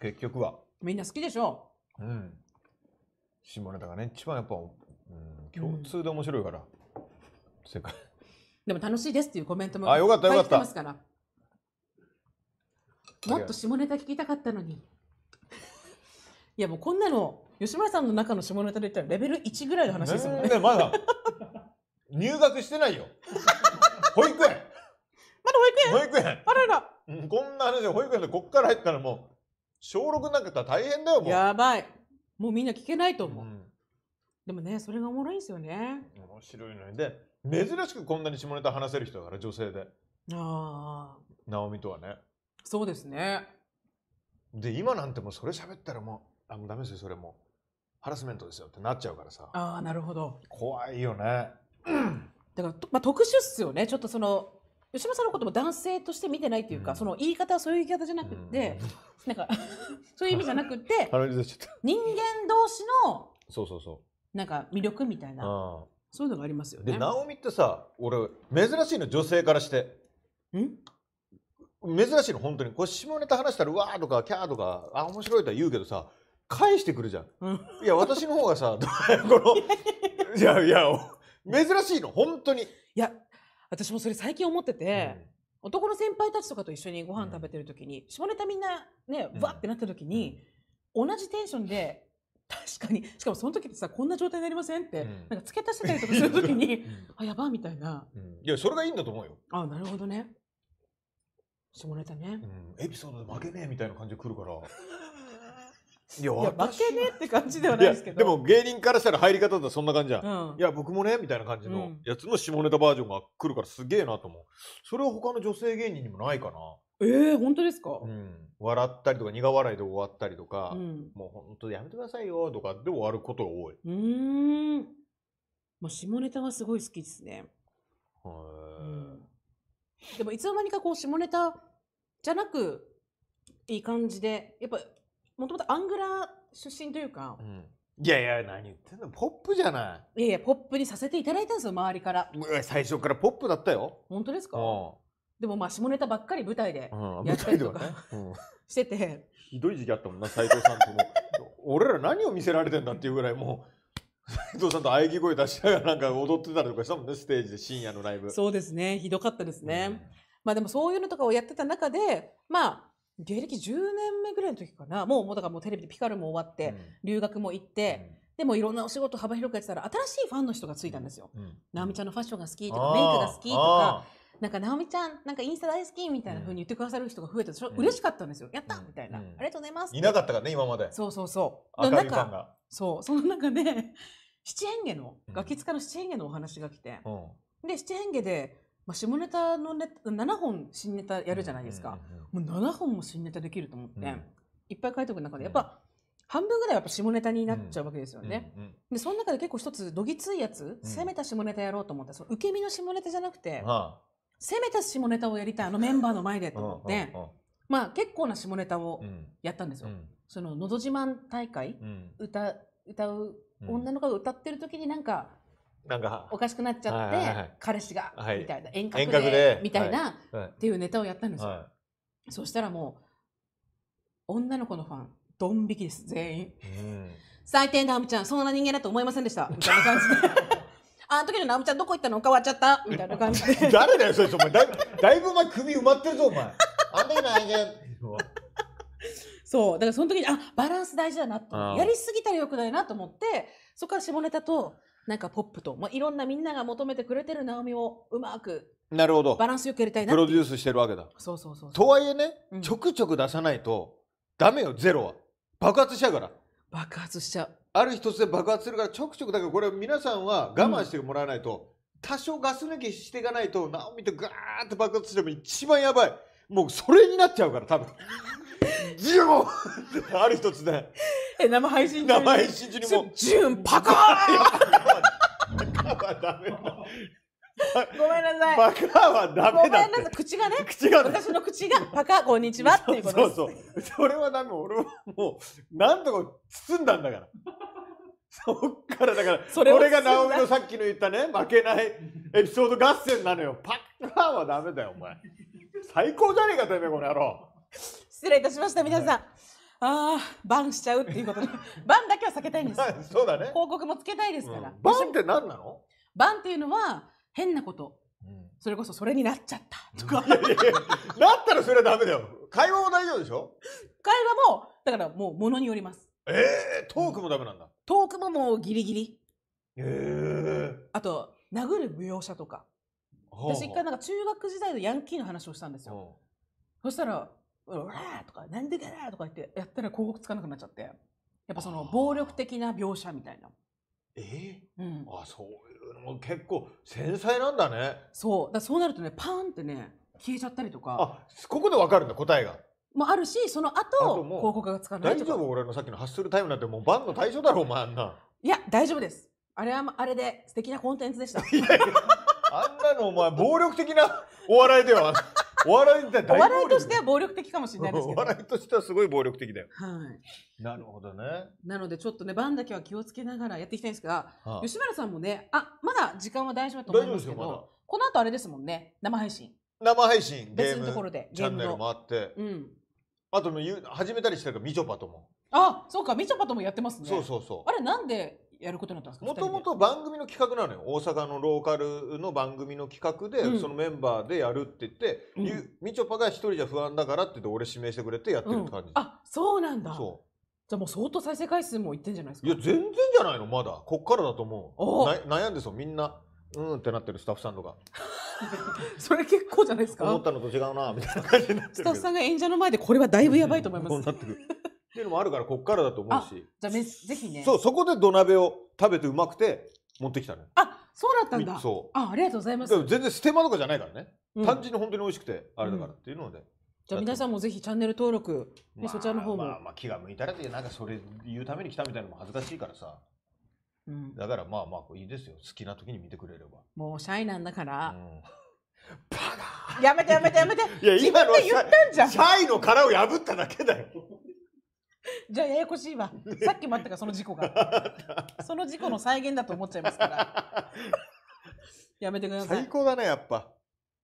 結局は。みんな好きでしょう。うん。下ネタがね、一番やっぱ、うん、共通で面白いから、うん、世界。でも楽しいですっていうコメントもあよかったよかったますからもっと下ネタ聞きたかったのにいやもうこんなの吉村さんの中の下ネタで言ったらレベル1ぐらいの話ですもんね。ねまだ 入学してないよ。保育園。まだ保育園。保育園。あらら。うん、こんな話で保育園でこっから入ったらもう小6なったら大変だよもう。やばい。もうみんな聞けないと思う。うん、でもねそれがおもろいんですよね。面白いのにで珍しくこんなに下ネタ話せる人だから女性で。ああ。直美とはね。そうですね。で今なんてもうそれ喋ったらもうあもうダメですよそれもハラスメントですよってなっちゃうからさああなるほど怖いよね、うん、だから、まあ、特殊っすよねちょっとその吉村さんのことも男性として見てないっていうか、うん、その言い方はそういう言い方じゃなくて、うん、なんか そういう意味じゃなくて 人間同士のそうそうそうなんか魅力みたいなそういうのがありますよねで直美ってさ俺珍しいの女性からして珍しいの本当にこう下ネタ話したらうわーとかキャーとかあ面白いとは言うけどさ返してくるじゃん。いや、私の方がさ、この、いやいや、珍しいの、本当に。いや、私もそれ最近思ってて、うん、男の先輩たちとかと一緒にご飯食べてる時に、下ネタみんなね、わってなった時に、同じテンションで、確かに、しかもその時ってさ、こんな状態になりませんって、なんか付け足してたりとかする時に、あ、やばみたいな、いや、それがいいんだと思うよ。あ、なるほどね。下ネタね、エピソードで負けねえみたいな感じでくるから。いや負けねって感じではないですけどでも芸人からしたら入り方だそんな感じじゃん、うん、いや僕もねみたいな感じのやつの下ネタバージョンが来るからすげえなと思うそれは他の女性芸人にもないかなえー、本当ですか、うん、笑ったりとか苦笑いで終わったりとか、うん、もう本当やめてくださいよとかで終わることが多いうんまあ、下ネタはすごい好きですねへえ、でもいつの間にかこう下ネタじゃなくいい感じでやっぱもともとアングラ出身というか、うん、いやいや何言ってんのポップじゃないいやいやポップにさせていただいたんですよ周りから最初からポップだったよ本当ですか、でもまあ下ネタばっかり舞台でやったりとか、うん、ね、しててひどい時期あったもんな斎藤さんとも俺ら何を見せられてんだっていうぐらいもう斉藤さんと喘ぎ声出しながらなんか踊ってたりとかしたもんねステージで深夜のライブそうですねひどかったですね、うん、まあでもそういうのとかをやってた中でまあ芸歴10年目ぐらいの時かなもうもうだからもうテレビでピカルも終わって、うん、留学も行って、うんでもいろんなお仕事幅広くやってたら新しいファンの人がついたんですよ。直美ちゃんのファッションが好きとかメイクが好きとかなんか直美ちゃんなんかインスタ大好きみたいなふうに言ってくださる人が増えて、うん、嬉しかったんですよ。やったみたいな、ありがとうございます。いなかったからね今まで。そうそうそう。明んいそうその中で七変化のガキカの七変化のお話が来て、で七変化でまあ、下ネタのネタ7本新ネタやるじゃないですか、もう7本も新ネタできると思って、いっぱい書いておく中でやっぱ、半分ぐらいはやっぱ下ネタになっちゃうわけですよね。でその中で結構一つどぎついやつ、攻めた下ネタやろうと思ったその受け身の下ネタじゃなくて、攻めた下ネタをやりたいあのメンバーの前でと思って。まあ、結構な下ネタをやったんですよ。うん、その「のど自慢」大会、うん、歌歌う女の子が歌ってる時になんかなんかおかしくなっちゃって、はいはいはい、彼氏が、はい、みたいな遠隔でみたいな、はい、っていうネタをやったんですよ、はい、そしたらもう女の子のファンドン引きです全員、うん、最低ナムちゃんそんな人間だと思いませんでした みたいな感じであの時のナムちゃんどこ行ったの変わっちゃったみたいな感じで 誰だよそれお前だだいぶ前首埋まってるぞお前あん時の相そうだからその時にあバランス大事だなとやりすぎたらよくないなと思ってそこから下ネタとなんかポップと、まあ、いろんなみんなが求めてくれてるナオミをうまくなるほどバランスよくやりたいなプロデュースしてるわけだそうそうそうとはいえね、ちょくちょく出さないとダメよゼロは爆発しちゃうから爆発しちゃうある一つで爆発するからちょくちょくだけどこれ皆さんは我慢してもらわないと、うん、多少ガス抜きしていかないとナオミってガーッと爆発しても一番やばいもうそれになっちゃうから多分 ジュンある一つでえ生配信中生配信中にもうジュンパカーンパカはダメだごめんなさい。パカはダメだごめんなさい。口がね。口が、私の口がパカこんにちはっていうことです。そうそうそれはダメ。俺はもうなんとか包んだんだから。そっからだからそれ俺が直美のさっきの言ったね負けないエピソード合戦なのよ。パカはダメだよお前。最高じゃねえかてめえこの野郎。失礼いたしました皆さん、はい、ああバンしちゃうっていうことで バンだけは避けたいんです、はい、そうだね広告もつけたいですから、うん、バンって何なのバンっていうのは変なこと、うん、それこそそれになっちゃったとか、うん、いやいやなったらそれはダメだよ会話も大丈夫でしょ会話もだからもうものによりますえー、トークもダメなんだ、トークももうギリギリえー、あと殴る描写とか私一回なんか中学時代のヤンキーの話をしたんですよ、そしたらうわーとか、なんでだよとか言って、やったら広告つかなくなっちゃって、やっぱその暴力的な描写みたいな。えー、うん、あそういうのも結構繊細なんだねそうだそうなるとねパーンってね消えちゃったりとかあここでわかるんだ答えがもあるしその後あ広告がつかない大丈夫俺のさっきのハッスルタイムなんてもうバンの対象だろう、お前あんないや大丈夫ですあれはあれで素敵なコンテンツでしたあんなのお前暴力的なお笑いではお笑いってお笑いとしては暴力的かもしれないですけど。お笑いとしてはすごい暴力的だよ。はい。なるほどね。なのでちょっとね、番だけは気をつけながらやっていきたいんですが、はあ、吉村さんもね、あ、まだ時間は大丈夫だと思いますけど、ま、だ。この後あれですもんね、生配信。生配信、別のところで。チャンネルもあって。うん。あともう始めたりしてるからみちょぱとも。あ、そうか、みちょぱともやってますね。そうそうそう。あれなんでやることになったんですもともと番組の企画なのよ大阪のローカルの番組の企画で、うん、そのメンバーでやるって言って、うん、みちょぱが一人じゃ不安だからって言って俺指名してくれてやってるって感じ、うん、あそうなんだじゃもう相当再生回数もいってんじゃないですかいや全然じゃないのまだこっからだと思う悩んでそうみんなうんってなってるスタッフさんとか それ結構じゃないですか思ったのと違うなみたいな感じになってるスタッフさんが演者の前でこれはだいぶやばいと思います、うんっていうのもあるからこっからだと思うしじゃあめぜひねそうそこで土鍋を食べてうまくて持ってきたの、ね、あそうだったんだそうあありがとうございます全然ステマとかじゃないからね、うん、単純に本当に美味しくてあれだからっていうので、うん、じゃあ皆さんもぜひチャンネル登録、まあ、そちらの方も、まあ、まあ気が向いたらってなんかそれ言うために来たみたいのも恥ずかしいからさうん、だからまあまあいいですよ好きな時に見てくれればもうシャイなんだから、うんバカやめてやめてやめていや今の自分で言ったんじゃんシャイの殻を破っただけだよ じゃあややこしいわさっきもあったからその事故が その事故の再現だと思っちゃいますからやめてください最高だねやっぱ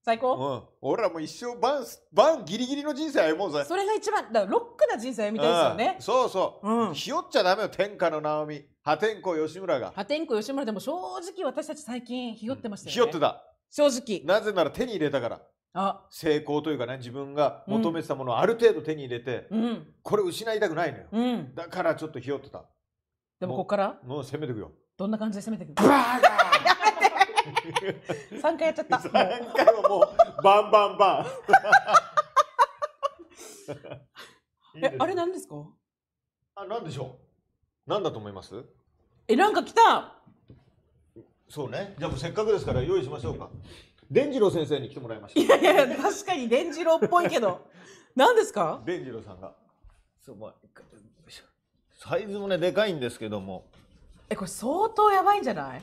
最高、うん、俺らもう一生バンバンギリギリの人生歩もうぜそれが一番だからロックな人生歩みたいですよね、うん、そうそう、うん、ひよっちゃダメよ天下の直美破天荒吉村が破天荒吉村でも正直私たち最近ひよってましたよね、うん、ひよってた正直なぜなら手に入れたから成功というかね自分が求めてたものをある程度手に入れて、うん、これ失いたくないのよ、うん、だからちょっとひよってたでもここからもう攻めていくよどんな感じで攻めていくるバーガー3 回やっちゃった3回ももうバンバンバン えあれ何ですかあ何でしょう何だと思いますえなんか来たそうねじゃあもうせっかくですから用意しましょうか伝次郎先生に来てもらいました。いやいや、確かに伝次郎っぽいけど。何ですか伝次郎さんが。そう、まあ、サイズもね、でかいんですけども。え、これ相当やばいんじゃない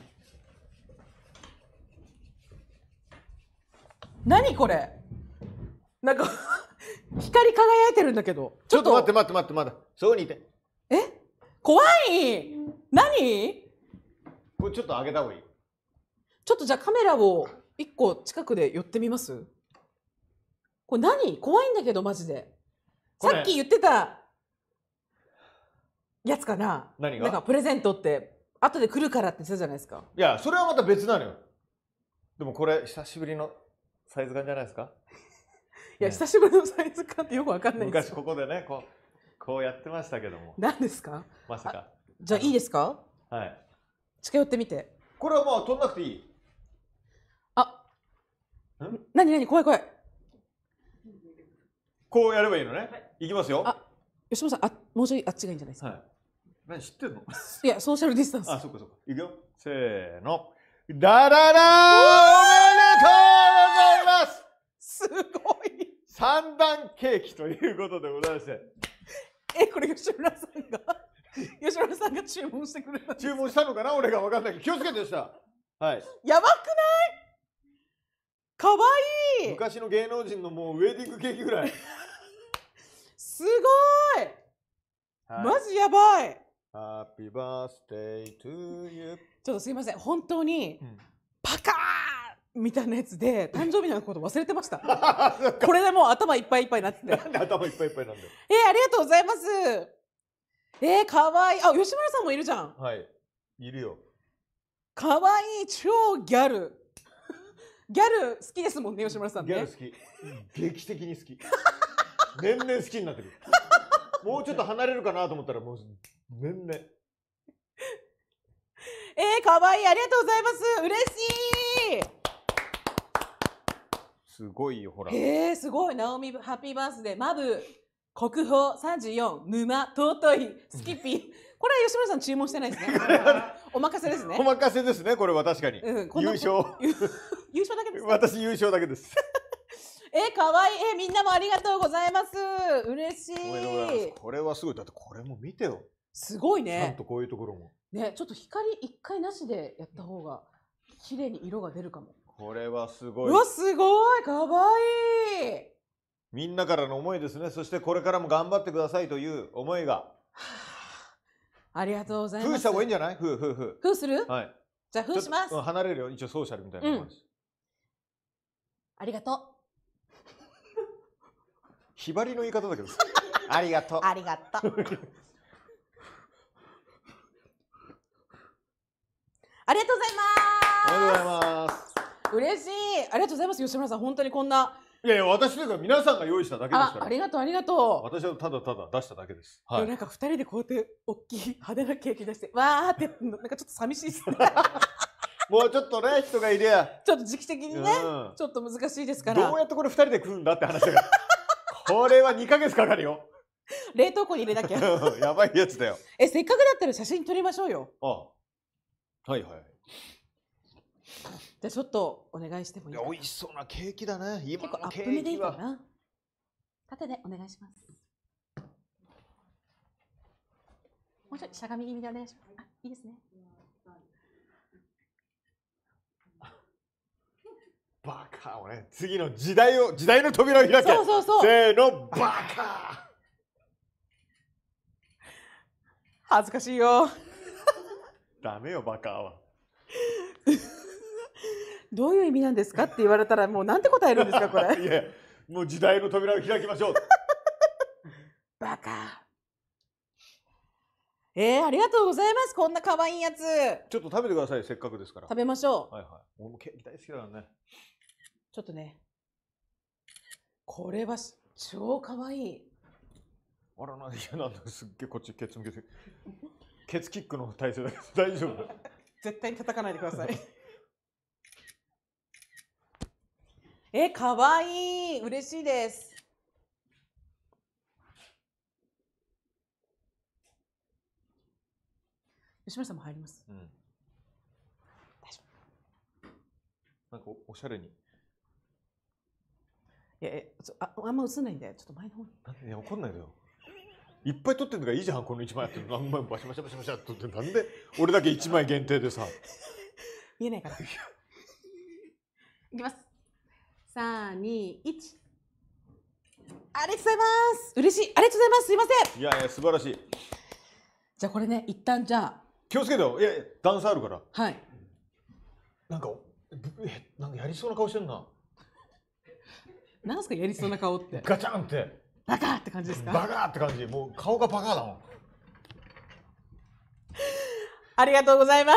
何これなんか光り輝いてるんだけど。ちょっと待って待って待って待って。そこにいて。え怖い何これちょっと上げた方がいい。ちょっとじゃあカメラを。一個近くで寄ってみますこれ何怖いんだけどマジでさっき言ってたやつかな何がなんかプレゼントって後で来るからって言ってたじゃないですかいやそれはまた別なのよでもこれ久しぶりのサイズ感じゃないですかいや、ね、久しぶりのサイズ感ってよくわかんない昔ここでねこうこうやってましたけども何ですかまさかじゃあいいですかはい近寄ってみてこれはまあ取んなくていいなになに怖い怖い。こうやればいいのね。いきますよ。あ、吉本さん、あ、もうちょいあっちがいいんじゃないですか。はい、何知ってんの？いや、ソーシャルディスタンス。あ、そっかそっか。いくよ。せーの。だららおめでとうございます。すごい。三段ケーキということでございまして。え、これ吉村さんが 吉村さんが注文してくれた。注文したのかな？俺が分かんないけど気をつけてした。はい。やばくない？かわいい昔の芸能人のもうウェディングケーキぐらいすごい、はい、マジやばいハッピーバースデートゥーユーちょっとすいません本当に、パカーみたいなやつで誕生日のこと忘れてました これでもう頭いっぱいいっぱいになっててなんで頭いっぱいいっぱいなんだよえー、ありがとうございますえー、かわいいあ吉村さんもいるじゃんはいいるよかわいい超ギャルギャル好きですもんね吉村さん、ね、ギャル好き劇的に好き 年々好きになってるもうちょっと離れるかなと思ったらもう年々えー、可愛いいありがとうございます嬉しいすごいよほらえー、すごいナオミハッピーバースデーマブ国宝三十四、沼尊いスキピ これは吉村さん注文してないですね お任せですね。お任せですね、これは確かに。うん、優勝。優勝だけです。私優勝だけです。え、可愛いえ、みんなもありがとうございます。嬉しい。いこれはすごい。だってこれも見てよ。すごいね。ちゃんとこういうところも。ね、ちょっと光一回なしでやった方が綺麗に色が出るかも。これはすごい。うわ、すごい。可愛いみんなからの思いですね。そしてこれからも頑張ってくださいという思いが。はあありがとうございます。ふうした方がいいんじゃないふうふうするはい。じゃあ、ふうします。離れるよ。一応ソーシャルみたいな感じ。うん、ありがとう。ひばりの言い方だけど ありがとう。ありがとう。ありがとうございます。ありがとうございます。嬉しい。ありがとうございます。吉村さん、本当にこんないやいや、私というか皆さんが用意しただけですかあら。ありがとうありがとう私はただただ出しただけです。はでもい。なんか二人でこうやって大きい派手なケーキ出してわーってなんかちょっと寂しいですね もうちょっとね、人がいりゃ。ちょっと時期的にね、うんちょっと難しいですからどうやってこれ二人で食うんだって話が これは2ヶ月かかるよ。冷凍庫に入れなきゃ やばいやつだよ。えせっかくだったら写真撮りましょうよあはいはい。じゃちょっとお願いしてもいいかな美味しそうなケーキだね。今結構アップめでいいかな。縦でお願いします。もうちょいしゃがみ気味でお願いします。あ、いいですね。バカ俺次の時代を時代の扉を開けそうそうそうせーのバカ恥ずかしいよダメよバカはどういう意味なんですかって言われたらもうなんて答えるんですかこれ いやもう時代の扉を開きましょう バカえー、ありがとうございますこんな可愛いやつちょっと食べてくださいせっかくですから食べましょうはいはい俺もケーキ大好きだかねちょっとねこれは超可愛いあらないやなんだすっげえこっちケツ向けてケツキックの体勢だけど大丈夫 絶対に叩かないでくださいえ、かわいい。嬉しいです。吉村さんも入ります。うん、大丈夫。なんかおおしゃれに。いやああんま映んないんで、ちょっと前の方に。いや、怒んないでよ。いっぱい撮ってるのがいいじゃん、この1枚やってる。何枚もバシャバシャバシャバシャって撮ってなんで俺だけ1枚限定でさ。見えないから。いきます。三二一。ありがとうございます。嬉しい。ありがとうございます。すいません。いやいや、素晴らしい。じゃあこれね、一旦じゃあ。気をつけてよ。いや、いや、段差あるから。はい。なんか、え、なんかやりそうな顔してんな。なんすかやりそうな顔って。ガチャンって。バカって感じですか。バカって感じ。もう顔がバカだもん。ありがとうございま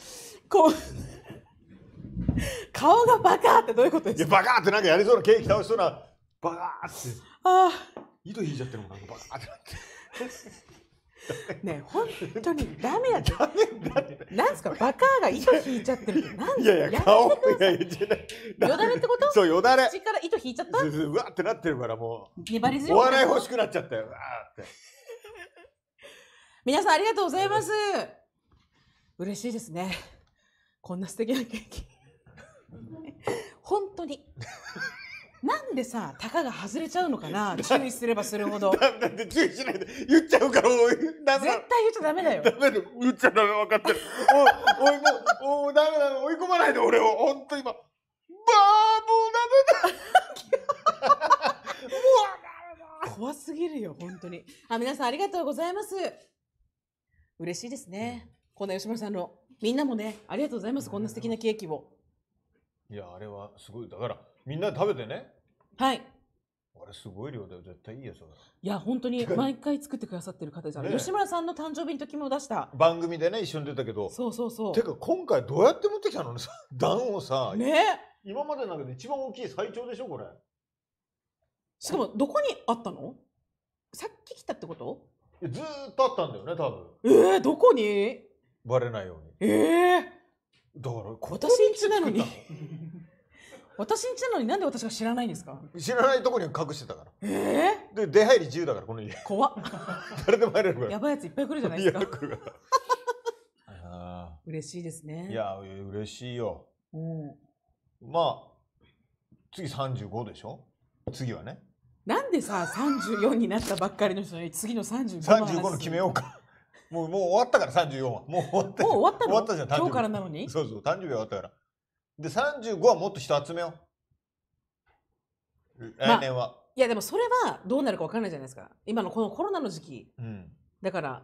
す。こう。顔がバカってどういうことですかいやバカってなんかやりそうなケーキ倒しそうなバカってああ糸引いちゃってるもんバカってなってね本当にダメだって。ダメだって。なんすかバカが糸引いちゃってる。なんいやいや顔やよだれってこと？そうよだれ。口から糸引いちゃった。うわってなってるからもう。粘り強い。お笑い欲しくなっちゃったよ。わって。皆さんありがとうございます。嬉しいですね。こんな素敵なケーキ。本当に なんでさたかが外れちゃうのかな 注意すればするほどだだって注意しないで言っちゃうからおいだメ絶対言っちゃダメだよダメだよ言っちゃダメ分かってるおいもうおダメだ追い込まないで俺を本当今バーもうダメだ怖すぎるよ本当にあ皆さんありがとうございます嬉しいですね、こんな吉村さんのみんなもねありがとうございますこんな素敵なケーキをいや、あれはすごい。だから、みんなで食べてね。はい。あれすごい量だよ。絶対いいやそれ。いや、本当に 毎回作ってくださってる方ですよね吉村さんの誕生日の時も出した。番組でね、一緒に出たけど。そうそうそう。てか、今回どうやって持ってきたのね、段をさう。、ね今までの中で一番大きい最長でしょ、これ。しかも、どこにあったのさっき来たってことずーっとあったんだよね、多分。えー、どこにえバレないように。えー、だから私んちなのに 私んちなのになんで私が知らないんですか知らないとこに隠してたからええー、で出入り自由だからこの家怖っ 誰でも入れるからやばいやついっぱい来るじゃないですか 嬉しいですねいや嬉しいよ、うん、まあ次35でしょ次はねなんでさ34になったばっかりの人に次の35の話35の決めようかもうもう終わったから34はもう終わったもう終わった終わったじゃん今日からなのにそうそう誕生日終わったからで35はもっと人集めよう来年は、まいやでもそれはどうなるか分からないじゃないですか今のこのコロナの時期、うん、だから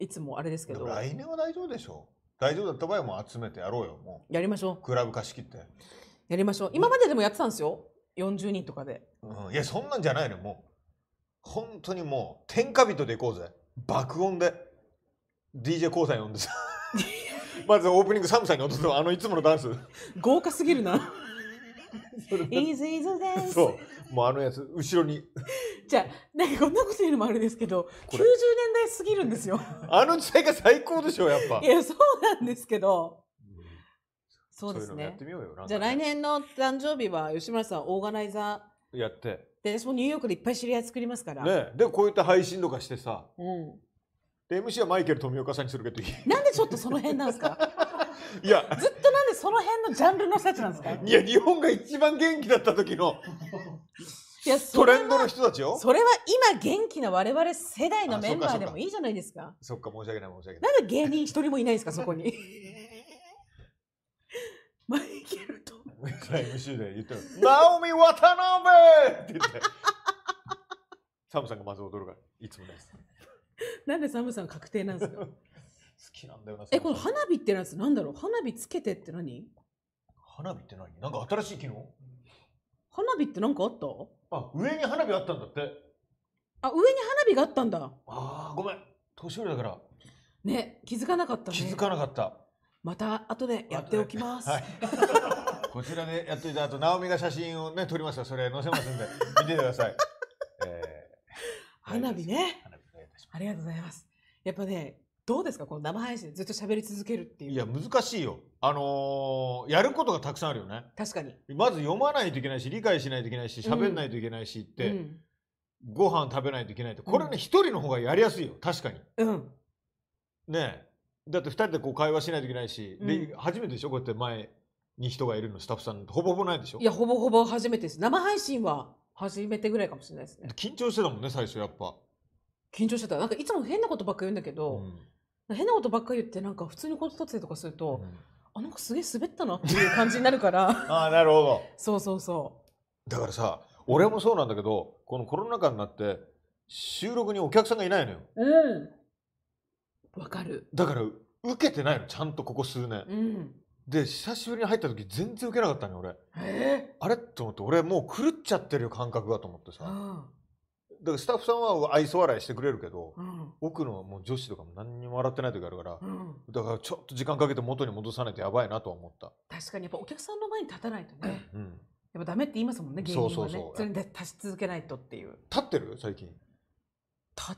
いつもあれですけど来年は大丈夫でしょ大丈夫だった場合はもう集めてやろうよもうやりましょうクラブ貸し切ってやりましょう今まででもやってたんですよ40人とかで、うん、いやそんなんじゃないの、もう本当にもう天下人でいこうぜ爆音で。DJ 交際さんですまずオープニング寒さに踊ったあのいつものダンス豪華すぎるなイズイズです。そう、もうあのやつ、後ろに。じゃあ、なんかこんなこと言うのもあれですけど、90年代すぎるんですよ。あの時代が最高でしょやっぱ。いや、そうなんですけど。うん、そうですね。じゃあ、来年の誕生日は吉村さん、オーガナイザー。やって。で、私もニューヨークでいっぱい知り合い作りますから。ね、で、こういった配信とかしてさ。うん。で MC はマイケル富岡さんにするけどなんでちょっとその辺なんですか いやずっとなんでその辺のジャンルの人たちなんですかいや日本が一番元気だった時のいやトレンドの人たちよそれは今元気な我々世代のメンバーでもいいじゃないですかそっか申し訳ない申し訳ないなんで芸人一人もいないですかそこに マイケルと MC で言ってる「ナオミ渡辺!」って言ってサムさんがまず踊るからいつもですなんで寒さ確定なんですか 好きなんだよな。え、この花火ってやつなんだろう花火つけてって何花火って何なんか新しい機能花火って何かあったあ、上に花火あったんだって。あ、上に花火があったんだ。ああ、ごめん。年寄りだから。ね、気づかなかった、ね、気づかなかった。また後でやっておきます。はい、こちらでやっていた後、ナオミが写真をね、撮りました。それ載せますんで、見てください。えー、花火ね。します。ありがとうございます。やっぱね、どうですかこの生配信ずっと喋り続けるっていう。いや、難しいよ。あのーやることがたくさんあるよね。確かに。まず読まないといけないし、理解しないといけないし、喋んないといけないしって、うん。ご飯食べないといけないって、これうね、ん一人の方がやりやすいよ。確かに。うん。ねだって二人でこう会話しないといけないし、うで、初めてでしょこうやって前に人がいるの、スタッフさんなんてほぼほぼないでしょいや、ほぼほぼ初めてです。生配信は初めてぐらいかもしれないですね。緊張してたもんね、最初やっぱ。緊張してたなんかいつも変なことばっか言うんだけど、変なことばっか言ってなんか普通にコント撮影とかすると、あなんかすげえ滑ったなっていう感じになるから あなるほどそうそうそうだからさ俺もそうなんだけどこのコロナ禍になって収録にお客さんがいないのようんわかるだから受けてないのちゃんとここ数年、うん、で久しぶりに入った時全然受けなかったのよ俺あれと思って俺もう狂っちゃってるよ感覚がと思ってさ、うんだからスタッフさんは愛想笑いしてくれるけど、うん、奥のもう女子とかも何にも笑ってない時あるから、うん、だからちょっと時間かけて元に戻さないとやばいなと思った確かにやっぱお客さんの前に立たないとね、うん、やっぱダメって言いますもんね芸人はねそうそうそうで立ち続けないとっていう立ってる最近立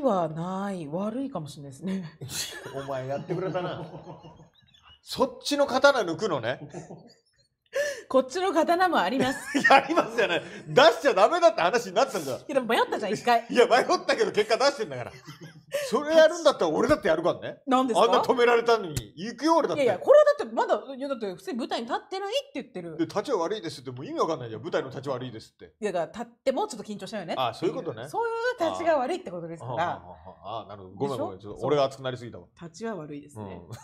ちはない悪いかもしれないですね お前やってくれたなそっちの刀抜くのね こっちの刀もあります。やりますじゃない。出しちゃダメだって話になったんだ。いや、迷ったじゃん、一回。いや、迷ったけど結果出してんだから。それやるんだったら俺だってやるからね。なんですかあんな止められたのに。行くよ、俺だって。いやいや、これはだってまだ、いやだって普通に舞台に立ってないって言ってる。で、立ちは悪いですって、もう意味わかんないじゃん。舞台の立ち悪いですって。いや、だから立ってもちょっと緊張しちゃうよね。ああ、そういうことね。そういう立ちが悪いってことですから。ああ、なるほど。ごめんごめん。ちょっと俺が熱くなりすぎたわ。立ちは悪いですね。うん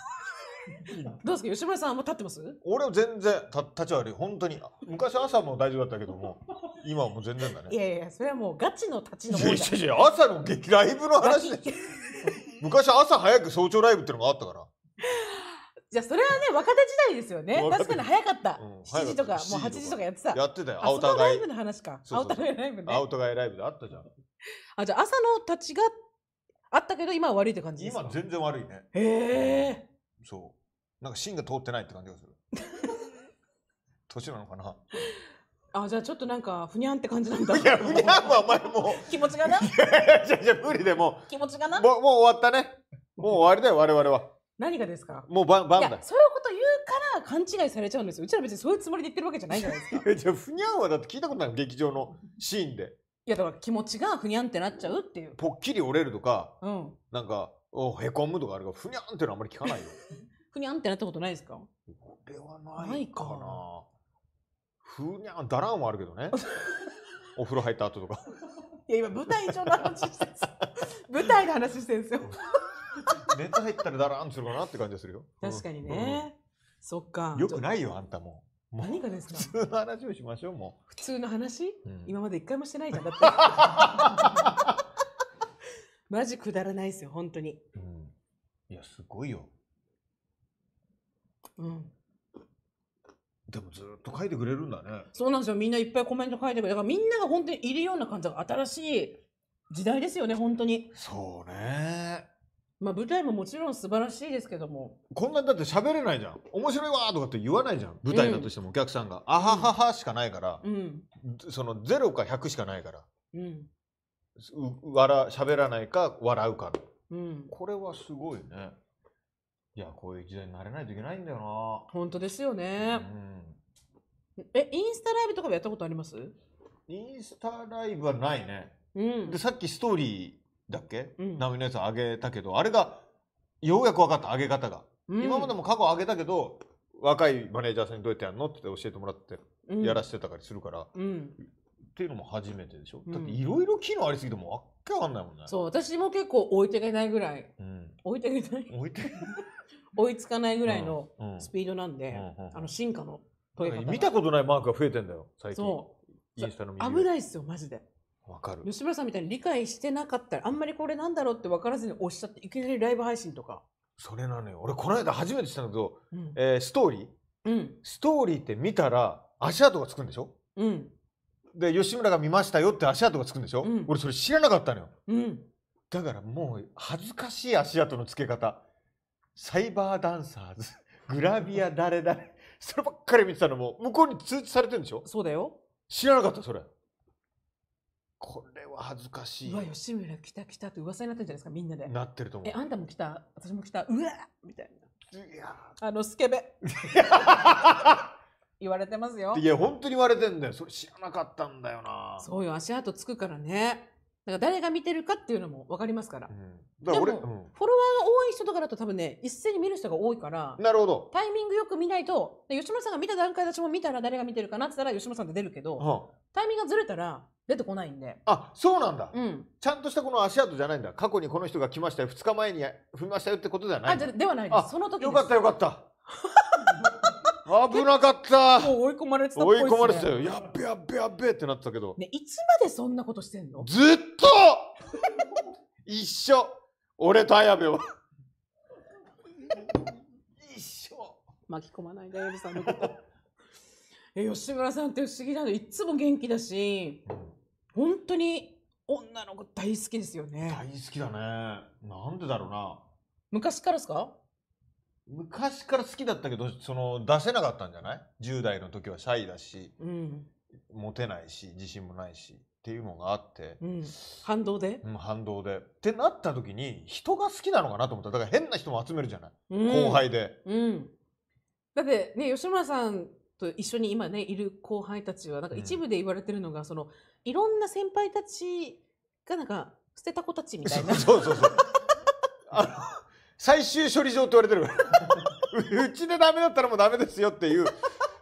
どうですか吉村さんも立ってます俺は全然た立ち悪い本当に昔朝も大丈夫だったけども今はもう全然だねいやいやそれはもうガチの立ちのいやいや朝の劇ライブの話でしょ昔朝早く早朝ライブっていうのがあったからじゃあそれはね若手時代ですよね確かに早かった、うん、7時とかもう8時とかやってたやってたよ青田街ライブの話か青田街ライブね青田街ライブであったじゃんあじゃ朝の立ちがあったけど今は悪いって感じ今全然悪いねへえそう。なんか芯が通ってないって感じがする。年なのかな。あ、じゃあちょっとなんか、ふにゃんって感じなんだ。いや、ふにゃんはお前もう。気持ちがな。いやじゃ無理でも気持ちがな。もう、もう終わったね。もう終わりだよ、我々は。何がですかもうバン、バンだそういうこと言うから勘違いされちゃうんですよ。うちら別にそういうつもりで言ってるわけじゃないじゃないですか。じゃふにゃんはだって聞いたことない劇場のシーンで。いやだから気持ちがふにゃんってなっちゃうっていう。ぽっきり折れるとか、うん、なんかおへこむとかあるがふにゃんってのあんまり聞かないよ ふにゃんってなったことないですか俺はないかなふにゃんだらんはあるけどね お風呂入った後とかいや今舞台上の話してる 舞台の話してるんですよネタ入ったらだらんするかなって感じがするよ確かにね、うん、そっかよくないよあんたも何がですか普通の話をしましょうもう普通の話、うん、今まで一回もしてないじゃんだってマジくだらないですよ、本当に。うん。いや、すごいよ。うん。でもずっと書いてくれるんだね。そうなんですよ。みんないっぱいコメント書いてくれる。だからみんなが本当にいるような感じが新しい時代ですよね、本当に。そうね。まあ舞台ももちろん素晴らしいですけども。こんなだって喋れないじゃん。面白いわとかって言わないじゃん。舞台だとしてもお客さんが。あはははしかないから。うん、そのゼロか100しかないから。うん。笑喋らないか笑うかうん、これはすごいねいやこういう時代になれないといけないんだよな本当ですよね、うん、えインスタライブとかもやったことありますインスタライブはないね、うん、でさっきストーリーだっけ、うん、波のやつ上げたけどあれがようやく分かった上げ方が、うん、今までも過去上げたけど若いマネージャーさんにどうやってやるのって教えてもらってやらせてたりするから、うん、っていうのも初めてでしょ、うん、だっていろいろ機能ありすぎてもわっけわかんないもんねそう私も結構置いていけないぐらい、うん、置いていけない置いて 追いつかないぐらいのスピードなんで、あの進化の問い方見たことないマークが増えてんだよ最近インスタの見危ないっすよマジでわかる吉村さんみたいに理解してなかったらあんまりこれなんだろうって分からずに押しちゃっていきなりライブ配信とかそれなのよ俺この間初めてしたんだけど、うん、えー、ストーリー、うん、ストーリーって見たら足跡がつくんでしょ、うん、で吉村が見ましたよって足跡がつくんでしょ、うん、俺それ知らなかったのよ、うん、だからもう恥ずかしい足跡のつけ方サイバーダンサーズ グラビア誰誰そればっかり見てたのも向こうに通知されてるんでしょそうだよ知らなかったそれこれは恥ずかしいうわ吉村来た来たって噂になってるじゃないですかみんなでなってると思うえあんたも来た私も来たうわみたいないやあのスケベ 言われてますよいや本当に言われてんだよそれ知らなかったんだよなそうよ足跡つくからねだから誰が見てるかっていうのも分かりますから,、うん、だから俺うん、フォロワーが多い人とかだと多分ね一斉に見る人が多いからなるほどタイミングよく見ないと吉村さんが見た段階で私も見たら誰が見てるかなって言ったら吉村さんって出るけど、うん、タイミングがずれたら出てこないんであそうなんだ、うん、ちゃんとしたこの足跡じゃないんだ過去にこの人が来ましたよ2日前に踏みましたよってことじゃないあではないですその時よかったよかった危なかったもう追い込まれてたっぽいっす、ね、追い込まれてたよやっべやっべやっべってなってたけど、ね、いつまでそんなことしてんのずっと 一緒俺と綾部は 一緒巻き込まないで綾部さんのこと え吉村さんって不思議なのいつも元気だし本当に女の子大好きですよね大好きだねなんでだろうな昔からですか昔から好きだったけどその出せなかったんじゃない ?10 代の時はシャイだし、うん、モテないし自信もないしっていうのがあって、うん、反動で、うん、反動でってなった時に人が好きなのかなと思っただから変な人も集めるじゃない、うん、後輩で、だってね吉村さんと一緒に今ねいる後輩たちはなんか一部で言われてるのが、そのいろんな先輩たちがなんか捨てた子たちみたいな。そうそうそうあの最終処理場って言われてる うちでダメだったらもうダメですよっていう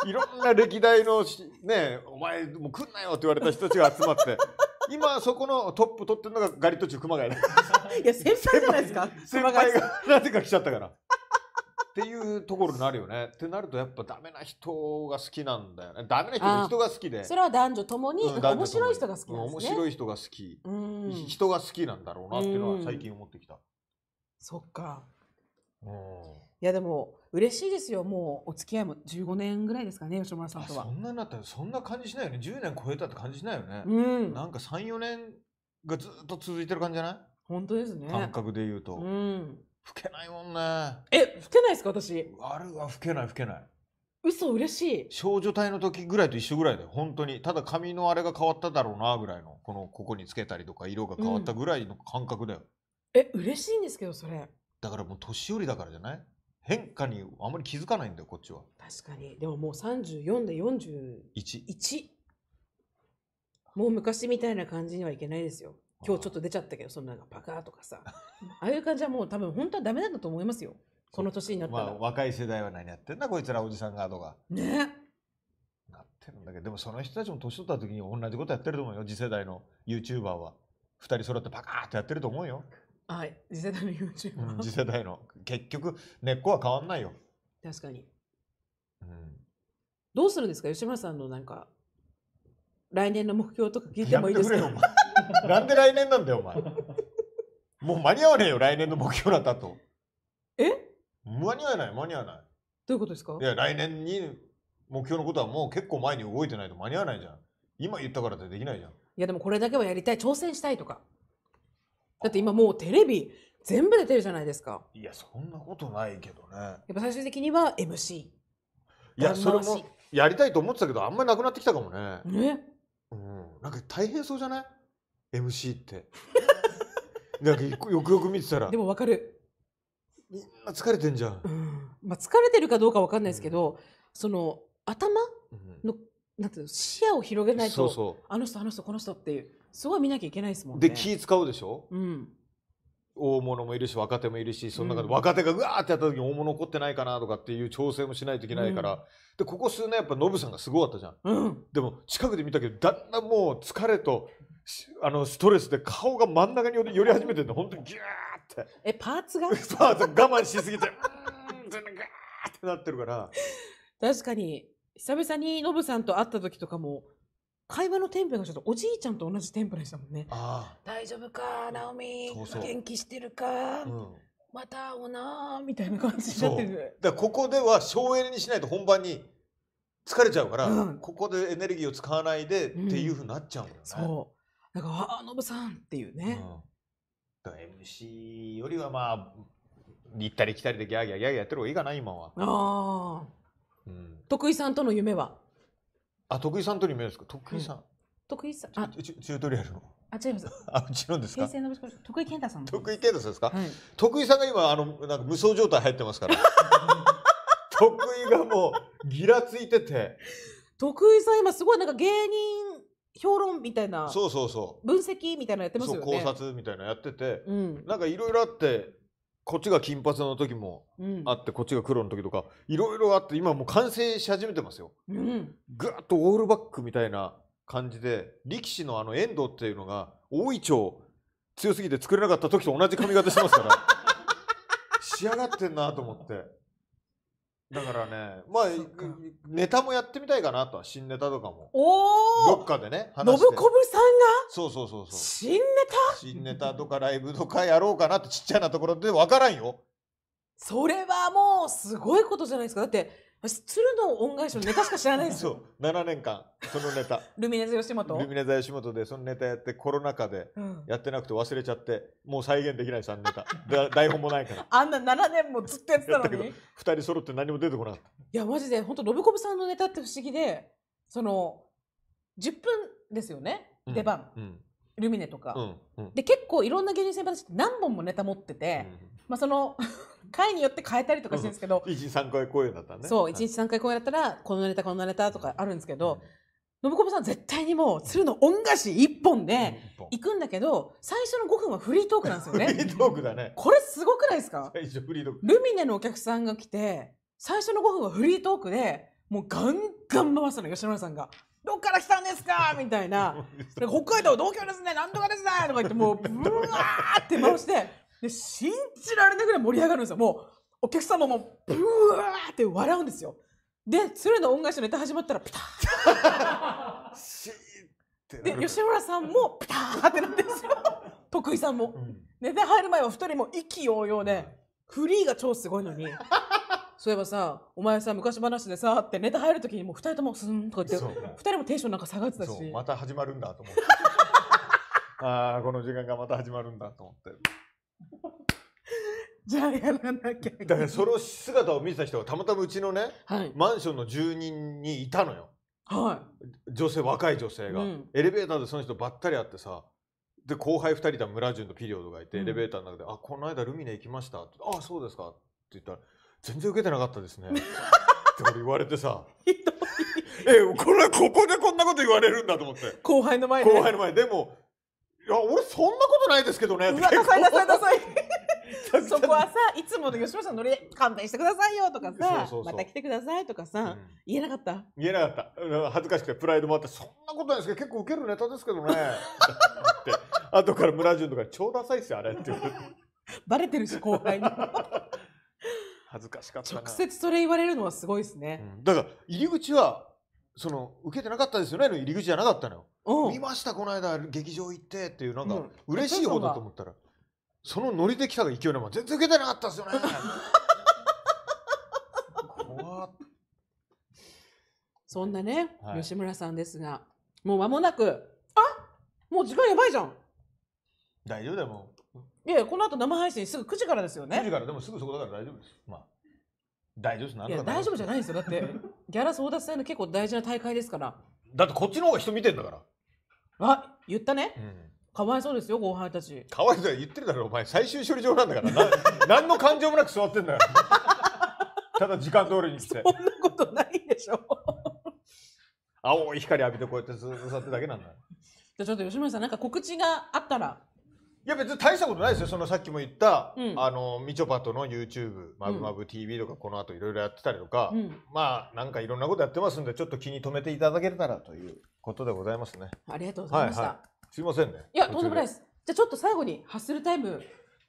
いろんな歴代のねお前もう来んなよって言われた人たちが集まって今そこのトップ取ってるのがガリット中熊谷いや先輩じゃないですか先輩がなぜか来ちゃったからっていうところになるよねってなるとやっぱダメな人が好きなんだよねダメな人人が好きでそれは男女ともに、うん、面白い人が好きなんですね面白い人が好き人が好きなんだろうなっていうのは最近思ってきた、そっか。うん、いやでも嬉しいですよもうお付き合いも15年ぐらいですかね吉村さんとはそんなになったそんな感じしないよね10年超えたって感じしないよね、うん、なんか34年がずっと続いてる感じじゃない本当ですね感覚で言うと、うん、老けないもんねえ老けないですか私あれは老けない老けない嘘嬉しい少女隊の時ぐらいと一緒ぐらいで、本当にただ髪のあれが変わっただろうなぐらいのこのここにつけたりとか色が変わったぐらいの感覚だよ、うんえ、嬉しいんですけど、それ。だからもう年寄りだからじゃない変化にあんまり気づかないんだよ、こっちは。確かに。でももう34で41。1もう昔みたいな感じにはいけないですよ。今日ちょっと出ちゃったけど、そんなパカーとかさ。ああいう感じはもう多分本当はダメなんだと思いますよ。この年になったら。まあ、若い世代は何やってんだ、こいつらおじさんがとか。ね。なってるんだけど、でもその人たちも年取った時に同じことやってると思うよ、次世代の YouTuber は。2人揃ってパカーってやってると思うよ。はい、次世代の YouTuber、うん、次世代の結局根っこは変わんないよ確かに、うん、どうするんですか吉村さんのなんか来年の目標とか聞いてもいいですか なんで来年なんだよお前もう間に合わねえよ来年の目標だったとえ間に合わない間に合わないどういうことですかいや来年に目標のことはもう結構前に動いてないと間に合わないじゃん今言ったからってできないじゃんいやでもこれだけはやりたい挑戦したいとかだって今もうテレビ全部出てるじゃないですかいやそんなことないけどねやっぱ最終的には MC いやそれもやりたいと思ってたけどあんまりなくなってきたかもねね、うん、なんか大変そうじゃない MC って なんかよくよく見てたらでもわかるみんな疲れてんじゃん、うん、まあ、疲れてるかどうかわかんないですけど、うん、その頭の、うん、なんていうの視野を広げないとそうそうあの人あの人この人っていうすごい見なきゃいけないですもんね。で気使うでしょ、うん、大物もいるし若手もいるしその中で若手がうわーってやった時に大物怒ってないかなとかっていう調整もしないといけないから、うん、でここ数年やっぱノブさんがすごかったじゃん、うん、でも近くで見たけどだんだんもう疲れとあのストレスで顔が真ん中に寄り始めてるの本当にギューってえパーツがパーツ我慢しすぎてうんガーってなってるから確かに久々にノブさんと会った時とかも会話のテンポがちょっとおじいちゃんと同じテンポでしたもんね。大丈夫か、ナオミ、元気してるか、うん、また会おうなみたいな感じになってる。だここでは省エネにしないと本番に疲れちゃうから、うん、ここでエネルギーを使わないでっていうふうになっちゃう、ねうん、そう。だからああノブさんっていうね。うん、MC よりはまあ行ったり来たりでギャーギャーギャーギャーやってる方がいいかな今は。あ。うん、徳井さんとの夢はあ、徳井さんとに見えるんですか。徳井さん。徳井さん。あ、チュートリアルの。あ、違います。あ、違うんですか。徳井健太さん。徳井健太さんですか。徳井さんが今、あの、なんか無双状態入ってますから。徳井がもう、ぎらついてて。徳井さん、今すごい、なんか芸人。評論みたいな。そうそうそう。分析みたいなやってますよね。考察みたいなやってて、なんかいろいろあって。こっちが金髪の時もあって、こっちが黒の時とかいろいろあって今もう完成し始めてますよ。うん、ぐっとオールバックみたいな感じで力士のあの遠藤っていうのが大い町強すぎて作れなかった時と同じ髪型してますから 仕上がってんなと思って。だからね、まあ、ネタもやってみたいかなとは、新ネタとかも。おおどっかでね、信子さんがそうそうそうそう。新ネタ新ネタとかライブとかやろうかなってちっちゃなところでわからんよ。それはもうすごいことじゃないですか。だって、私鶴の恩返しのネタしか知らないですそう7年間そのネタ ルミネザ吉本ルミネザ吉本でそのネタやってコロナ禍でやってなくて忘れちゃって、もう再現できない3ネタ 台本もないからあんな7年もずっとやってたのに2人揃って何も出てこなかったいやマジで本当ロブコブさんのネタって不思議でその10分ですよね、うん、出番、うん、ルミネとか、うん、で結構いろんな芸人先輩たちって何本もネタ持ってて、まあその回によって変えたりとかしてるんですけど、一日三回公演だったね。そう、一日三回公演だったら、このネタこのネタとかあるんですけど、信子さん絶対にもう鶴の恩返し一本で行くんだけど最初の5分はフリートークなんですよねフリートークだねこれすごくないですか最初フリートークルミネのお客さんが来て最初の5分はフリートークでもうガンガン回すの吉村さんが「どっから来たんですか?」みたいな「北海道同居ですね何とかですね」とか言ってもうブワーって回して。で信じられないぐらい盛り上がるんですよもうお客様もブワーって笑うんですよで鶴の恩返しのネタ始まったらピタッて で吉村さんもピタッってなってるんですよ 徳井さんも、うん、ネタ入る前は2人も意気揚々でフリーが超すごいのにそういえばさお前さ昔話でさってネタ入る時にもう2人ともスンとか言って2人もテンションなんか下がってたしまた始まるんだと思って ああこの時間がまた始まるんだと思って。じゃあやらなきゃだからその姿を見せた人がたまたまうちのね、はい、マンションの住人にいたのよ、はい、女性若い女性が、うん、エレベーターでその人ばったり会ってさで後輩2人だ村淳とピリオドがいて、エレベーターの中で「あこの間ルミネ行きました」って「ああそうですか」って言ったら「全然受けてなかったですね」って俺言われてさえこれここでこんなこと言われるんだと思って後輩の前で、後輩の前でもいや俺そんなことないですけどねうわダサいダサいダサいそこはさいつもの吉村さんのり勘弁してくださいよとかさまた来てくださいとかさ、うん、言えなかった言えなかった恥ずかしくてプライドもあってそんなことないですけど結構ウケるネタですけどね って後から村淳とか超ダサいっすよあれってバレてるし後輩に 恥ずかしかったな。直接それ言われるのはすごいっすね、うん、だから入り口はその受けてなかったですよねの入り口じゃなかったのよ、うん、見ましたこの間劇場行ってっていうなんか、嬉しい方だと思ったら、そのノリで来た勢いのまま全然受けてなかったですよね そんなね、はい、吉村さんですがもう間もなくあもう時間やばいじゃん大丈夫だよもういやこの後生配信すぐ9時からですよね9時からでもすぐそこだから大丈夫ですまあ大丈夫です何とか大丈夫じゃないですよだってギャラ争奪戦の結構大事な大会ですからだってこっちの方が人見てんだからあ言ったね、かわいそうですよ後輩たちかわいそう言ってるだろお前最終処理場なんだからな 何の感情もなく座ってんだよ ただ時間通りに来てそんなことないでしょ青い光浴びてこうやって座ってるだけなんだじゃあちょっと吉村さんなんか告知があったらいや別に大したことないですよそのさっきも言った、うん、あのみちょぱとの YouTube「まぶまぶ TV」とかこの後いろいろやってたりとか、うん、まあなんかいろんなことやってますんでちょっと気に留めていただけたらということでございますねありがとうございました、はいはい、すいませんねいやとんでもないですじゃあちょっと最後にハッスルタイム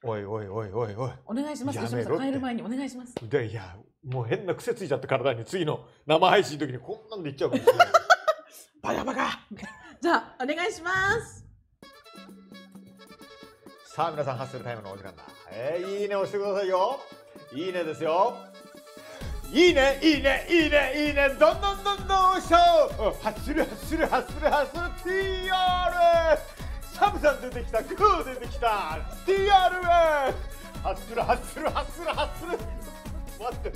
おいおいおいおいおいお願いしますやめろ帰る前にお願いしますでいやもう変な癖ついちゃって体に次の生配信の時にこんなんでいっちゃうかもしれない バカバカじゃあお願いしますさあ皆さんハッスルタイムのお時間だ、えー、いいね押してくださいよいいねですよいいねいいねいいねいいねどんどんどんどん押しちゃおうハッスルハッスルハッスルハッスル TR サムさん出てきたグー出てきた t r s ハッスルハッスルハッスルハッスル待って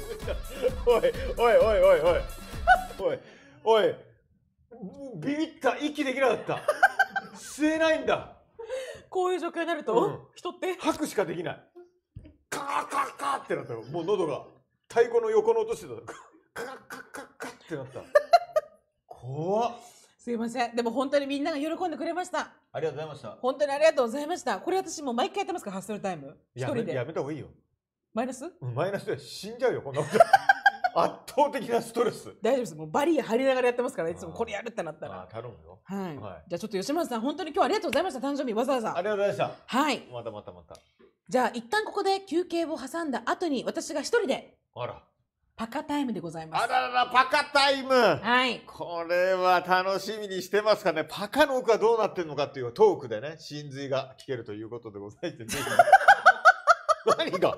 おいおいおいおいおいおいおいビビった息できなかった吸えないんだこういう状況になると、うん、人って吐くしかできないカーカーカーってなったよもう喉が太鼓の横の音してたカーカーカーカーってなった怖っすいませんでも本当にみんなが喜んでくれましたありがとうございました本当にありがとうございましたこれ私もう毎回やってますからハッスルタイム一人でやめた方がいいよマイナス、マイナスで死んじゃうよこんなこと圧倒的なストレス大丈夫ですもうバリア張りながらやってますからいつもこれやるってなったら頼むよはい、はい、じゃあちょっと吉村さん本当に今日はありがとうございました誕生日わざわざありがとうございましたはいまたまたまたじゃあ一旦ここで休憩を挟んだ後に私が一人であらパカタイムでございます。あららパカタイム。はい。これは楽しみにしてますかね。パカの奥はどうなってるのかっていうトークでね、真髄が聞けるということでございまして、何が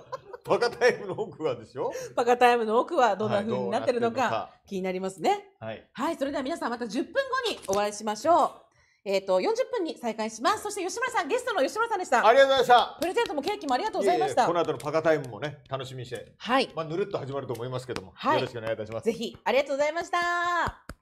バカタイムの奥はでしょバカタイムの奥はどんな風になってるのか気になりますね、はい、はい、それでは皆さんまた10分後にお会いしましょうえっ、ー、と40分に再開しますそして吉村さんゲストの吉村さんでしたありがとうございましたプレゼントもケーキもありがとうございましたこの後のパカタイムもね楽しみにしてはいまあぬるっと始まると思いますけども、はい、よろしくお願いいたしますぜひありがとうございました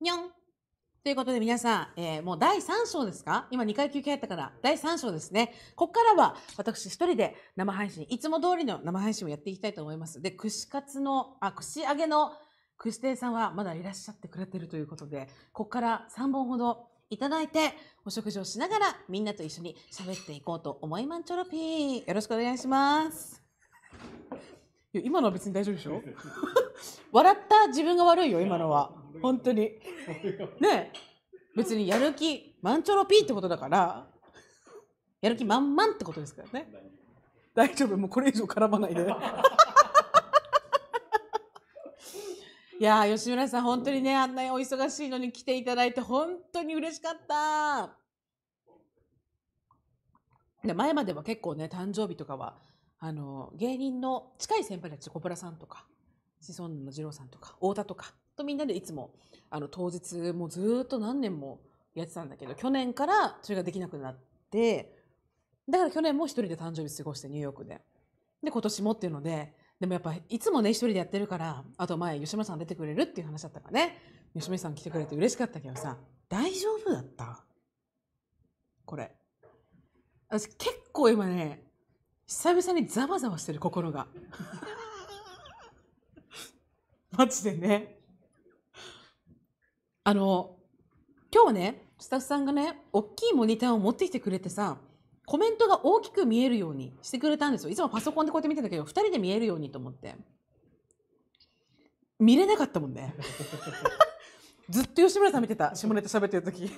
にょんということで皆さん、えー、もう第3章ですか今2回休憩やったから第3章ですね。ここからは私一人で生配信、いつも通りの生配信をやっていきたいと思います。で、串カツの、あ、串揚げの串亭さんはまだいらっしゃってくれてるということで、ここから3本ほどいただいて、お食事をしながらみんなと一緒に喋っていこうと思いまんちょろぴー。よろしくお願いします。今のは別に大丈夫でしょ 笑った自分が悪いよ、今のは。本当に。ね別にやる気満ちょろピーってことだから、やる気満々ってことですからね。大丈夫、もうこれ以上絡まないで。いや吉村さん、本当にね、あんなにお忙しいのに来ていただいて、本当に嬉しかった。で前までは結構ね、誕生日とかは、あの芸人の近い先輩たち、小倉さんとか、志尊の二郎さんとか、太田とか、とみんなでいつも、あの、当日、もうずっと何年もやってたんだけど、去年からそれができなくなって、だから去年も一人で誕生日過ごして、ニューヨークで。で、今年もっていうので、でもやっぱいつもね、一人でやってるから、あと前、吉村さん出てくれるっていう話だったからね、吉村さん来てくれて嬉しかったけどさ、大丈夫だったこれ。私結構今ね、久々にざわざわしてる心が。マジでね。あの、今日はね、スタッフさんがね、大きいモニターを持ってきてくれてさ、コメントが大きく見えるようにしてくれたんですよ。いつもパソコンでこうやって見てたけど、2人で見えるようにと思って。見れなかったもんね。ずっと吉村さん見てた。下ネタ喋ってる時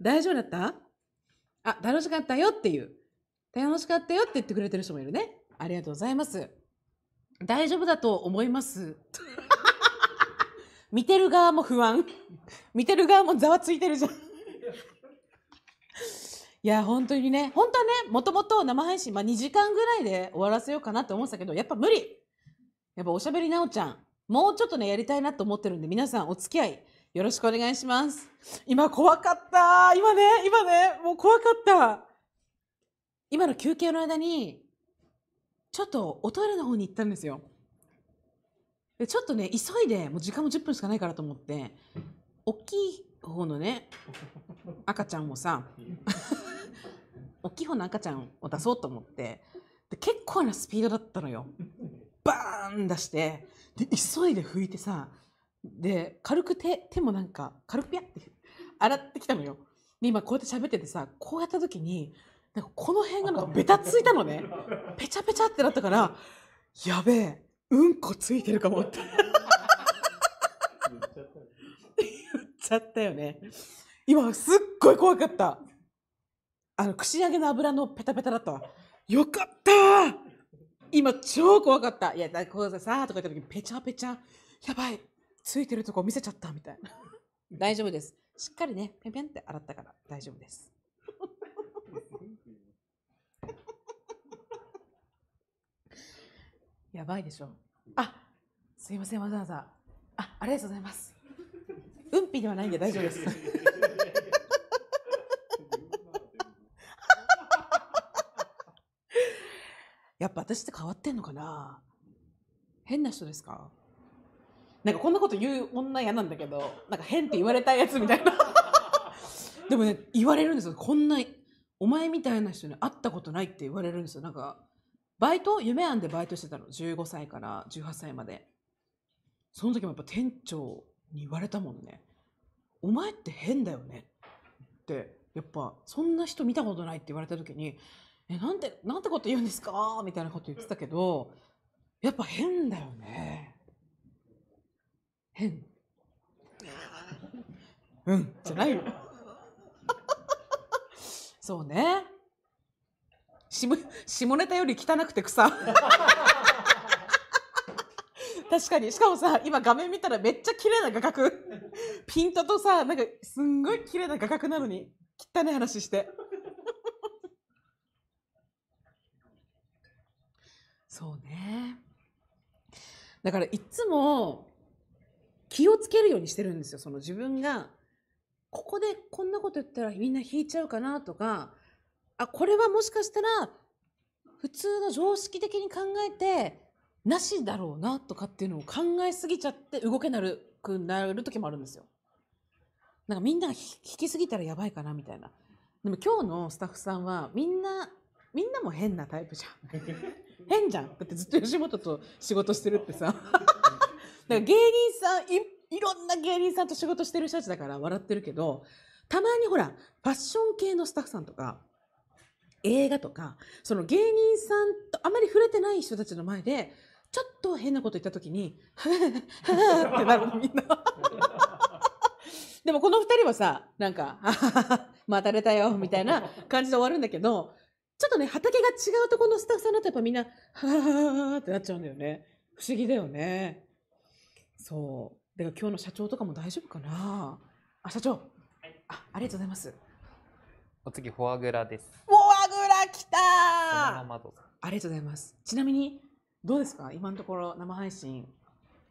大丈夫だったあ、楽しかったよっていう。楽しかったよって言ってくれてる人もいるね。ありがとうございます。大丈夫だと思います。見てる側も不安。見てる側もざわついてるじゃん。いや、本当にね、本当はね、もともと生配信、まあ、2時間ぐらいで終わらせようかなって思ってたけど、やっぱ無理。やっぱおしゃべりなおちゃん、もうちょっとね、やりたいなと思ってるんで、皆さんお付き合いよろしくお願いします。今怖かった。今ね、今ね、もう怖かった。今の休憩の間に、ちょっとおトイレの方に行ったんですよ。でちょっとね急いでもう時間も10分しかないからと思って大きい方のね赤ちゃんをさ大きい方の赤ちゃんを出そうと思ってで結構なスピードだったのよ。バーン出してで急いで拭いてさで軽く手手もなんか軽くピャって洗ってきたのよ。で今こうやって喋っててさこうやった時になんかこの辺がなんかベタついたのね。ペチャペチャってなったからやべえうんこついてるかもって言っちゃったよね今すっごい怖かったあの串揚げの油のペタペタだったよかった今超怖かったいやだこうさとか言った時ペチャペチャやばいついてるとこ見せちゃったみたいな大丈夫ですしっかりねペペンって洗ったから大丈夫です やばいでしょあすいませんわざわざあありがとうございますうんぴではないんで大丈夫ですやっぱ私って変わってんのかな変な人ですかなんかこんなこと言う女嫌なんだけどなんか変って言われたやつみたいなでもね言われるんですよこんなお前みたいな人に会ったことないって言われるんですよなんかバイト夢庵でバイトしてたの15歳から18歳までその時もやっぱ店長に言われたもんね「お前って変だよね」ってやっぱそんな人見たことないって言われた時に「えなんてなんてこと言うんですか?」みたいなこと言ってたけどやっぱ変だよね変うんじゃないよ そうね下ネタより汚くて草 確かにしかもさ今画面見たらめっちゃ綺麗な画角ピントとさなんかすんごい綺麗な画角なのに汚い話して そうねだからいつも気をつけるようにしてるんですよその自分がここでこんなこと言ったらみんな引いちゃうかなとかあこれはもしかしたら普通の常識的に考えてなしだろうなとかっていうのを考えすぎちゃって動けなくなる時もあるんですよ。なんかみんなが引きすぎたらやばいかなみたいな。でも今日のスタッフさんはみんなみんなも変なタイプじゃん。変じゃん。だってずっと吉本と仕事してるってさ。だから芸人さんいろんな芸人さんと仕事してる人たちだから笑ってるけどたまにほらファッション系のスタッフさんとか映画とか、その芸人さんとあまり触れてない人たちの前で、ちょっと変なこと言った時に、ってなるのみんな。でもこの2人はさ、なんか、待たれたよ、みたいな感じで終わるんだけど、ちょっとね、畑が違うとこのスタッフさんだとやっぱみんな、はーってなっちゃうんだよね。不思議だよね。そう。だから今日の社長とかも大丈夫かなあ、社長。あ、ありがとうございます。お次、フォアグラです。お村来たありがとうございますちなみにどうですか今のところ生配信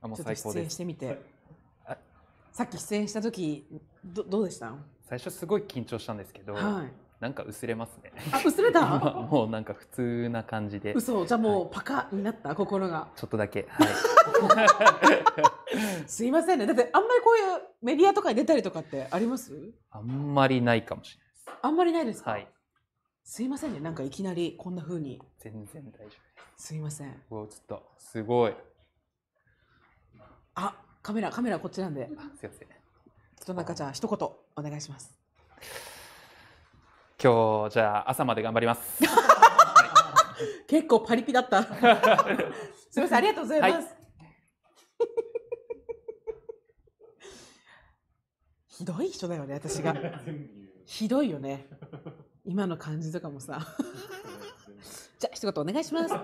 あもうちょっと出演してみてさっき出演した時どどうでした最初すごい緊張したんですけど、はい、なんか薄れますねあ薄れた もうなんか普通な感じで嘘じゃもうパカになった、はい、心がちょっとだけ、はい、すいませんねだってあんまりこういうメディアとかに出たりとかってありますあんまりないかもしれないあんまりないですか、はいすいませんね、なんかいきなりこんな風に。全然大丈夫です。すいません。うわ、映った。すごい。あ、カメラ、カメラこっちなんで。あすいません。ちょどなかじゃあ一言お願いします。今日じゃあ朝まで頑張ります。結構パリピだった。すみません、ありがとうございます。はい、ひどい人だよね、私が。ひどいよね。今の感じとかもさ じゃあ一言お願いします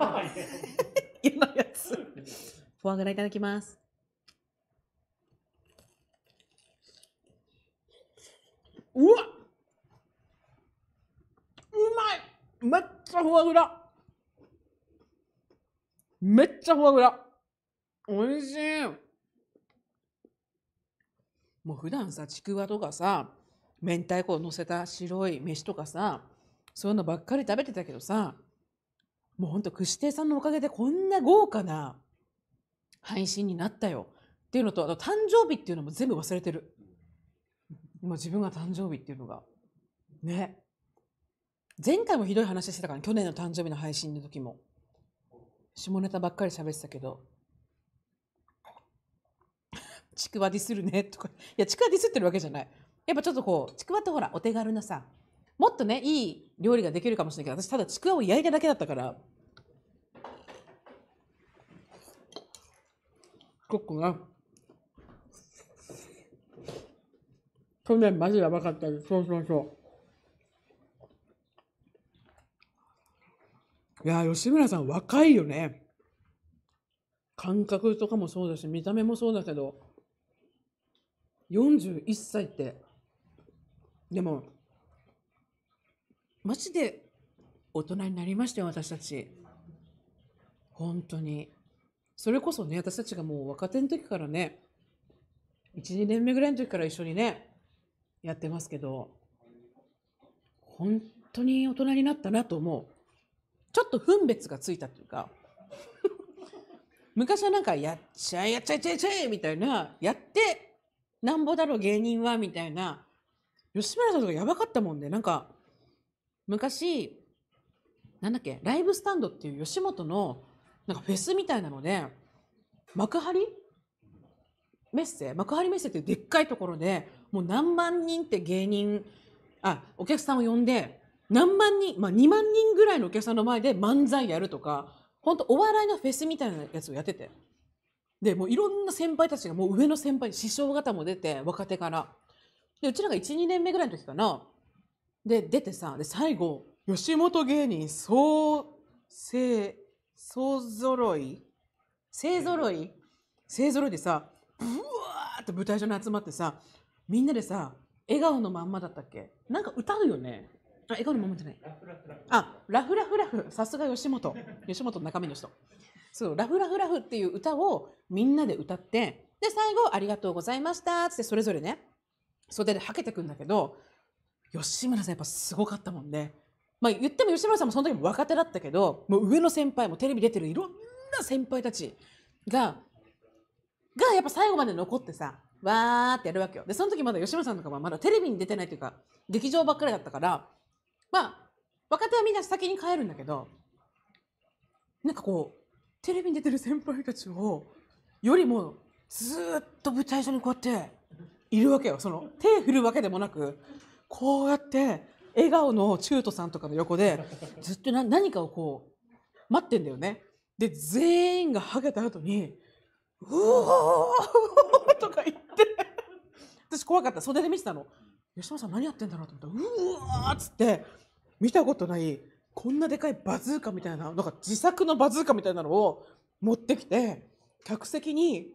今の やつフォアグラいただきますうわうまいめっちゃフォアグラめっちゃフォアグラおいしいもう普段さちくわとかさ明太子を乗せた白い飯とかさそういうのばっかり食べてたけどさもうほんと串亭さんのおかげでこんな豪華な配信になったよっていうのとあと誕生日っていうのも全部忘れてる今自分が誕生日っていうのがね前回もひどい話してたから去年の誕生日の配信の時も下ネタばっかり喋ってたけどちくわディスるねとかいやちくわディスってるわけじゃないやっぱちょっとこうちくわってほらお手軽なさもっとねいい料理ができるかもしれないけど私ただちくわを焼いただけだったからコックが去年マジやばかったですそうそうそういや吉村さん若いよね感覚とかもそうだし見た目もそうだけど41歳ってでも、マジで大人になりましたよ、私たち。本当に。それこそね、私たちがもう若手の時からね、1、2年目ぐらいの時から一緒にね、やってますけど、本当に大人になったなと思う。ちょっと分別がついたというか、昔はなんか、やっちゃえ、やっちゃえ、やっちゃえ、やっちゃえ、みたいな、やって、なんぼだろ、芸人は、みたいな、吉村さんとかやばかったもんね。なんか、昔、なんだっけ、ライブスタンドっていう吉本の、なんかフェスみたいなので、幕張メッセ幕張メッセっていうでっかいところで、もう何万人って芸人、あ、お客さんを呼んで、何万人、まあ2万人ぐらいのお客さんの前で漫才やるとか、本当お笑いのフェスみたいなやつをやってて。で、もういろんな先輩たちが、もう上の先輩、師匠方も出て、若手から。でうちらが12年目ぐらいの時かなで出てさで最後吉本芸人総勢総ろい勢ろい勢ろいでさブワーって舞台上に集まってさみんなでさ笑顔のまんまだったっけなんか歌うよねあ笑顔のまんまじゃないあラフラフラフさすが吉本吉本の中身の人そうラフラフラフっていう歌をみんなで歌ってで最後ありがとうございましたってそれぞれね袖ではけてくんだけど吉村さんやっぱすごかったもんね。まあ、言っても吉村さんもその時も若手だったけどもう上の先輩もテレビ出てるいろんな先輩たちががやっぱ最後まで残ってさわーってやるわけよでその時まだ吉村さんとかはまだテレビに出てないというか劇場ばっかりだったからまあ若手はみんな先に帰るんだけどなんかこうテレビに出てる先輩たちをよりもずっと舞台上にこうやっているわけよその手振るわけでもなくこうやって笑顔の中途さんとかの横でずっと何かをこう待ってんだよね。で全員がハゲた後に「うおお!」とか言って私怖かった袖で見てたの吉村さん何やってんだろうと思ったら「うわ!」っつって見たことないこんなでかいバズーカみたいななんか自作のバズーカみたいなのを持ってきて客席に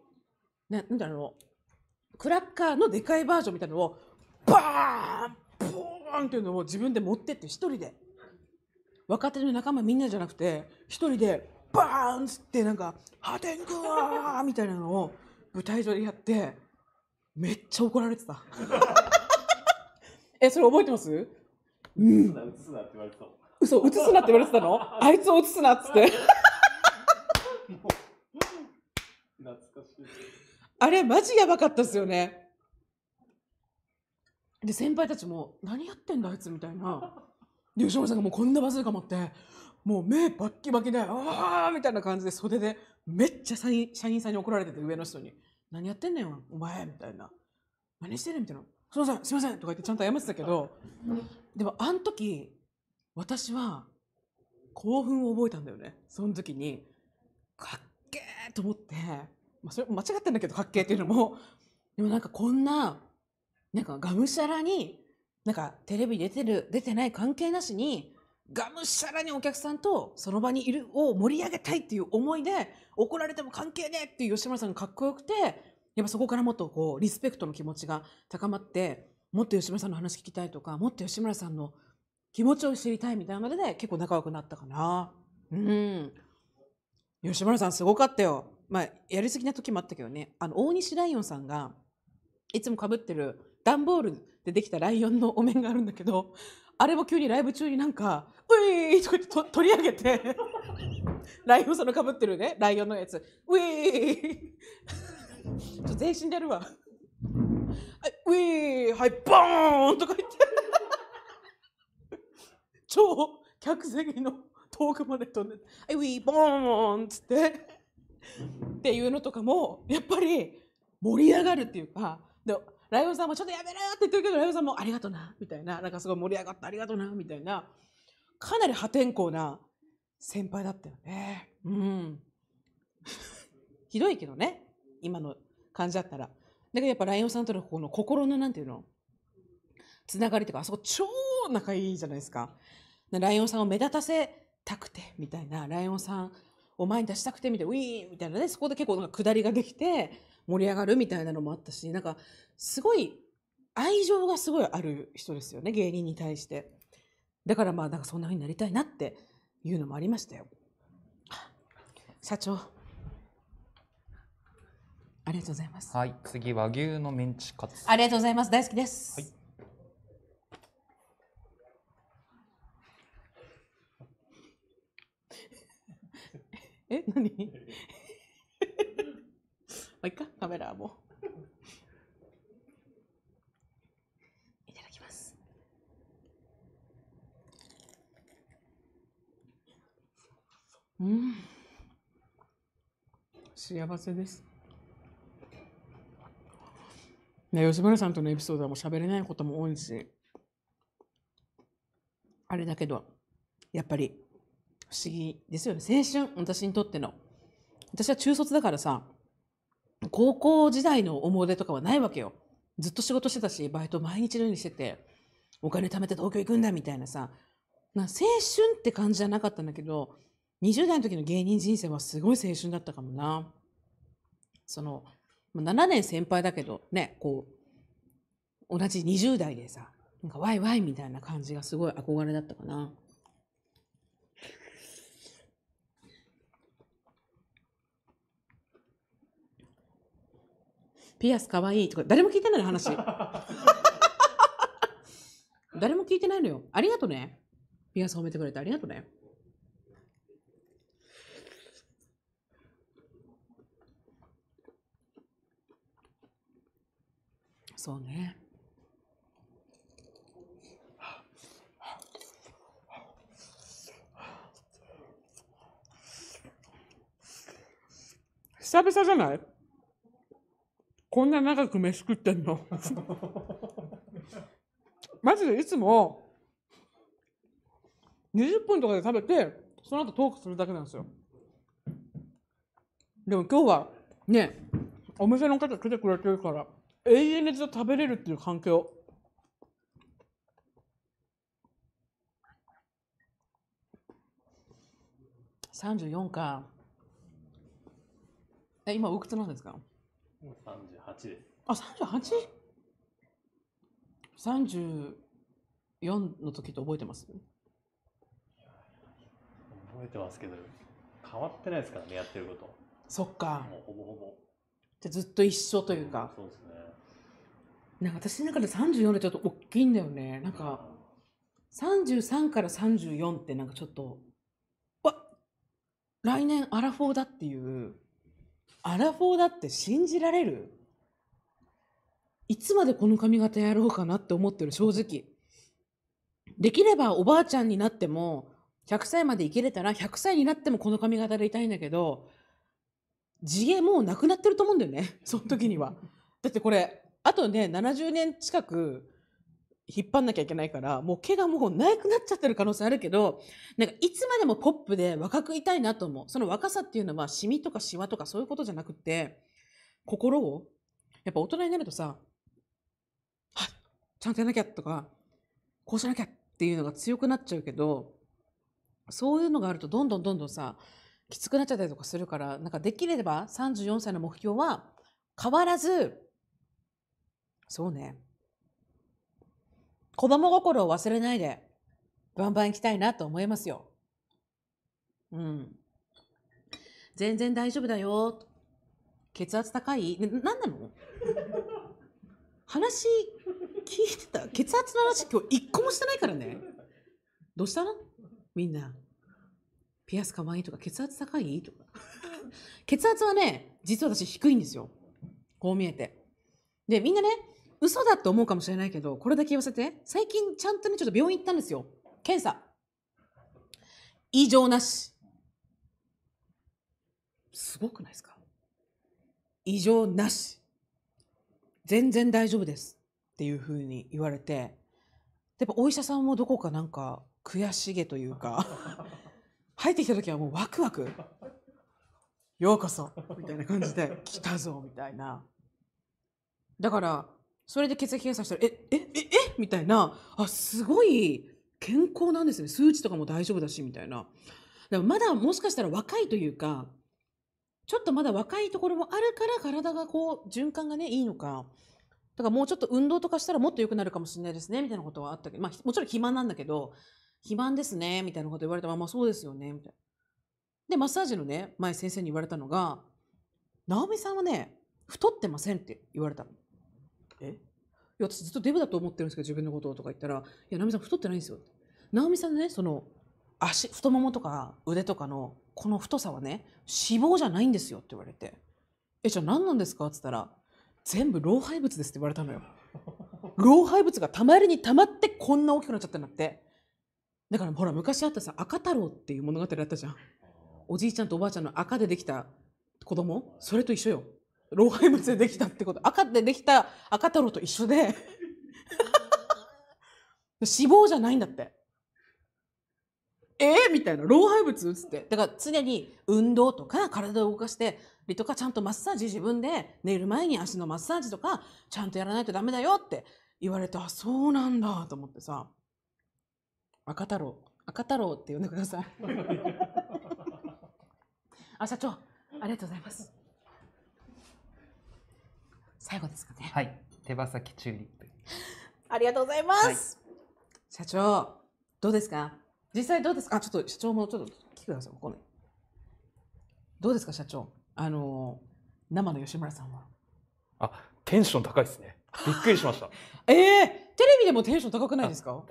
何だろうクラッカーのでかいバージョンみたいなのをバーンボーンっていうのを自分で持ってって1人で若手の仲間みんなじゃなくて1人でバーンっつってなんか「破天荒!」みたいなのを舞台上でやってめっちゃ怒られてた えそれ覚えてますうんうす嘘映すなって言われてたのあいつを映すなっつって懐かしいあれ、マジやばかったですよね。で、先輩たちも、何やってんだ、あいつ、みたいな。で、吉村さんがもうこんなバズーカ持って、もう目バッキバキで、ああみたいな感じで袖で、めっちゃ社員社員さんに怒られてて、上の人に。何やってんねん、お前、みたいな。何してんねん、みたいな。すいません、すいません、とか言ってちゃんと謝ってたけど、でも、あの時、私は、興奮を覚えたんだよね。その時に、かっけーと思って、まあ、それ間違ってんだけど、け形っていうのも、でもなんかこんな、なんかがむしゃらに、なんかテレビ出てる、出てない関係なしに、がむしゃらにお客さんとその場にいるを盛り上げたいっていう思いで、怒られても関係ねえっていう吉村さんがかっこよくて、やっぱそこからもっとこう、リスペクトの気持ちが高まって、もっと吉村さんの話聞きたいとか、もっと吉村さんの気持ちを知りたいみたいなので、結構仲良くなったかな。うん。吉村さんすごかったよ。まあ、やりすぎな時もあったけどねあの大西ライオンさんがいつもかぶってる段ボールでできたライオンのお面があるんだけどあれも急にライブ中になんか「ウィー!」とか取り上げて ライオンさんのかぶってるねライオンのやつ「ウィー!」ちょ全身でやるわ「ウィー!」はいボーンとか言って超客席の遠くまで飛んで「ウィーボーン!」っつって。っていうのとかもやっぱり盛り上がるっていうかでライオンさんもちょっとやめろって言ってるけどライオンさんもありがとなみたいななんかすごい盛り上がったありがとなみたいなかなり破天荒な先輩だったよねうん ひどいけどね今の感じだったらだけどやっぱライオンさんとのこの心のなんていうのつながりとかあそこ超仲いいじゃないですかライオンさんを目立たせたくてみたいなライオンさんお前に出したくてみたいなウィーンみたいなねそこで結構なんか下りができて盛り上がるみたいなのもあったしなんかすごい愛情がすごいある人ですよね芸人に対してだからまあなんかそんな風になりたいなっていうのもありましたよ社長ありがとうございますはい次は牛のメンチカツありがとうございます大好きです、はいえ何まあ、いっか、カメラも。いただきます。うん。幸せです。ね、吉村さんとのエピソードはもう喋れないことも多いし、あれだけど、やっぱり不思議ですよね青春私にとっての私は中卒だからさ高校時代の思い出とかはないわけよずっと仕事してたしバイト毎日のようにしててお金貯めて東京行くんだみたいなさな青春って感じじゃなかったんだけど20代の時の芸人人生はすごい青春だったかもなその7年先輩だけどねこう同じ20代でさなんかワイワイみたいな感じがすごい憧れだったかなピアスかわいいとか、誰も聞いてないの話。誰も聞いてないのよ。ありがとうね。ピアス褒めてくれてありがとうね。そうね。久々じゃないこんな長く飯食ってんの マジでいつも20分とかで食べてその後トークするだけなんですよでも今日はねお店の方来てくれてるから永遠にずっと食べれるっていう環境34かえ今おいくつなんですかもう38です。あ、38?34 の時って覚えてます覚えてますけど、変わってないですからね、やってること。そっか。もうほぼほぼ。じゃずっと一緒というか。うん、そうですね。なんか私の中で34ってちょっと大きいんだよね。なんか、33から34ってなんかちょっと、わ来年アラフォーだっていう。アラフォーだって信じられるいつまでこの髪型やろうかなって思ってる正直できればおばあちゃんになっても100歳まで生きれたら100歳になってもこの髪型でいたいんだけど地毛もうなくなってると思うんだよねその時にはだってこれあとね70年近く引っ張んなきゃいけないから、もう毛がもうなくなっちゃってる可能性あるけど、なんかいつまでもポップで若くいたいなと思う。その若さっていうのは、シミとかシワとかそういうことじゃなくて、心を、やっぱ大人になるとさ、はちゃんとやなきゃとか、こうしなきゃっていうのが強くなっちゃうけど、そういうのがあるとどんどんどんどんさ、きつくなっちゃったりとかするから、なんかできれば34歳の目標は変わらず、そうね、子供心を忘れないで、バンバン行きたいなと思いますよ。うん。全然大丈夫だよ。血圧高い、ね、何なの話聞いてた血圧の話今日一個もしてないからね。どうしたのみんな。ピアスかわいいとか血圧高いとか。血圧はね、実は私低いんですよ。こう見えて。で、みんなね、嘘だと思うかもしれないけど、これだけ言わせて。最近ちゃんとね、ちょっと病院行ったんですよ。検査。異常なし。すごくないですか異常なし。全然大丈夫ですっていうふうに言われてやっぱお医者さんもどこかなんか悔しげというか 入ってきた時はもうワクワク「ようこそ」みたいな感じで「来たぞ」みたいなだからそれで血液検査したら、え、え、え、えみたいな、あ、すごい健康なんですね。数値とかも大丈夫だし、みたいな。もまだもしかしたら若いというか、ちょっとまだ若いところもあるから体がこう、循環がね、いいのか。だからもうちょっと運動とかしたらもっと良くなるかもしれないですね、みたいなことはあったけど、まあもちろん肥満なんだけど、肥満ですね、みたいなこと言われたら、まあそうですよね、みたいな。で、マッサージのね、前先生に言われたのが、直美さんはね、太ってませんって言われたの。えいや私ずっとデブだと思ってるんですけど自分のこととか言ったら「いや直美さん太ってないんですよ」直美さんのねその足太ももとか腕とかのこの太さはね脂肪じゃないんですよって言われて「えじゃあ何なんですか?」っつったら「全部老廃物です」って言われたのよ。老廃物がたまりにたまってこんな大きくなっちゃったんだってだからほら昔あったさ赤太郎っていう物語あったじゃんおじいちゃんとおばあちゃんの赤でできた子供それと一緒よ老廃物でできたってこと赤でできた赤太郎と一緒で脂肪 じゃないんだってえー、みたいな老廃物っつってだから常に運動とか体を動かしてりとかちゃんとマッサージ自分で寝る前に足のマッサージとかちゃんとやらないとダメだよって言われてあそうなんだと思ってさ赤太郎赤太郎って呼んでください あ社長ありがとうございます最後ですかね。はい。手羽先チューリップ。ありがとうございます。はい、社長、どうですか実際どうですかあ、ちょっと社長もちょっと聞てください。ここね。どうですか、社長。あの、生の吉村さんは。あ、テンション高いですね。びっくりしました。ええー、テレビでもテンション高くないですか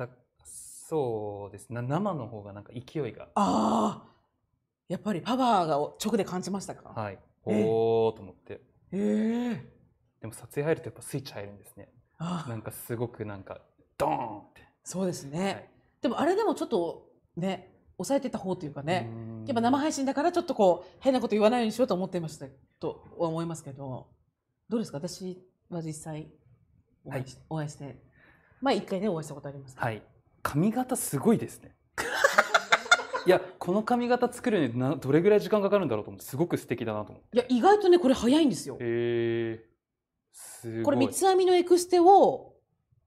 そうですね。生の方がなんか勢いが。ああ。やっぱりパワーが直で感じましたかはい。おおと思って。ええーでも撮影入るとやっぱスイッチ入るんですねなんかすごくなんかドーンってそうですね、はい、でもあれでもちょっとね抑えてた方というかねやっぱ生配信だからちょっとこう変なこと言わないようにしようと思っていましたとは思いますけどどうですか私は実際お会いお会い、してまあ一回ねお会いしたことありますはい髪型すごいですね いやこの髪型作るのにどれぐらい時間かかるんだろうと思ってすごく素敵だなと思っていや意外とねこれ早いんですよへえこれ三つ編みのエクステを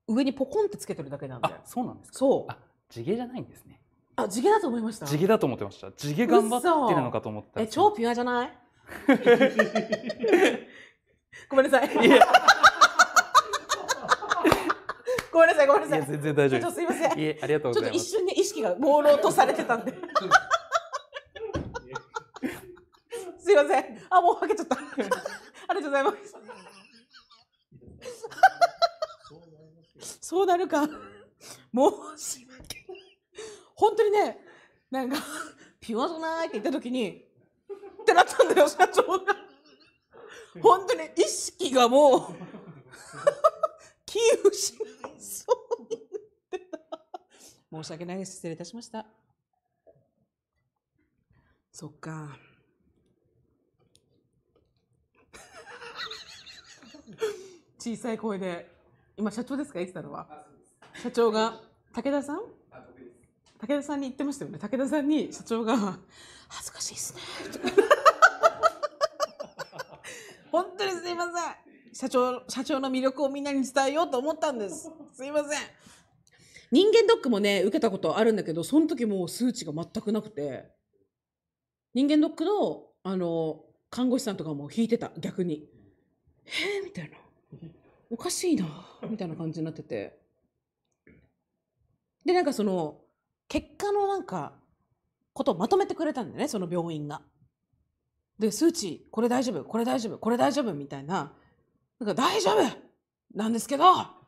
上にポコンってつけてるだけなんであそうなんですかそうあ地毛じゃないんですねあ地毛だと思いました地毛だと思ってました地毛頑張ってるのかと思ったえ超ピュアじゃない ごめんなさいごめんなさいごめんなさい全然大丈夫すいませんいえありがとうございます一瞬ね意識が朦朧とされてたんで すいませんあもう開けちゃったありがとうございますそうなるか。申し訳ない。本当にね、なんか、ピュアじゃないって言った時に、ってなったんだよ、社長が。本当に意識がもう、キーウしないそうになってた。申し訳ないです。失礼いたしました。そっか。小さい声で今社長ですか言ってたのは社長が武田さん武田さんに言ってましたよね武田さんに社長が「恥ずかしいっすね」本当にすいません社長社長の魅力をみんなに伝えようと思ったんですすいません人間ドックもね受けたことあるんだけどその時もう数値が全くなくて人間ドックのあの看護師さんとかも引いてた逆に「へえみたいなおかしいな みたいな感じになっててでなんかその結果のなんかことをまとめてくれたんだよねその病院が。で数値これ大丈夫これ大丈夫これ大丈夫みたいななんか大丈夫なんですけど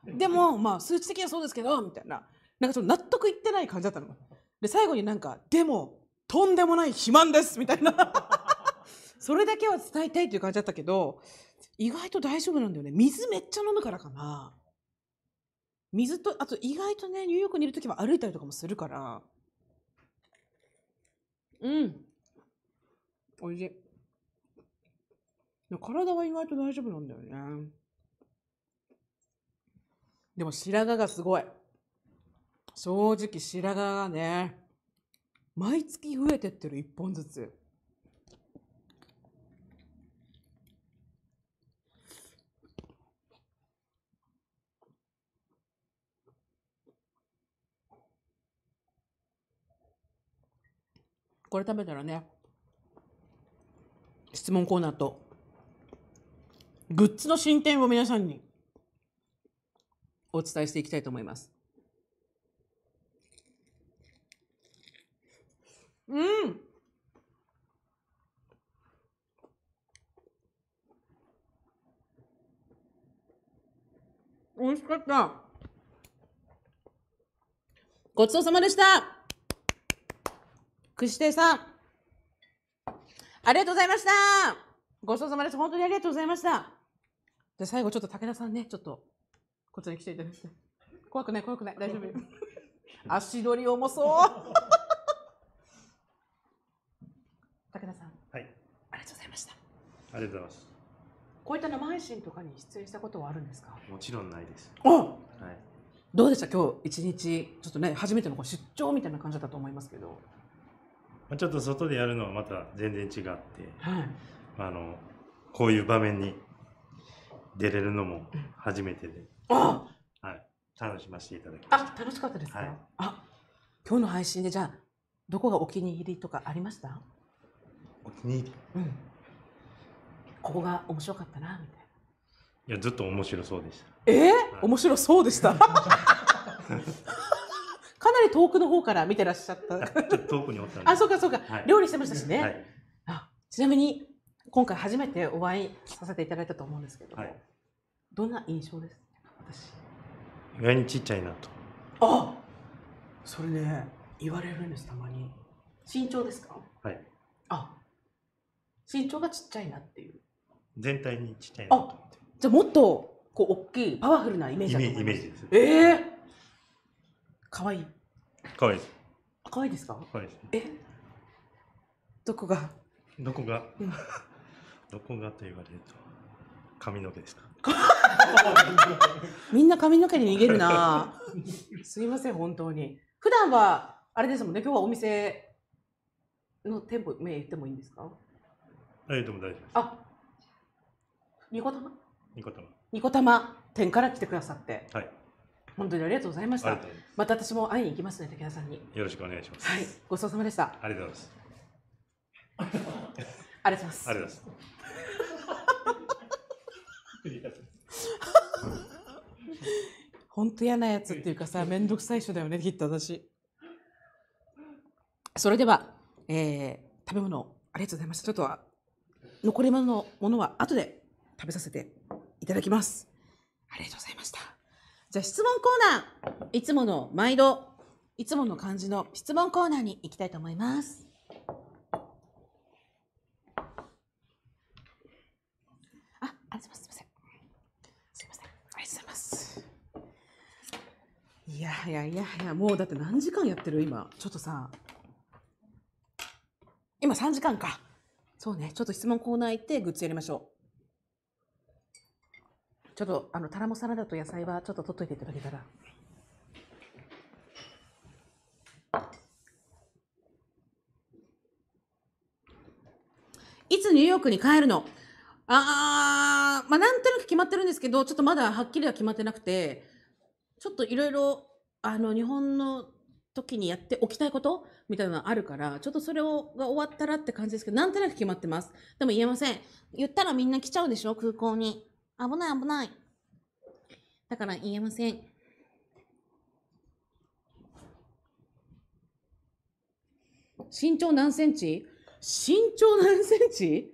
でもまあ数値的にはそうですけどみたいななんかちょっと納得いってない感じだったの。で最後になんかでもとんでもない肥満ですみたいな それだけは伝えたいという感じだったけど意外と大丈夫なんだよね。水めっちゃ飲むからかな。水と、あと意外とね、ニューヨークにいるときは歩いたりとかもするから。うん。おいしい。体は意外と大丈夫なんだよね。でも白髪がすごい。正直白髪がね、毎月増えてってる、一本ずつ。これ食べたらね、質問コーナーと、グッズの進展を皆さんにお伝えしていきたいと思います。うん。美味しかった。ごちそうさまでした。串手さん、ありがとうございました。ごちそうさまです。本当にありがとうございました。で、最後ちょっと武田さんね、ちょっと、こっちに来ていただいて。怖くない、怖くない。大丈夫。足取り重そう。武田さん。はい。ありがとうございました。ありがとうございます。こういった生配信とかに出演したことはあるんですか。もちろんないです。お。はい。どうでした今日一日ちょっとね初めてのこう出張みたいな感じだったと思いますけどまあ、ちょっと外でやるのはまた全然違って、はい、あのこういう場面に出れるのも初めてで、あはい、楽しませていただきましたあ楽しかったですか、はい、あ今日の配信でじゃあどこがお気に入りとかありましたお気に入り、うん、ここが面白かったなみたいないやずっと面白そうでしたえー、はい、面白そうでした なり遠くの方から見てらっしゃった。ちょっと遠くにおったんで。あ、そうかそうか、はい、料理してましたしね。はい、あちなみに、今回初めてお会いさせていただいたと思うんですけど、はい、どんな印象です私。意外にちっちゃいなと。あそれね、言われるんです、たまに。身長ですかはい。あ身長がちっちゃいなっていう。全体にちっちゃいなと思って。じゃあもっとこう大きいパワフルなイメージだと思いますイメージです。ええー、かわいい。可愛いです。可愛いですか。可愛いです。え。どこが。どこが。うん、どこがと言われると。髪の毛ですか。みんな髪の毛に逃げるな。すいません、本当に。普段は、あれですもんね、今日はお店。の店舗名言ってもいいんですか。ええ、でも大丈夫です。あ。ニコ玉。ニコ玉。ニコ玉店から来てくださって。はい。本当にありがとうございました。また私も会いに行きますね、武田さんに。よろしくお願いします。はい、ごちそうさまでした。ありがとうございます。ありがとうございます。ありがとうございます。本当嫌なやつっていうかさ、面倒くさい人だよね、きっと私。それでは、えー、食べ物ありがとうございました。ちょっとは残り物のものは後で食べさせていただきます。ありがとうございました。ゃあ質問コーナーいつもの毎度いつもの感じの質問コーナーに行きたいと思います。あ、あすみません。すみません。ありがとうございます。いやいやいやいや、もうだって何時間やってる今。ちょっとさ、今三時間か。そうね、ちょっと質問コーナー行ってグッズやりましょう。ちょっとあのタラモサラダと野菜はちょっと取っといていただけたら。いつニューヨークに帰るのあー、まあ、なんとなく決まってるんですけど、ちょっとまだはっきりは決まってなくて、ちょっといろいろ、あの、日本の時にやっておきたいことみたいなのあるから、ちょっとそれをが終わったらって感じですけど、なんとなく決まってます。でも言えません。言ったらみんな来ちゃうでしょ空港に。危ない危ない。だから言えません。身長何センチ身長何センチ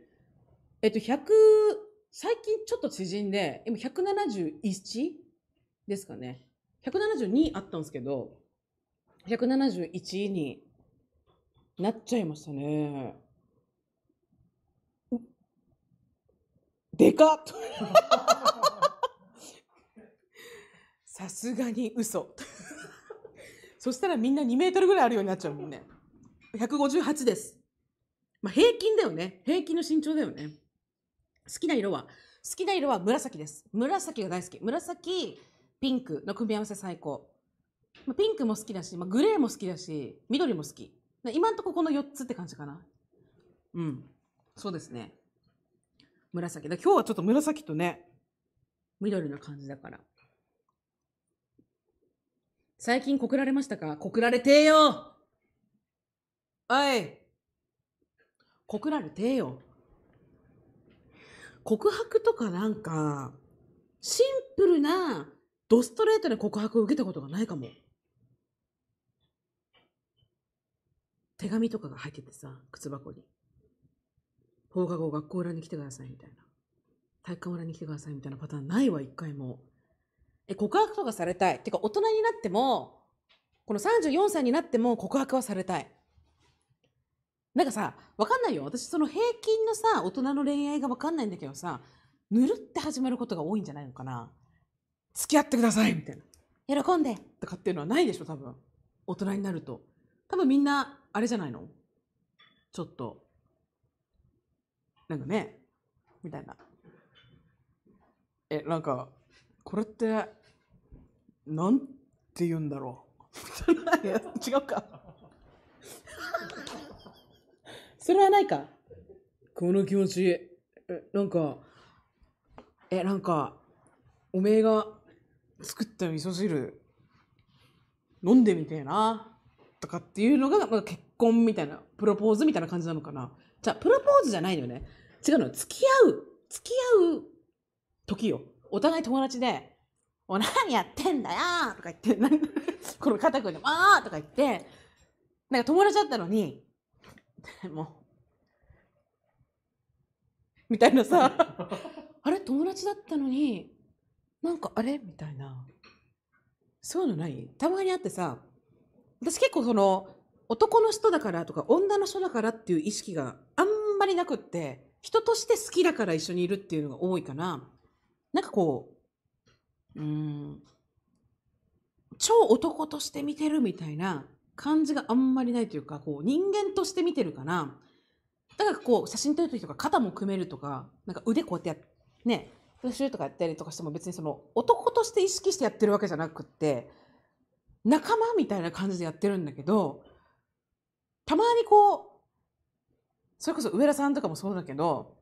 えっと、100、最近ちょっと縮んで、今171ですかね。172あったんですけど、171になっちゃいましたね。でかっ さすがに嘘そしたらみんな2メートルぐらいあるようになっちゃうもんね。158です。まあ、平均だよね。平均の身長だよね。好きな色は好きな色は紫です。紫が大好き。紫、ピンクの組み合わせ最高。まあ、ピンクも好きだし、まあ、グレーも好きだし、緑も好き。今んとここの4つって感じかな。うん。そうですね。紫。だ今日はちょっと紫とね、緑な感じだから。最近告られましたか告られてよおい告られてよ告白とかなんか、シンプルな、ドストレートな告白を受けたことがないかも。手紙とかが入っててさ、靴箱に。放課後学校裏に来てくださいみたいな。体育館裏に来てくださいみたいなパターンないわ、一回も。え、告白とかされたい。っていうか、大人になっても、この34歳になっても告白はされたい。なんかさ、わかんないよ。私、その平均のさ、大人の恋愛がわかんないんだけどさ、ぬるって始まることが多いんじゃないのかな。付き合ってくださいみたいな。喜んでとかっていうのはないでしょ、多分。大人になると。多分みんな、あれじゃないのちょっと、なんかねみたいなえなんかこれってなんて言うんだろう 違うかそれはないかこの気持ちえなんかえなんかおめえが作った味噌汁飲んでみてえなとかっていうのが、まあ、結婚みたいなプロポーズみたいな感じなのかなじゃあ、プロポーズじゃないのよね。違うの。付き合う。付き合う時よ。お互い友達で、お、何やってんだよとか言って、なん この肩組んで、あーとか言って、なんか友達だったのに、もう、みたいなさ、あれ友達だったのに、なんかあれみたいな。そういうのないたまにあってさ、私結構その、男の人だからとか女の人だからっていう意識があんまりなくって人として好きだから一緒にいるっていうのが多いかな。なんかこううん超男として見てるみたいな感じがあんまりないというかこう人間として見てるからだからこう写真撮る時とか肩も組めるとかなんか腕こうやってやねプッシュとかやったりとかしても別にその男として意識してやってるわけじゃなくって仲間みたいな感じでやってるんだけどたまにこうそれこそ上田さんとかもそうだけど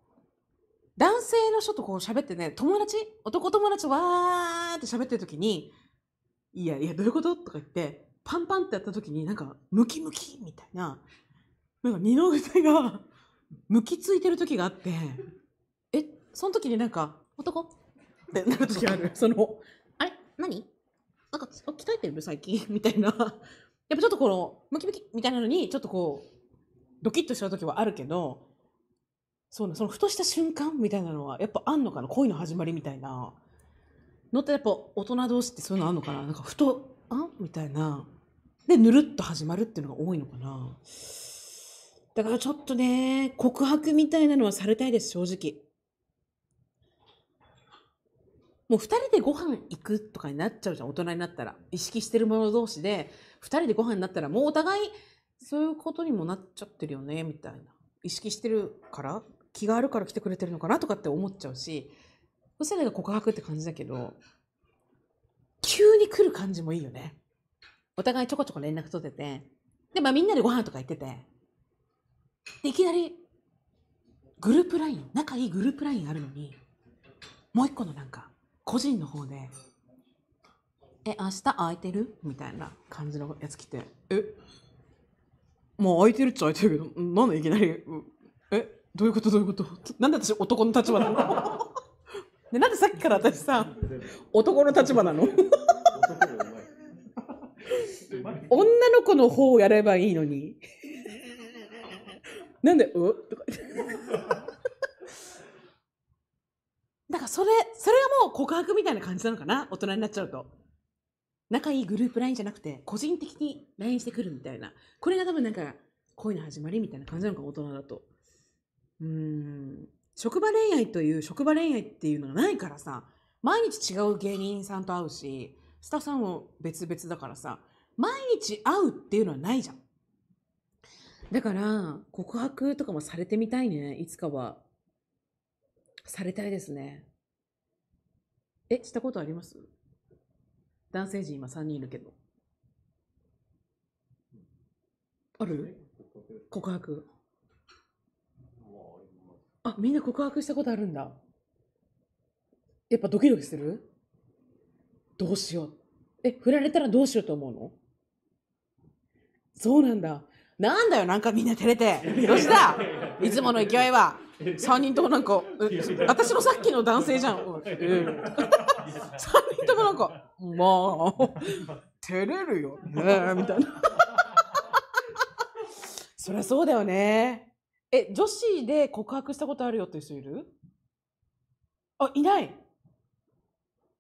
男性の人とこう喋ってね友達男友達とわーって喋ってる時に「いやいやどういうこと?」とか言ってパンパンってやった時になんかムキムキみたいななんか二の腕がムキついてる時があってえその時になんか「男?」ってなる時あるその「あれ何なんか鍛えてる最近」みたいなやっぱちょっとこの、ムキムキみたいなのに、ちょっとこう、ドキッとした時はあるけど、そうね、そのふとした瞬間みたいなのは、やっぱあんのかな恋の始まりみたいな。のってやっぱ大人同士ってそういうのあんのかななんかふと、あんみたいな。で、ぬるっと始まるっていうのが多いのかな。だからちょっとね、告白みたいなのはされたいです、正直。もう2人でご飯行くとかになっちゃうじゃん、大人になったら。意識してる者同士で、2人でご飯になったらもうお互いそういうことにもなっちゃってるよねみたいな意識してるから気があるから来てくれてるのかなとかって思っちゃうしそしたら告白って感じだけど急に来る感じもいいよねお互いちょこちょこ連絡取っててで、まあ、みんなでご飯とか行ってていきなりグループ LINE 仲いいグループ LINE あるのにもう一個のなんか個人の方でえ、明日空いてるみたいな感じのやつ来て、え、もう空いてるっちゃ空いてるけど、なんでいきなり、え、どういうことどういうことなんで私男の立場なの でなんでさっきから私さ、男の立場なの 女の子の方をやればいいのに。なんで、うとか。だからそれ、それがもう告白みたいな感じなのかな大人になっちゃうと。仲いいグループ LINE じゃなくて、個人的に LINE してくるみたいな。これが多分なんか、恋の始まりみたいな感じなのか、大人だと。うん。職場恋愛という、職場恋愛っていうのがないからさ、毎日違う芸人さんと会うし、スタッフさんも別々だからさ、毎日会うっていうのはないじゃん。だから、告白とかもされてみたいね、いつかは。されたいですね。え、したことあります男性陣今3人いるけど。ある告白。あ、みんな告白したことあるんだ。やっぱドキドキするどうしよう。え、振られたらどうしようと思うのそうなんだ。なんだよ、なんかみんな照れて。したいつもの勢いは。3人ともなんか、私のさっきの男性じゃん。うん、人ともなんか、まあ、照れるよね、みたいな。そりゃそうだよね。え、女子で告白したことあるよっていう人いるあ、いない。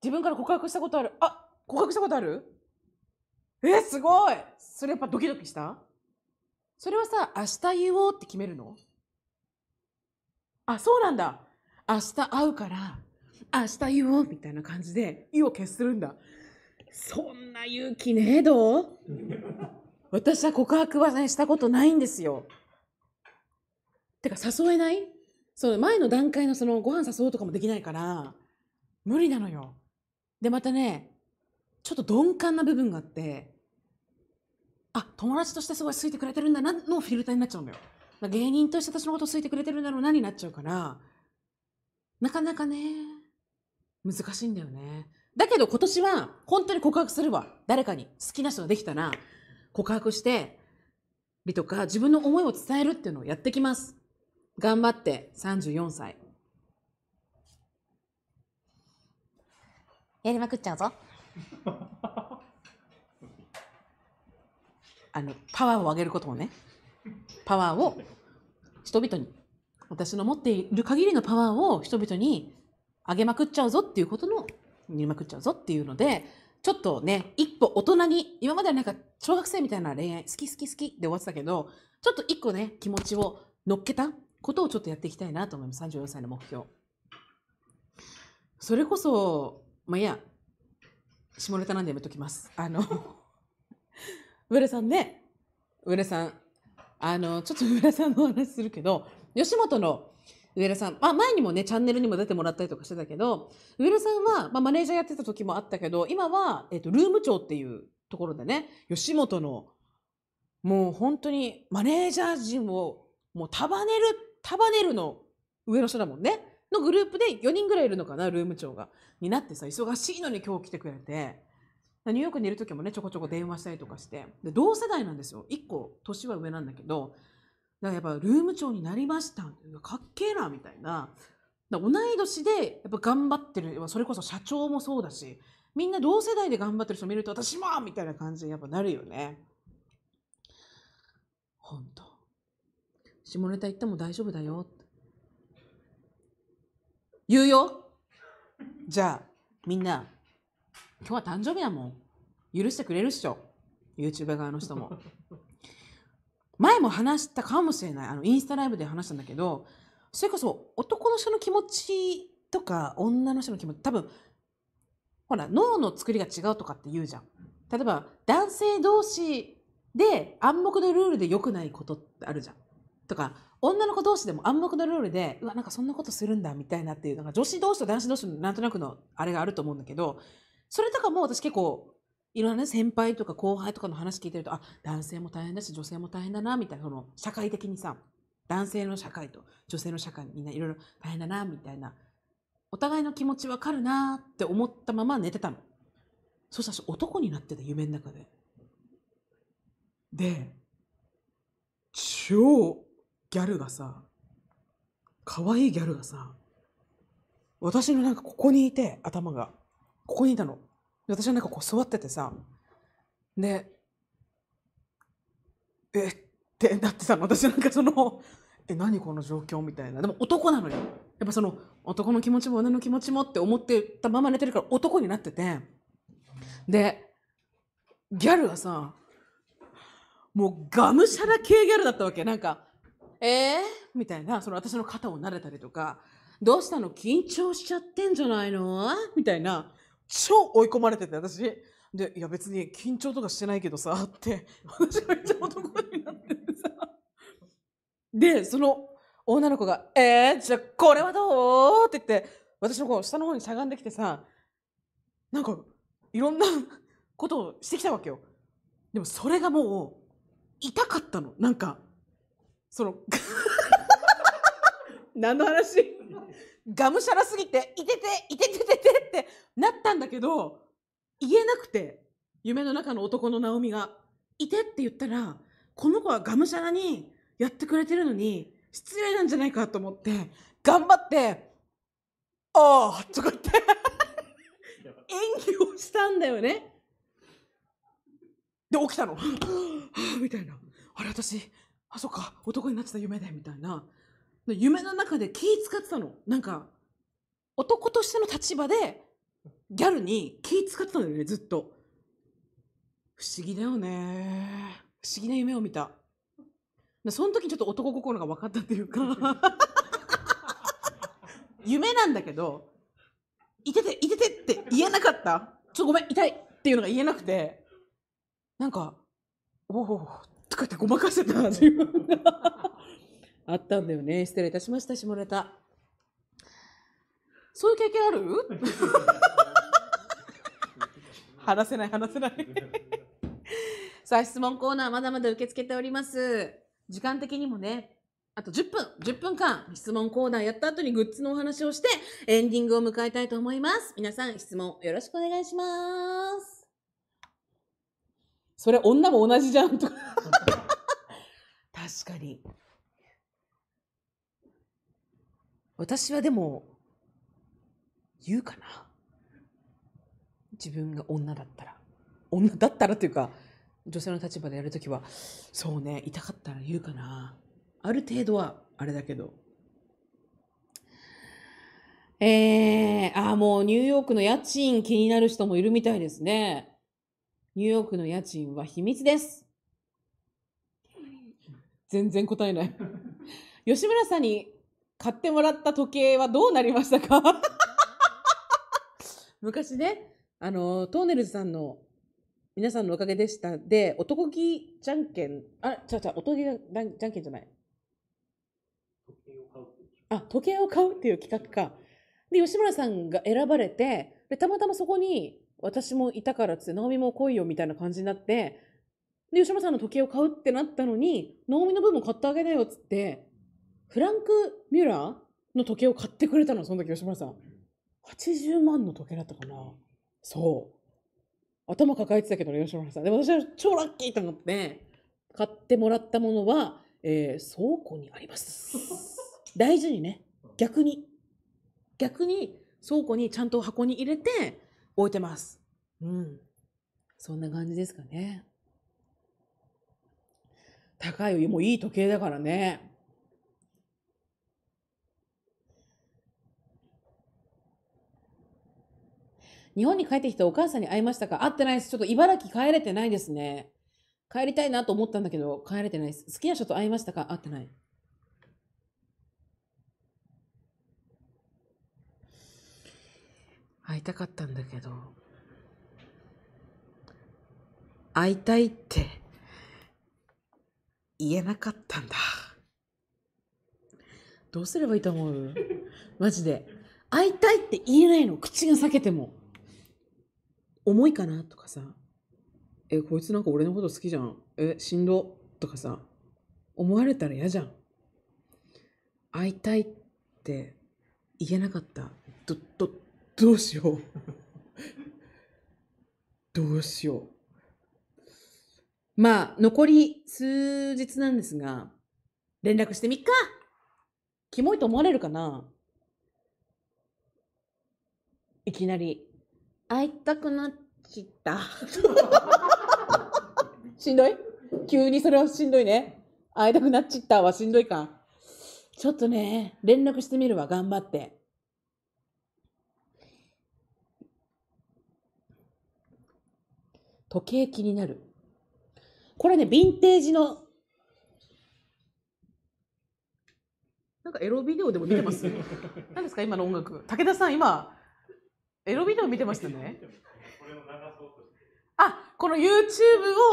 自分から告白したことある。あ、告白したことあるえ、すごいそれやっぱドキドキしたそれはさ、明日言おうって決めるのあ、そうなんだ。明日会うから、明日言おうみたいな感じで意を決するんだ。そんな勇気ねえどう私は告白はね、したことないんですよ。てか誘えないそう前の段階のそのご飯誘うとかもできないから、無理なのよ。で、またね、ちょっと鈍感な部分があって、あ、友達としてすごい好いてくれてるんだな、のフィルターになっちゃうんだよ。芸人として私のこと好いてくれてるんだろうなになっちゃうから、なかなかね、難しいんだよね。だけど今年は本当に告白するわ。誰かに好きな人ができたら告白してりとか自分の思いを伝えるっていうのをやってきます。頑張って34歳。やりまくっちゃうぞ。あの、パワーを上げることをね、パワーを人々に、私の持っている限りのパワーを人々に上げまくっちゃうぞっていうことの入まくっちゃうぞっていうのでちょっとね一歩大人に今まではなんか小学生みたいな恋愛好き好き好きで終わってたけどちょっと一個ね気持ちを乗っけたことをちょっとやっていきたいなと思います34歳の目標それこそまあいや下ネタなんでやめときますあの 上田さんね上田さんあのちょっと上田さんの話するけど吉本の上田さん、まあ、前にもね、チャンネルにも出てもらったりとかしてたけど、上田さんは、まあ、マネージャーやってた時もあったけど、今は、えっ、ー、と、ルーム長っていうところでね、吉本の、もう本当に、マネージャー陣を、もう束ねる、束ねるの上の人だもんね。のグループで4人ぐらいいるのかな、ルーム長が。になってさ、忙しいのに今日来てくれて、ニューヨークにいる時もね、ちょこちょこ電話したりとかして。で、同世代なんですよ。1個、年は上なんだけど、だからやっぱルーム長になりましたかっけえなみたいな同い年でやっぱ頑張ってるそれこそ社長もそうだしみんな同世代で頑張ってる人見ると私もみたいな感じにやっぱなるよね。ほんと。下ネタ言っても大丈夫だよ。言うよじゃあみんな今日は誕生日やもん許してくれるっしょ YouTuber 側の人も。前も話したかもしれない。あの、インスタライブで話したんだけど、それこそ男の人の気持ちとか女の人の気持ち、多分、ほら、脳の作りが違うとかって言うじゃん。例えば、男性同士で暗黙のルールで良くないことってあるじゃん。とか、女の子同士でも暗黙のルールで、うわ、なんかそんなことするんだみたいなっていう、なんか女子同士と男子同士のなんとなくのあれがあると思うんだけど、それとかも私結構いろんな、ね、先輩とか後輩とかの話聞いてると、あ、男性も大変だし、女性も大変だな、みたいな、その、社会的にさ、男性の社会と女性の社会、みんないろいろ大変だな、みたいな、お互いの気持ちわかるなって思ったまま寝てたの。そしたら男になってた、夢の中で。で、超ギャルがさ、可愛いギャルがさ、私のなんかここにいて、頭が。ここにいたの。私はなんかこう座っててさ、で、えってなってさ私なんかその、え、何この状況みたいな。でも男なのよ。やっぱその男の気持ちも女の気持ちもって思ってたまま寝てるから男になってて。で、ギャルがさ、もうがむしゃら系ギャルだったわけ。なんか、えー、みたいな、その私の肩を撫でたりとか、どうしたの緊張しちゃってんじゃないのみたいな。超追い込まれてて私で「いや別に緊張とかしてないけどさ」って私がめっちゃ男になっててさでその女の子が「えー、じゃあこれはどう?」って言って私のこう下の方にしゃがんできてさなんかいろんなことをしてきたわけよでもそれがもう痛かったのなんかその 何の話がむしゃらすぎて、いてて、いててててってなったんだけど、言えなくて、夢の中の男のナオミが、いてって言ったら、この子はがむしゃらにやってくれてるのに、失礼なんじゃないかと思って、頑張って、ああとか言って演技をしたんだよね。で、起きたの。みたいな。あれ、私、あ、そっか、男になってた夢で、みたいな。夢の中で気使ってたのなんか男としての立場でギャルに気使ってたのよねずっと不思議だよね不思議な夢を見たその時にちょっと男心が分かったっていうか 夢なんだけど「いてていてて」って言えなかった「ちょっとごめん痛い」っていうのが言えなくてなんか「おお」とかってごまかしてた自分が。あったんだよね。失礼いたしました、下ネタ。そういう経験ある 話せない、話せない さあ、質問コーナーまだまだ受け付けております。時間的にもね、あと10分、10分間、質問コーナーやった後にグッズのお話をして、エンディングを迎えたいと思います。皆さん、質問よろしくお願いします。それ、女も同じじゃんと 確かに。私はでも、言うかな。自分が女だったら。女だったらというか、女性の立場でやるときは、そうね、痛かったら言うかな。ある程度は、あれだけど。えー、ああ、もうニューヨークの家賃気になる人もいるみたいですね。ニューヨークの家賃は秘密です。全然答えない。吉村さんに買ってもらった時計はどうなりましたか 昔ね、あの、トーネルズさんの皆さんのおかげでしたで、男気じゃんけん、あ、違う違う、男気じゃんけんじゃない。あ、時計を買うっていう企画か。で、吉村さんが選ばれて、で、たまたまそこに私もいたからっつって、直美も来いよみたいな感じになって、で、吉村さんの時計を買うってなったのに、直美の分も買ってあげなよっつって、フランク・ミュラーの時計を買ってくれたの、その時吉村さん。80万の時計だったかな。そう。頭抱えてたけどね、吉村さん。で、私は超ラッキーと思って、買ってもらったものは、えー、倉庫にあります。大事にね。逆に。逆に倉庫にちゃんと箱に入れて置いてます。うん。そんな感じですかね。高いよ。もういい時計だからね。日本に帰ってきたお母さんに会いましたか会ってないです。ちょっと茨城帰れてないですね。帰りたいなと思ったんだけど、帰れてないです。好きな人と会いましたか会ってない。会いたかったんだけど。会いたいって言えなかったんだ。どうすればいいと思うマジで。会いたいって言えないの。口が裂けても。重いかなとかさ、え、こいつなんか俺のこと好きじゃん。え、しんどとかさ、思われたら嫌じゃん。会いたいって言えなかった。ど、ど、どうしよう。どうしよう。まあ、残り数日なんですが、連絡してみっかキモいと思われるかないきなり会いたくなっちった。しんどい急にそれはしんどいね。会いたくなっちったはしんどいか。ちょっとね、連絡してみるわ、頑張って。時計気になる。これね、ヴィンテージの。なんかエロビデオでも見てます。何ですか、今の音楽。武田さん、今、エロビデオ見てましたね。あこの YouTube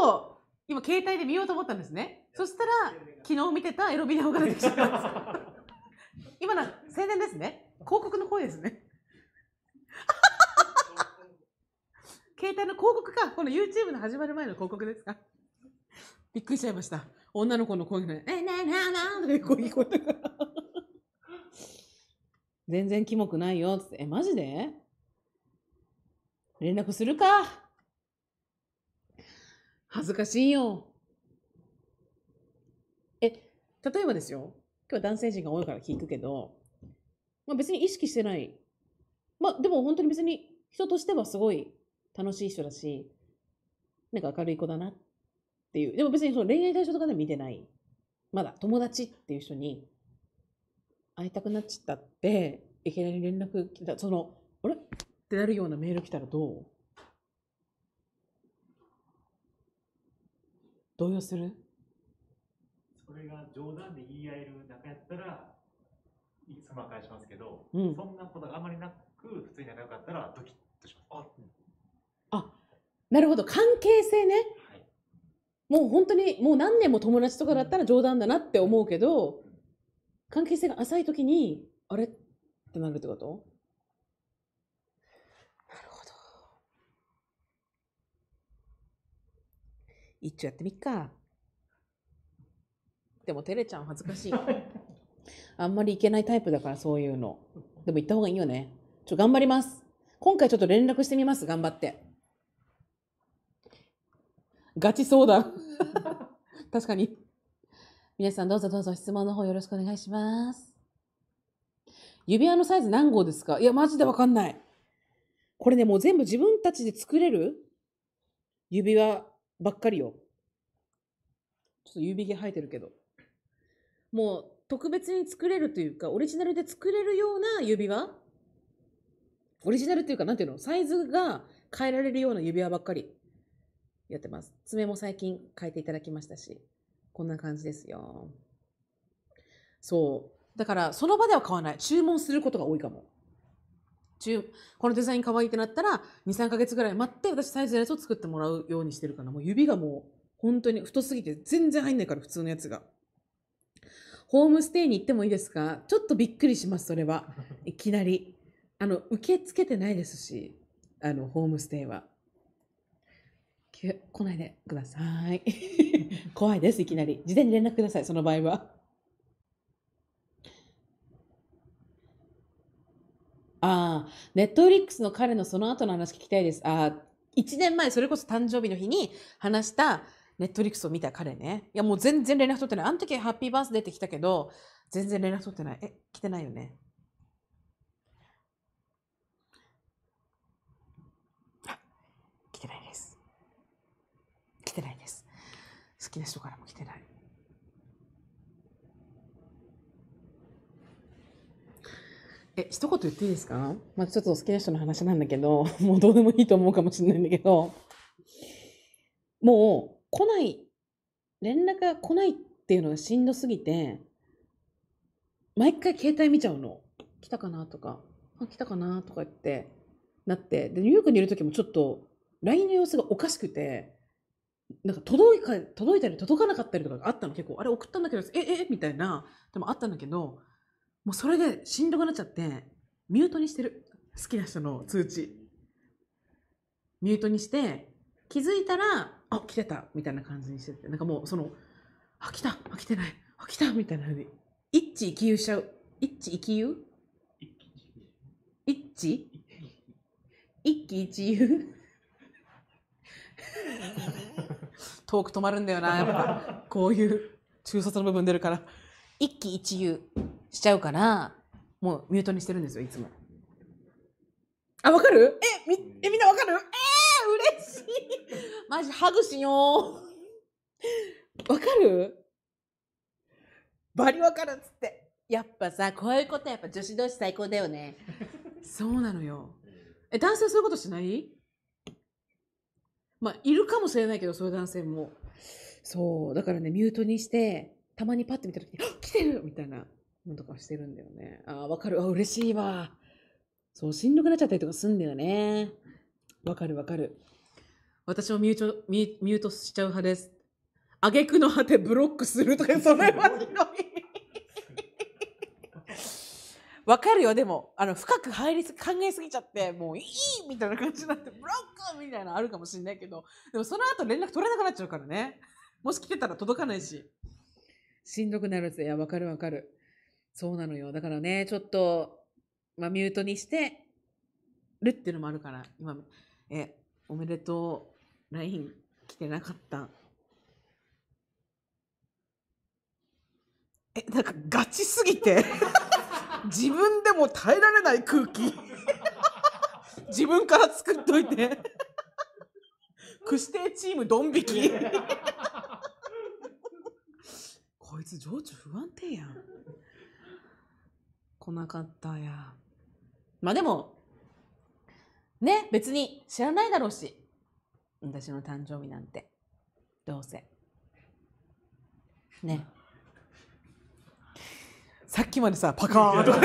を今携帯で見ようと思ったんですね。そしたら昨日見てたエロビデオが出てきちゃったんです。今の宣伝ですね。広告の声ですね。携帯の広告か。この YouTube の始まる前の広告ですか。びっくりしちゃいました。女の子の声が、ね、え、なななとかこう聞こえた全然キモくないよって、え、マジで連絡するか。恥ずかしいよ。え、例えばですよ。今日は男性陣が多いから聞くけど、まあ別に意識してない。まあでも本当に別に人としてはすごい楽しい人だし、なんか明るい子だなっていう。でも別にその恋愛対象とかで見てない。まだ友達っていう人に会いたくなっちゃったって、いきなり連絡来た。その、あれってなるようなメール来たらどう動揺するそれが冗談で言い合える仲やったらいつも返しますけど、うん、そんなことがあまりなく普通に仲良かったらドキッとしますあなるほど関係性ね、はい、もう本当にもう何年も友達とかだったら冗談だなって思うけど、関係性が浅い時にあれってなるってこと一応やってみっか。でも照れちゃん、恥ずかしい。あんまり行けないタイプだからそういうの。でも行った方がいいよね。ちょ、頑張ります。今回ちょっと連絡してみます。頑張って。ガチ相談。確かに。皆さんどうぞどうぞ質問の方よろしくお願いします。指輪のサイズ何号ですかいや、マジでわかんない。これね、もう全部自分たちで作れる指輪ばっかりよ。ちょっと指毛生えてるけど。もう特別に作れるというか、オリジナルで作れるような指輪オリジナルっていうか、なんていうのサイズが変えられるような指輪ばっかりやってます。爪も最近変えていただきましたし、こんな感じですよ。そう。だから、その場では買わない。注文することが多いかも。中このデザイン可愛いってなったら23か月ぐらい待って私サイズのやつを作ってもらうようにしてるからもう指がもう本当に太すぎて全然入んないから普通のやつが。ホームステイに行ってもいいですかちょっとびっくりしますそれは いきなりあの受け付けてないですしあのホームステイは来ないでください 怖いですいきなり事前に連絡くださいその場合はああ、ネットフリックスの彼のその後の話聞きたいです。ああ、1年前、それこそ誕生日の日に話した、ネットリックスを見た彼ね。いや、もう全然連絡取ってない。あの時ハッピーバースデーって来たけど、全然連絡取ってない。え、来てないよね。来てないです。来てないです。好きな人からも来てない。え、一言言っていいですかまあ、ちょっと好きな人の話なんだけど、もうどうでもいいと思うかもしれないんだけど、もう来ない、連絡が来ないっていうのがしんどすぎて、毎回携帯見ちゃうの。来たかなとか、あ、来たかなとか言って、なって、で、ニューヨークにいる時もちょっと、LINE の様子がおかしくて、なんか届いか届いたり届かなかったりとかがあったの結構あれ送ったんだけどええみたいなでもあったんだけどもうそれでしんどくなっちゃって、ミュートにしてる。好きな人の通知。ミュートにして、気づいたら、あ、来てたみたいな感じにしてて、なんかもうその、あ、来た来てないあ、来たみたいなふうに。一致一憂しちゃう。一致一憂一致一喜一憂 トーク止まるんだよな、やっぱ。こういう中卒の部分出るから。一喜一憂しちゃうから、もうミュートにしてるんですよ、いつも。あ、わかるえ、み、え、みんなわかるえー、嬉しいマジ、ハグしよう。わかるバリわかるっつって。やっぱさ、こういうことやっぱ女子同士最高だよね。そうなのよ。え、男性そういうことしないまあ、いるかもしれないけど、そういう男性も。そう、だからね、ミュートにして、たまにパッと見た時に、あ来てるみたいなのとかしてるんだよね。あわかる。あ嬉しいわ。そう、しんどくなっちゃったりとかすんだよね。わかるわかる。私もミュートミュートしちゃう派です。あげくの果てブロックするとか、それはひどい。わかるよ、でも、あの、深く入りす、考えすぎちゃって、もういいみたいな感じになって、ブロックみたいなのあるかもしれないけど、でもその後連絡取れなくなっちゃうからね。もし来てたら届かないし。しんどくなるいや、わかるわかる。そうなのよ。だからね、ちょっと、まあ、ミュートにしてるっていうのもあるから、今、え、おめでとう、LINE 来てなかった。え、なんかガチすぎて 自分でも耐えられない空気 自分から作っといて くしてチームドン引きこいつ情緒不安定やん。来なかったや。まあでも、ね、別に知らないだろうし。私の誕生日なんて。どうせ。ね。さっきまでさ、パカーンとか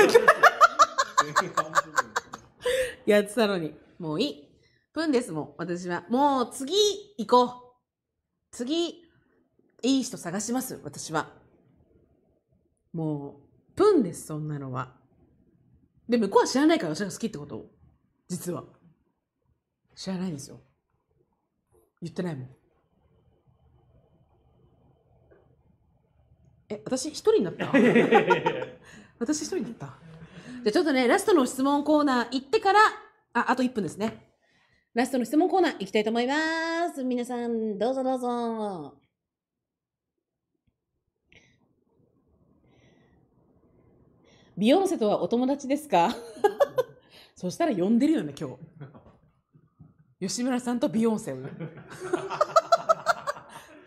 やってたのに、もういい。分ですもん、私は。もう次行こう。次、いい人探します、私は。もう、プンです、そんなのは。で、向こうは知らないから私が好きってことを。実は。知らないですよ。言ってないもん。え、私一人になった 私一人になった。じゃちょっとね、ラストの質問コーナー行ってから、あ、あと1分ですね。ラストの質問コーナー行きたいと思います。皆さん、どうぞどうぞ。ビヨンセとはお友達ですか そしたら呼んでるよね今日吉村さんとビヨンセを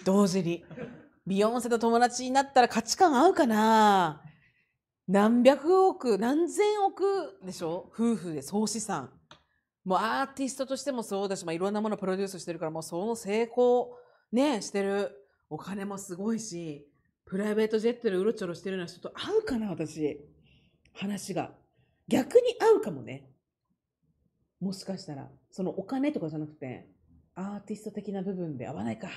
同時にビヨンセと友達になったら価値観合うかな何百億何千億でしょ夫婦で総資産もうアーティストとしてもそうだし、まあ、いろんなものプロデュースしてるからもうその成功ねしてるお金もすごいしプライベートジェットでうろちょろしてるような人と合うかな私話が。逆に合うかもね。もしかしたら、そのお金とかじゃなくて、アーティスト的な部分で合わないか。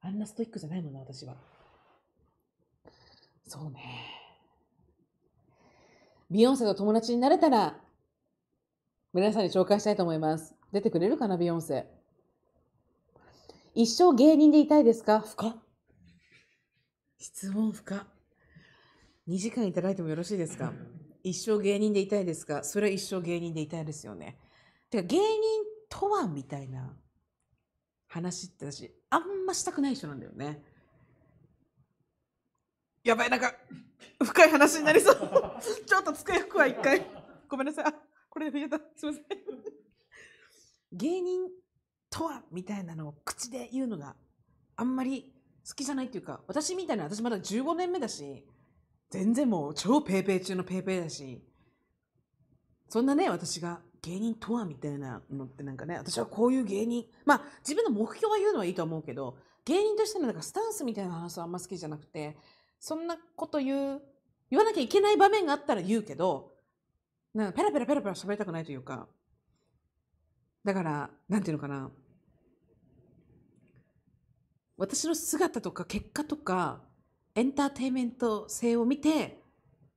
あんなストイックじゃないもんな、私は。そうね。ビヨンセと友達になれたら、皆さんに紹介したいと思います。出てくれるかな、ビヨンセ。一生芸人でいたいですか深質問深。2時間いただいてもよろしいですか一生芸人でいたいですかそれは一生芸人でいたいですよね。てか芸人とはみたいな話って私、あんましたくない人なんだよね。やばい、なんか、深い話になりそう。ちょっと机拭くわ、一回。ごめんなさい。あ、これで拭けた。すいません。芸人とはみたいなのを口で言うのがあんまり好きじゃないっていうか、私みたいな、私まだ15年目だし、全然もう超ペーペー中のペーペーだし、そんなね、私が芸人とはみたいなのってなんかね、私はこういう芸人、まあ自分の目標は言うのはいいと思うけど、芸人としてのなんかスタンスみたいな話はあんま好きじゃなくて、そんなこと言う、言わなきゃいけない場面があったら言うけど、なんかペラペラペラペラ喋りたくないというか、だから、なんていうのかな、私の姿とか結果とか、エンターテインメント性を見て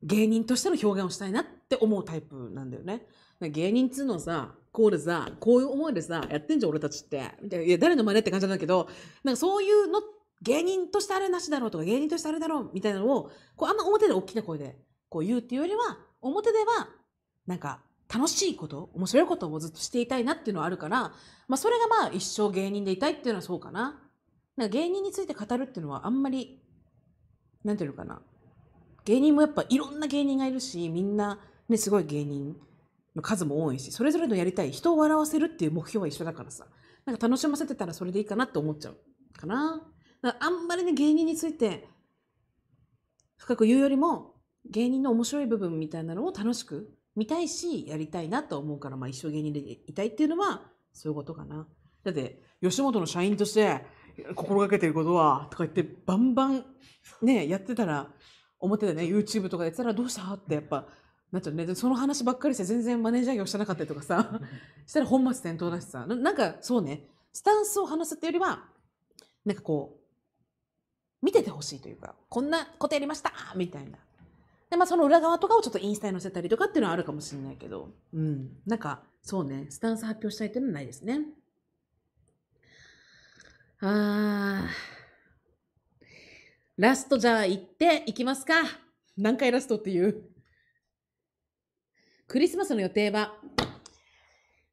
芸人としての表現をしたいなって思うタイプなんだよね。芸人っつうのはさこうでさこういう思いでさやってんじゃん俺たちっていや誰の真似って感じなんだけどなんかそういうの芸人としてあれなしだろうとか芸人としてあれだろうみたいなのをこうあんま表で大きな声でこう言うっていうよりは表ではなんか楽しいこと面白いことをずっとしていたいなっていうのはあるから、まあ、それがまあ一生芸人でいたいっていうのはそうかな。なんか芸人について語るっていうのはあんまり何て言うのかな芸人もやっぱいろんな芸人がいるしみんなねすごい芸人の数も多いしそれぞれのやりたい人を笑わせるっていう目標は一緒だからさなんか楽しませてたらそれでいいかなって思っちゃうかなあんまりね芸人について深く言うよりも芸人の面白い部分みたいなのを楽しく見たいしやりたいなと思うから、まあ、一生芸人でいたいっていうのはそういうことかな。だって吉本の社員として心がけてることはとか言ってバンバンねやってたら思ってたね YouTube とかやってたらどうしたってやっぱなっちゃうねその話ばっかりして全然マネージャー業してなかったりとかさしたら本末転倒だしさなんかそうねスタンスを話すっていうよりはなんかこう見ててほしいというかこんなことやりましたみたいなでまあその裏側とかをちょっとインスタに載せたりとかっていうのはあるかもしれないけどうんなんかそうねスタンス発表したいっていうのはないですね。あラストじゃあ行っていきますか。何回ラストっていう。クリスマスの予定は、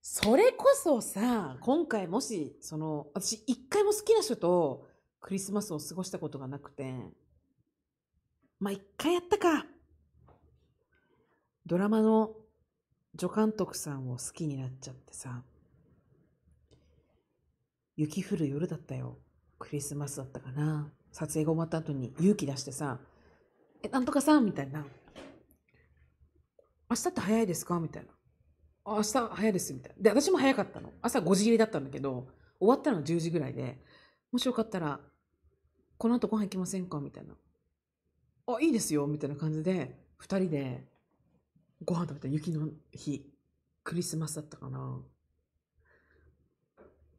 それこそさ、今回もし、その、私一回も好きな人とクリスマスを過ごしたことがなくて、まあ一回やったか。ドラマの助監督さんを好きになっちゃってさ、雪降る夜だったよ。クリスマスだったかな。撮影が終わった後に勇気出してさ、え、なんとかさみたいな。明日って早いですかみたいな。明日早いですみたいな。で、私も早かったの。朝5時入りだったんだけど、終わったのは10時ぐらいで、もしよかったら、この後ご飯行きませんかみたいな。あ、いいですよみたいな感じで、2人でご飯食べた雪の日、クリスマスだったかな。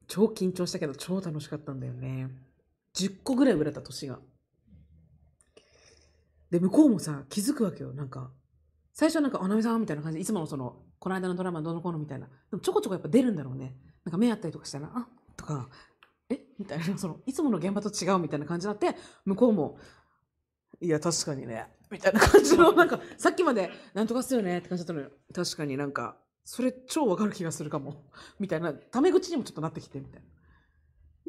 超緊張したけど超楽しかったんだよね10個ぐらい売れた年がで向こうもさ気づくわけよなんか最初なんか「あなみさん」みたいな感じでいつものそのこの間のドラマどのこのみたいなでもちょこちょこやっぱ出るんだろうねなんか目あったりとかしたら「あとか「えみたいなそのいつもの現場と違うみたいな感じになって向こうも「いや確かにね」みたいな感じのなんかさっきまで「なんとかっすよね」って感じだったのよ確かになんかそれ超わかる気がするかも。みたいな、タメ口にもちょっとなってきて、みたい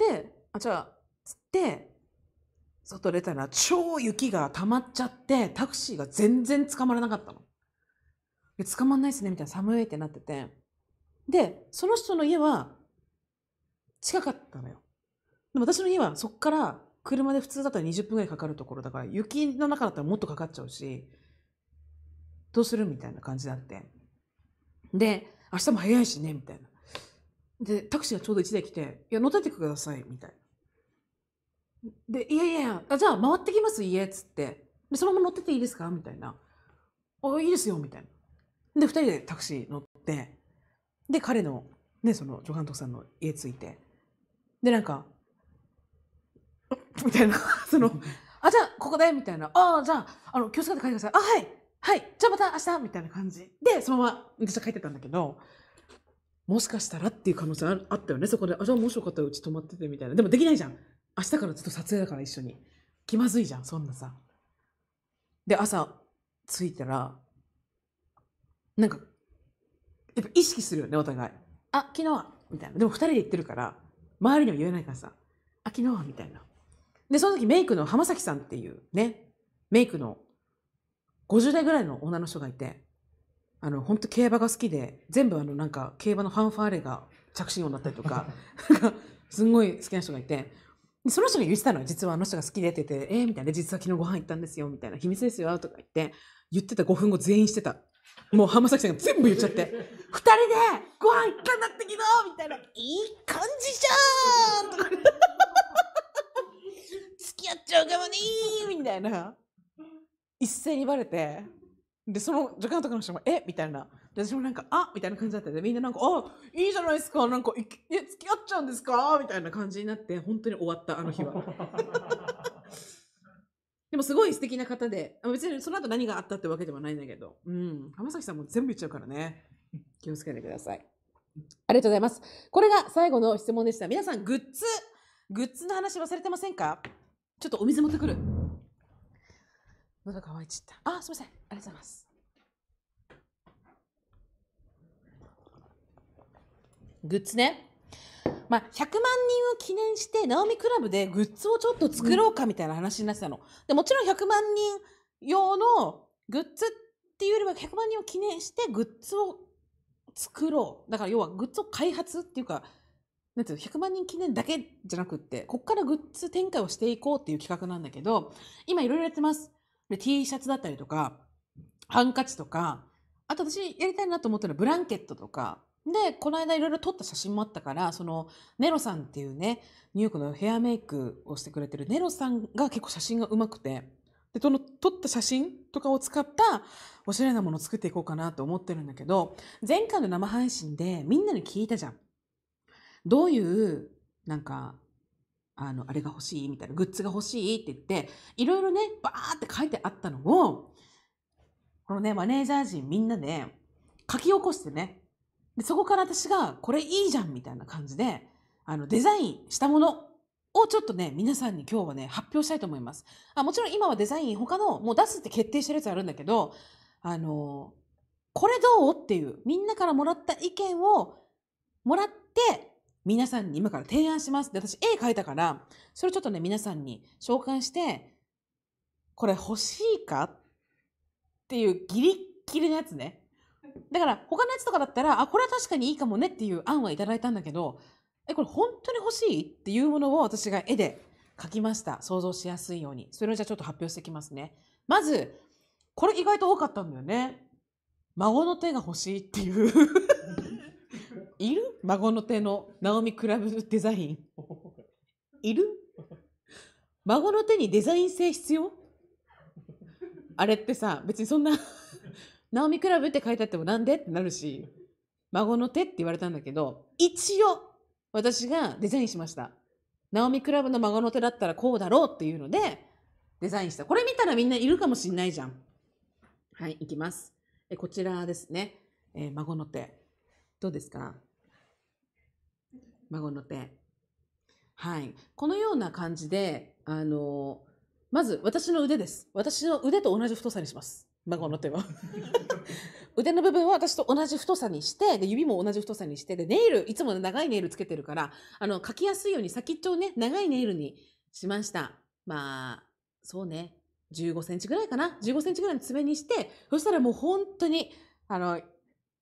な。で、あ、じゃあ、つって、外出たら超雪が溜まっちゃって、タクシーが全然捕まらなかったの。い捕まんないっすね、みたいな、寒いってなってて。で、その人の家は、近かったのよ。でも私の家はそっから車で普通だったら20分ぐらいかかるところだから、雪の中だったらもっとかかっちゃうし、どうするみたいな感じになって。で、明日も早いしね、みたいな。で、タクシーがちょうど1台来て、いや、乗っててください、みたいな。で、いやいやあ、じゃあ回ってきます、家、っつって。で、そのまま乗ってていいですかみたいな。あ、いいですよ、みたいな。で、2人でタクシー乗って、で、彼の、ね、その、助監督さんの家着いて。で、なんか、みたいな、その、あ、じゃあ、ここで、みたいな。ああ、じゃあ、あの、気をつけて帰ってください。あ、はいはい、じゃあまた明日みたいな感じで、そのまま私は書いてたんだけど、もしかしたらっていう可能性あったよね、そこで。あ、じゃあもしよかったらうち泊まっててみたいな。でもできないじゃん。明日からずっと撮影だから一緒に。気まずいじゃん、そんなさ。で、朝着いたら、なんか、やっぱ意識するよね、お互い。あ、昨日はみたいな。でも2人で行ってるから、周りには言えないからさ。あ、昨日はみたいな。で、その時メイクの浜崎さんっていうね、メイクの50代ぐらいの女の人がいて、あの、本当競馬が好きで、全部あの、なんか、競馬のファンファーレが着信音だったりとか、すんごい好きな人がいて、その人が言ってたの実はあの人が好きでって言って、えー、みたいな、実は昨日ご飯行ったんですよ、みたいな、秘密ですよ、とか言って、言ってた5分後全員してた。もう浜崎さんが全部言っちゃって、2人でご飯行ったんだって昨どみたいな、いい感じじゃんとか、付き合っちゃうかもねみたいな。一斉にバレて、で、その助監督の人も、えみたいな。私もなんか、あみたいな感じだったんで、みんななんか、あいいじゃないですか、なんか、いえ、付き合っちゃうんですかみたいな感じになって、本当に終わった、あの日は。でもすごい素敵な方で、別にその後何があったってわけではないんだけど、うん、浜崎さんも全部言っちゃうからね。気をつけてください。ありがとうございます。これが最後の質問でした。皆さん、グッズ、グッズの話忘れてませんかちょっとお水持ってくる。喉乾いちった。あ、すみません。ありがとうございます。グッズね。まあ、100万人を記念して、ナオミクラブでグッズをちょっと作ろうかみたいな話になってたの。うん、でもちろん100万人用のグッズっていうよりは100万人を記念してグッズを作ろう。だから要はグッズを開発っていうか、なんていう100万人記念だけじゃなくって、こっからグッズ展開をしていこうっていう企画なんだけど、今いろいろやってます。で、T シャツだったりとか、ハンカチとか、あと私やりたいなと思ったのはブランケットとか、で、この間いろいろ撮った写真もあったから、その、ネロさんっていうね、ニューヨークのヘアメイクをしてくれてるネロさんが結構写真がうまくて、で、その撮った写真とかを使ったおしゃれなものを作っていこうかなと思ってるんだけど、前回の生配信でみんなに聞いたじゃん。どういう、なんか、あの、あれが欲しいみたいな、グッズが欲しいって言って、いろいろね、バーって書いてあったのを、このね、マネージャー陣みんなで、ね、書き起こしてね、でそこから私が、これいいじゃんみたいな感じで、あの、デザインしたものをちょっとね、皆さんに今日はね、発表したいと思います。あもちろん今はデザイン、他の、もう出すって決定してるやつあるんだけど、あの、これどうっていう、みんなからもらった意見をもらって、皆さんに今から提案しますで私絵描いたからそれちょっとね皆さんに召喚してこれ欲しいかっていうギリッギリのやつねだから他のやつとかだったらあこれは確かにいいかもねっていう案はいただいたんだけどえこれ本当に欲しいっていうものを私が絵で描きました想像しやすいようにそれをじゃあちょっと発表していきますねまずこれ意外と多かったんだよね孫の手が欲しいっていういる孫の手のナオミ・クラブデザイン。いる孫の手にデザイン性必要あれってさ、別にそんな ナオミ・クラブって書いてあってもなんでってなるし、孫の手って言われたんだけど、一応私がデザインしました。ナオミ・クラブの孫の手だったらこうだろうっていうので、デザインした。これ見たらみんないるかもしんないじゃん。はい、いきます。えこちらですね。えー、孫の手。どうですか孫の手。はい。このような感じで、あの、まず私の腕です。私の腕と同じ太さにします。孫の手は。腕の部分は私と同じ太さにして、で、指も同じ太さにして、で、ネイル、いつも長いネイルつけてるから、あの、書きやすいように先っちょをね、長いネイルにしました。まあ、そうね、15センチぐらいかな。15センチぐらいの爪にして、そしたらもう本当に、あの、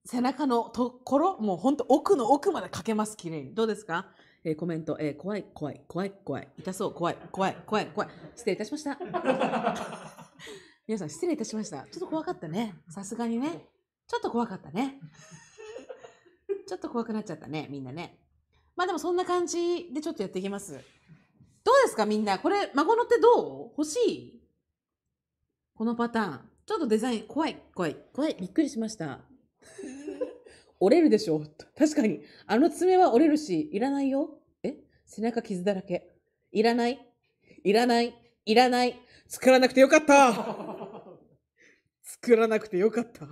背中のところ、もう本当奥の奥までかけます、きれいに。どうですかえー、コメント、えー、怖い、怖い、怖い、怖い、痛そう、怖い、怖い、怖い、怖い。失礼いたしました。皆さん、失礼いたしました。ちょっと怖かったね。さすがにね。ちょっと怖かったね。ちょっと怖くなっちゃったね、みんなね。まあでもそんな感じでちょっとやっていきます。どうですか、みんな。これ、孫の手どう欲しいこのパターン。ちょっとデザイン、怖い、怖い、怖い、びっくりしました。折れるでしょ確かに。あの爪は折れるし、いらないよ。え背中傷だらけ。いらない。いらない。いらない。作らなくてよかった 作らなくてよかったじ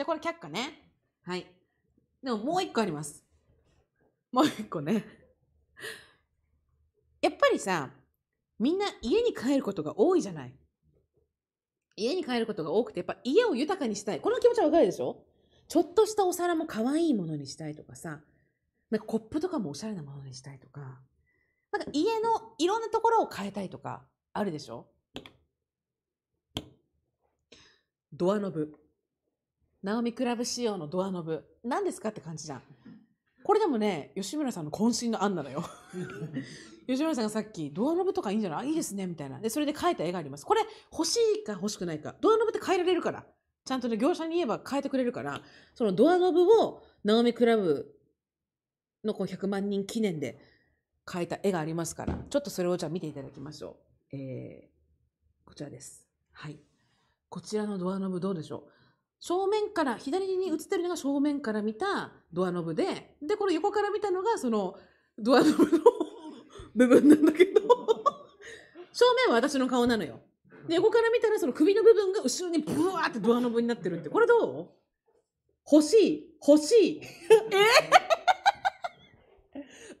ゃあこれ却下ね。はい。でももう一個あります。もう一個ね。やっぱりさ、みんな家に帰ることが多いじゃない。家に帰ることが多くて、やっぱ家を豊かにしたい。この気持ちはわかるでしょちょっとしたお皿も可愛いものにしたいとかさ、なんかコップとかもおしゃれなものにしたいとか、なんか家のいろんなところを変えたいとか、あるでしょドアノブ。ナオミクラブ仕様のドアノブ。何ですかって感じじゃん。これでもね、吉村さんの渾身の案なのよ。吉村さんがさっき、ドアノブとかいいんじゃないいいですね、みたいな。で、それで描いた絵があります。これ、欲しいか欲しくないか。ドアノブって変えられるから。ちゃんとね、業者に言えば変えてくれるから、そのドアノブを、ナオミクラブのこう100万人記念で描いた絵がありますから、ちょっとそれをじゃあ見ていただきましょう。えー、こちらです。はい。こちらのドアノブどうでしょう正面から、左に映ってるのが正面から見たドアノブで、で、この横から見たのが、その、ドアノブの部分なんだけど 正面は私の顔なのよ。で、横から見たら、その首の部分が後ろにブワーってドアノブになってるって。これどう欲しい欲しいえ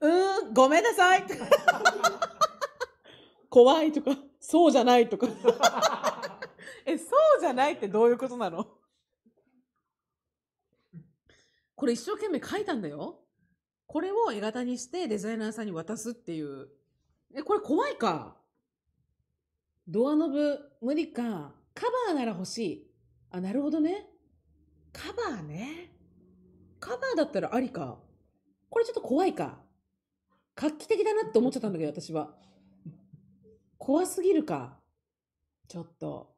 ー、うん、ごめんなさい 怖いとか、そうじゃないとか。え、そうじゃないってどういうことなのこれ一生懸命書いたんだよ。これを絵型にしてデザイナーさんに渡すっていう。え、これ怖いかドアノブ、無理か。カバーなら欲しい。あ、なるほどね。カバーね。カバーだったらありか。これちょっと怖いか。画期的だなって思っちゃったんだけど、私は。怖すぎるか。ちょっと。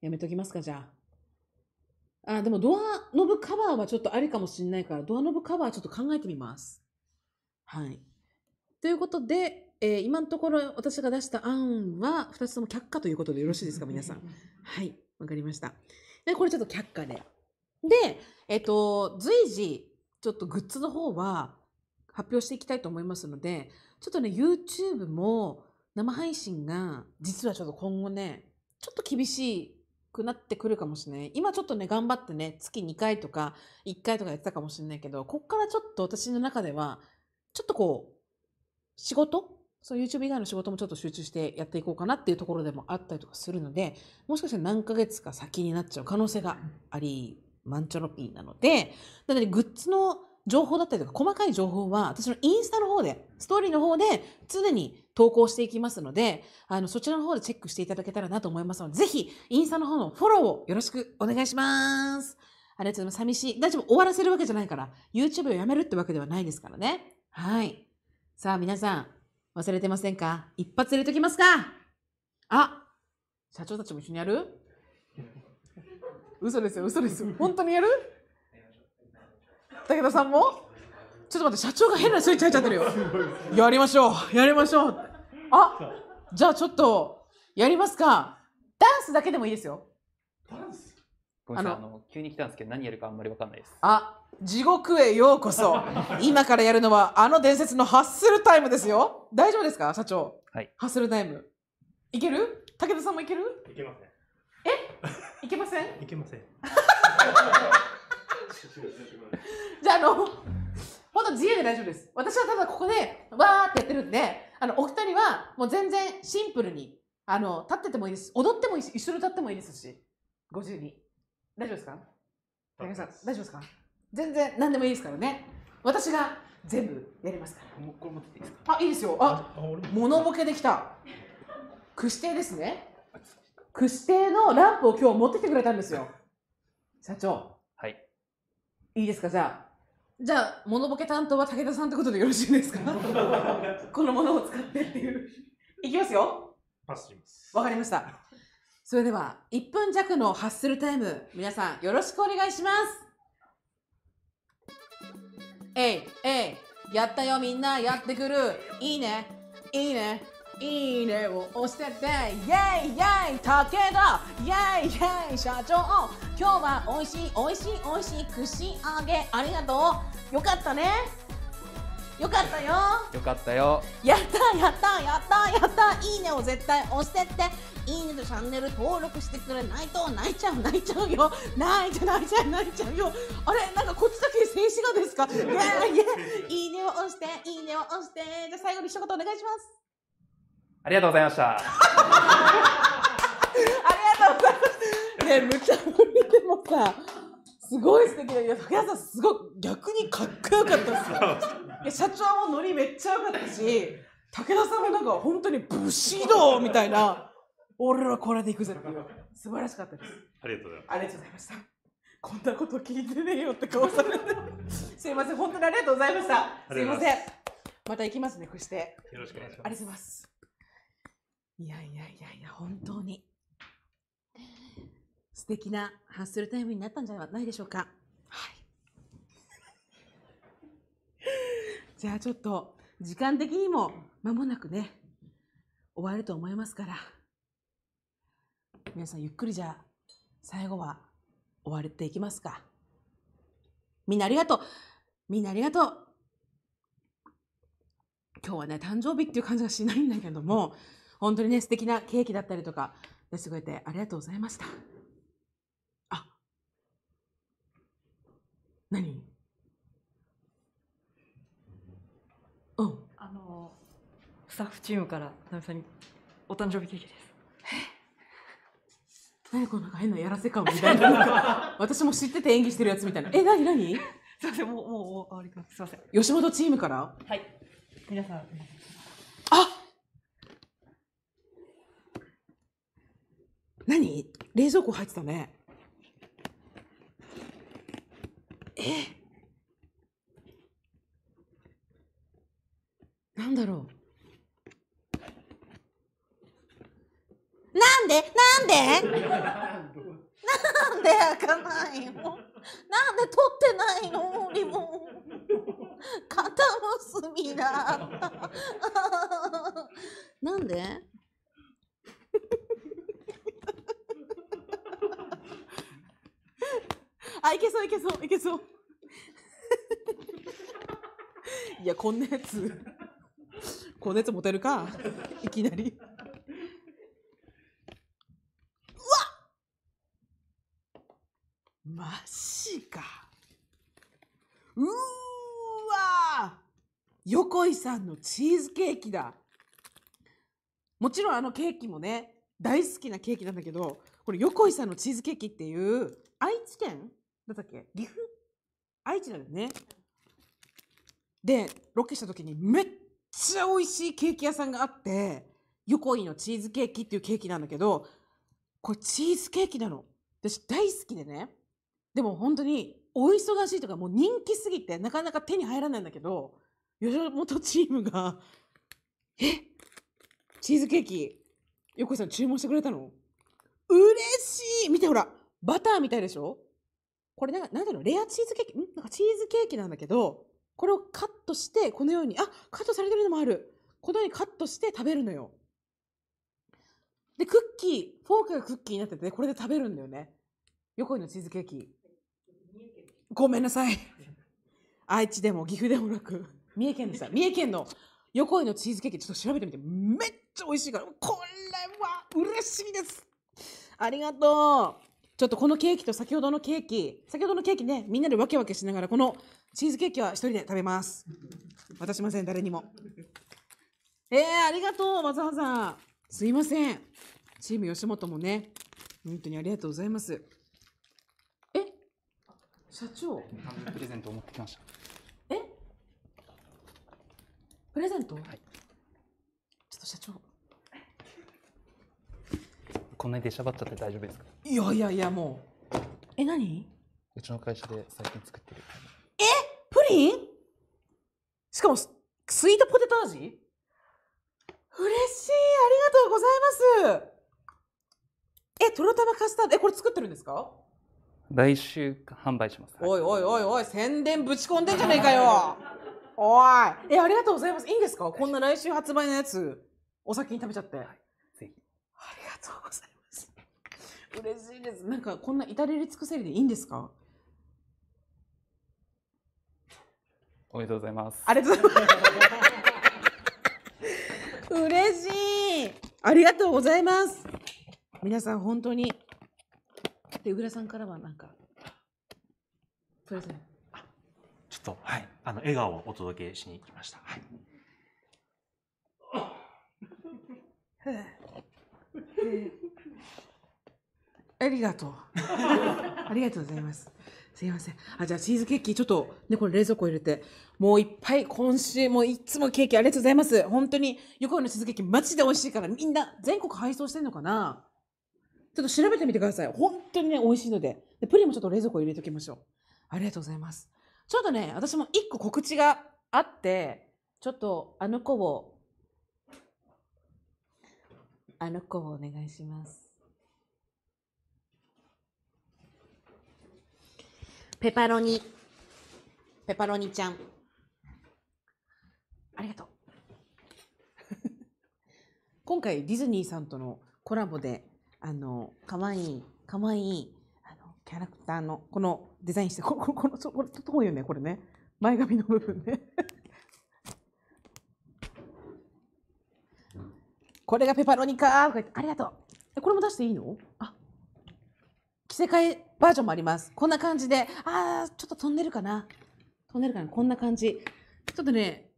やめときますか、じゃあ。あ、でもドアノブカバーはちょっとありかもしれないから、ドアノブカバーちょっと考えてみます。はい。ということで、えー、今のところ私が出した案は2つとも却下ということでよろしいですか、皆さん。はい。わかりました。で、これちょっと却下で。で、えっ、ー、と、随時、ちょっとグッズの方は発表していきたいと思いますので、ちょっとね、YouTube も生配信が、実はちょっと今後ね、ちょっと厳しいくなってくるかもしれない。今ちょっとね、頑張ってね、月2回とか1回とかやってたかもしれないけど、こっからちょっと私の中では、ちょっとこう、仕事そう YouTube 以外の仕事もちょっと集中してやっていこうかなっていうところでもあったりとかするので、もしかしたら何ヶ月か先になっちゃう可能性があり、マンチョロピーなので、なのでグッズの情報だったりとか、細かい情報は、私のインスタの方で、ストーリーの方で常に投稿していきますので、あの、そちらの方でチェックしていただけたらなと思いますので、ぜひ、インスタの方のフォローをよろしくお願いします。あれ、ちょっと寂しい。大丈夫。終わらせるわけじゃないから、YouTube をやめるってわけではないですからね。はい。さあ、皆さん、忘れてませんか一発入れときますかあ、社長たちも一緒にやる嘘ですよ、嘘ですよ。本当にやる武田さんもちょっと待って社長が変なスイッチ入っちゃってるよやりましょうやりましょうあじゃあちょっとやりますかダンスだけでもいいですよダンスあの急に来たんですけど何やるかあんまりわかんないですあ地獄へようこそ今からやるのはあの伝説のハッスルタイムですよ大丈夫ですか社長、はい、ハッスルタイムいける武田さんもいけるいけませんえいけませんいけません じゃあ、あの、本当自由で大丈夫です。私はただここで、わーってやってるんで、あの、お二人は、もう全然シンプルに、あの、立っててもいいです。踊ってもいいし、一緒に立ってもいいですし、52。大丈夫ですか大丈夫ですか全然何でもいいですからね。私が全部やりますから。もうこれ持っていいですかあ、いいですよ。あ、物ボケできた。串亭ですね。串亭のランプを今日持ってきてくれたんですよ。社長。いいですかじゃあじゃあモノボケ担当は武田さんってことでよろしいですか このものを使ってっていういきますよパスしますわかりましたそれでは1分弱のハッスルタイム皆さんよろしくお願いしますえいえいやったよみんなやってくるいいねいいねいいねを押してて、イェイイェイ武田イェイイェイ社長今日は美味しい美味しい美味しい串揚げありがとうよかったねよかったよよかったよやったやったやったやったいいねを絶対押してっていいねとチャンネル登録してくれないと泣いちゃう泣いちゃうよ泣いちゃう泣いちゃう泣いちゃうよあれなんかこっちだけ静止画ですかいやいやいいねを押していいねを押してじゃあ最後に一言お願いしますありがとうございました。ありがとうございます。ねえ、むちゃぶりでもさ、すごい素敵だけど、竹田さん、すごく逆にかっこよかったですよ。社長もノリめっちゃ良かったし、竹田さんもなんか本当に武士道みたいな、俺はこれでいくぜっていう、素晴らしかったです。ありがとうございます。ありがとうございました。こんなこと聞いてねえよって顔されて。すいません、本当にありがとうございました。すいません。また行きますね、くして。よろしくお願いします。ありがとうございます。いやいやいやいや、本当に。素敵なハッスルタイムになったんじゃないでしょうか。はい。じゃあちょっと、時間的にも間もなくね、終わると思いますから、皆さんゆっくりじゃあ、最後は終わっていきますか。みんなありがとうみんなありがとう今日はね、誕生日っていう感じがしないんだけども、本当にね、素敵なケーキだったりとか、出してくれてありがとうございました。あ、何うん。あの、スタッフチームから、なみさんに、お誕生日ケーキです。え何この変なやらせ感みたいな 私も知ってて演技してるやつみたいなえ何何すいませんもうもう終わりかすいません吉本チームからはい皆さん何冷蔵庫入ってたね。えなんだろう。なんでなんでなんで開かないのなんで取ってないのリボン。片の隅だ。なんであいけそういけそういけそういやこんなやつこんなやつモテるかいきなりうわマジかうーわ横井さんのチーズケーキだもちろんあのケーキもね大好きなケーキなんだけどこれ横井さんのチーズケーキっていう愛知県だっっけ岐阜愛知だよね。で、ロケした時にめっちゃ美味しいケーキ屋さんがあって、横井のチーズケーキっていうケーキなんだけど、これチーズケーキなの。私大好きでね。でも本当にお忙しいとかもう人気すぎてなかなか手に入らないんだけど、吉本チームが、えチーズケーキ、横井さん注文してくれたの嬉しい見てほら、バターみたいでしょこれなんか、なんだろう、レアチーズケーキ、んなんかチーズケーキなんだけど、これをカットして、このように、あ、カットされてるのもある。このようにカットして食べるのよ。で、クッキー、フォークがクッキーになってて、これで食べるんだよね。横井のチーズケーキ。ごめんなさい。愛知でも岐阜でもなく、三重県でした。三重県の横井のチーズケーキ、ちょっと調べてみて、めっちゃ美味しいから、これは嬉しいです。ありがとう。ちょっとこのケーキと先ほどのケーキ、先ほどのケーキね、みんなでわけわけしながら、このチーズケーキは一人で食べます。渡しません、誰にも。えー、ありがとう、わざわざ。すいません。チーム吉本もね、本当にありがとうございます。え社長。プレゼントを持ってきました。えプレゼントはい。ちょっと社長。こんなに出しゃばっちゃって大丈夫ですかいやいやいやもうえ何うちの会社で最近作ってるえプリンしかもスイートポテト味嬉しいありがとうございますえとろたまカスタードえこれ作ってるんですか来週販売します、おいおいおいおい宣伝ぶち込んでんじゃねえかよおいえありがとうございますいいんですかこんな来週発売のやつお先に食べちゃって、はい、ぜひありがとうございます嬉しいです。なんかこんな至れり尽くせりでいいんですかおめでとうございます。ありがとうございます。嬉しい。ありがとうございます。皆さん本当に。で、うぐらさんからはなんか。プレゼンちょっと、はい、あの笑顔をお届けしにきました。はい。ありがとう。ありがとうございます。すいません。あ、じゃあチーズケーキ、ちょっとね、これ冷蔵庫入れて、もういっぱい、今週、もういつもケーキありがとうございます。本当に、横浜のチーズケーキ、マジで美味しいから、みんな、全国配送してんのかなちょっと調べてみてください。本当にね、美味しいので。でプリンもちょっと冷蔵庫入れておきましょう。ありがとうございます。ちょっとね、私も一個告知があって、ちょっとあの子を、あの子をお願いします。ペパロニ、ペパロニちゃん。ありがとう。今回ディズニーさんとのコラボで、あの、かわいい、かわいい、あの、キャラクターの、このデザインして、こここの、これ、といよね、これね。前髪の部分ね。これがペパロニかありがとう。これも出していいのあ、着せ替えバージョンもあります。こんな感じで、あー、ちょっと飛んでるかな。飛んでるかな。こんな感じ。ちょっとね、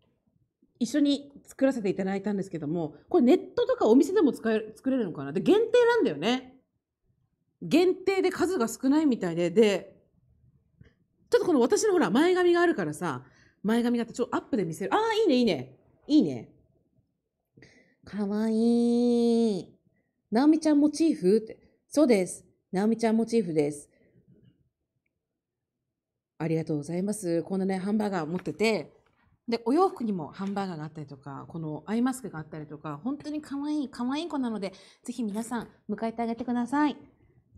一緒に作らせていただいたんですけども、これネットとかお店でも使える作れるのかな。で、限定なんだよね。限定で数が少ないみたいで、で、ちょっとこの私のほら、前髪があるからさ、前髪があって、ちょっとアップで見せる。ああ、いいね、いいね。いいね。かわいい。なおみちゃんモチーフって。そうです。直美ちゃんモチーフです。ありがとうございます。こんなね、ハンバーガー持ってて、で、お洋服にもハンバーガーがあったりとか、このアイマスクがあったりとか、本当に可愛い、可愛い子なので、ぜひ皆さん、迎えてあげてください。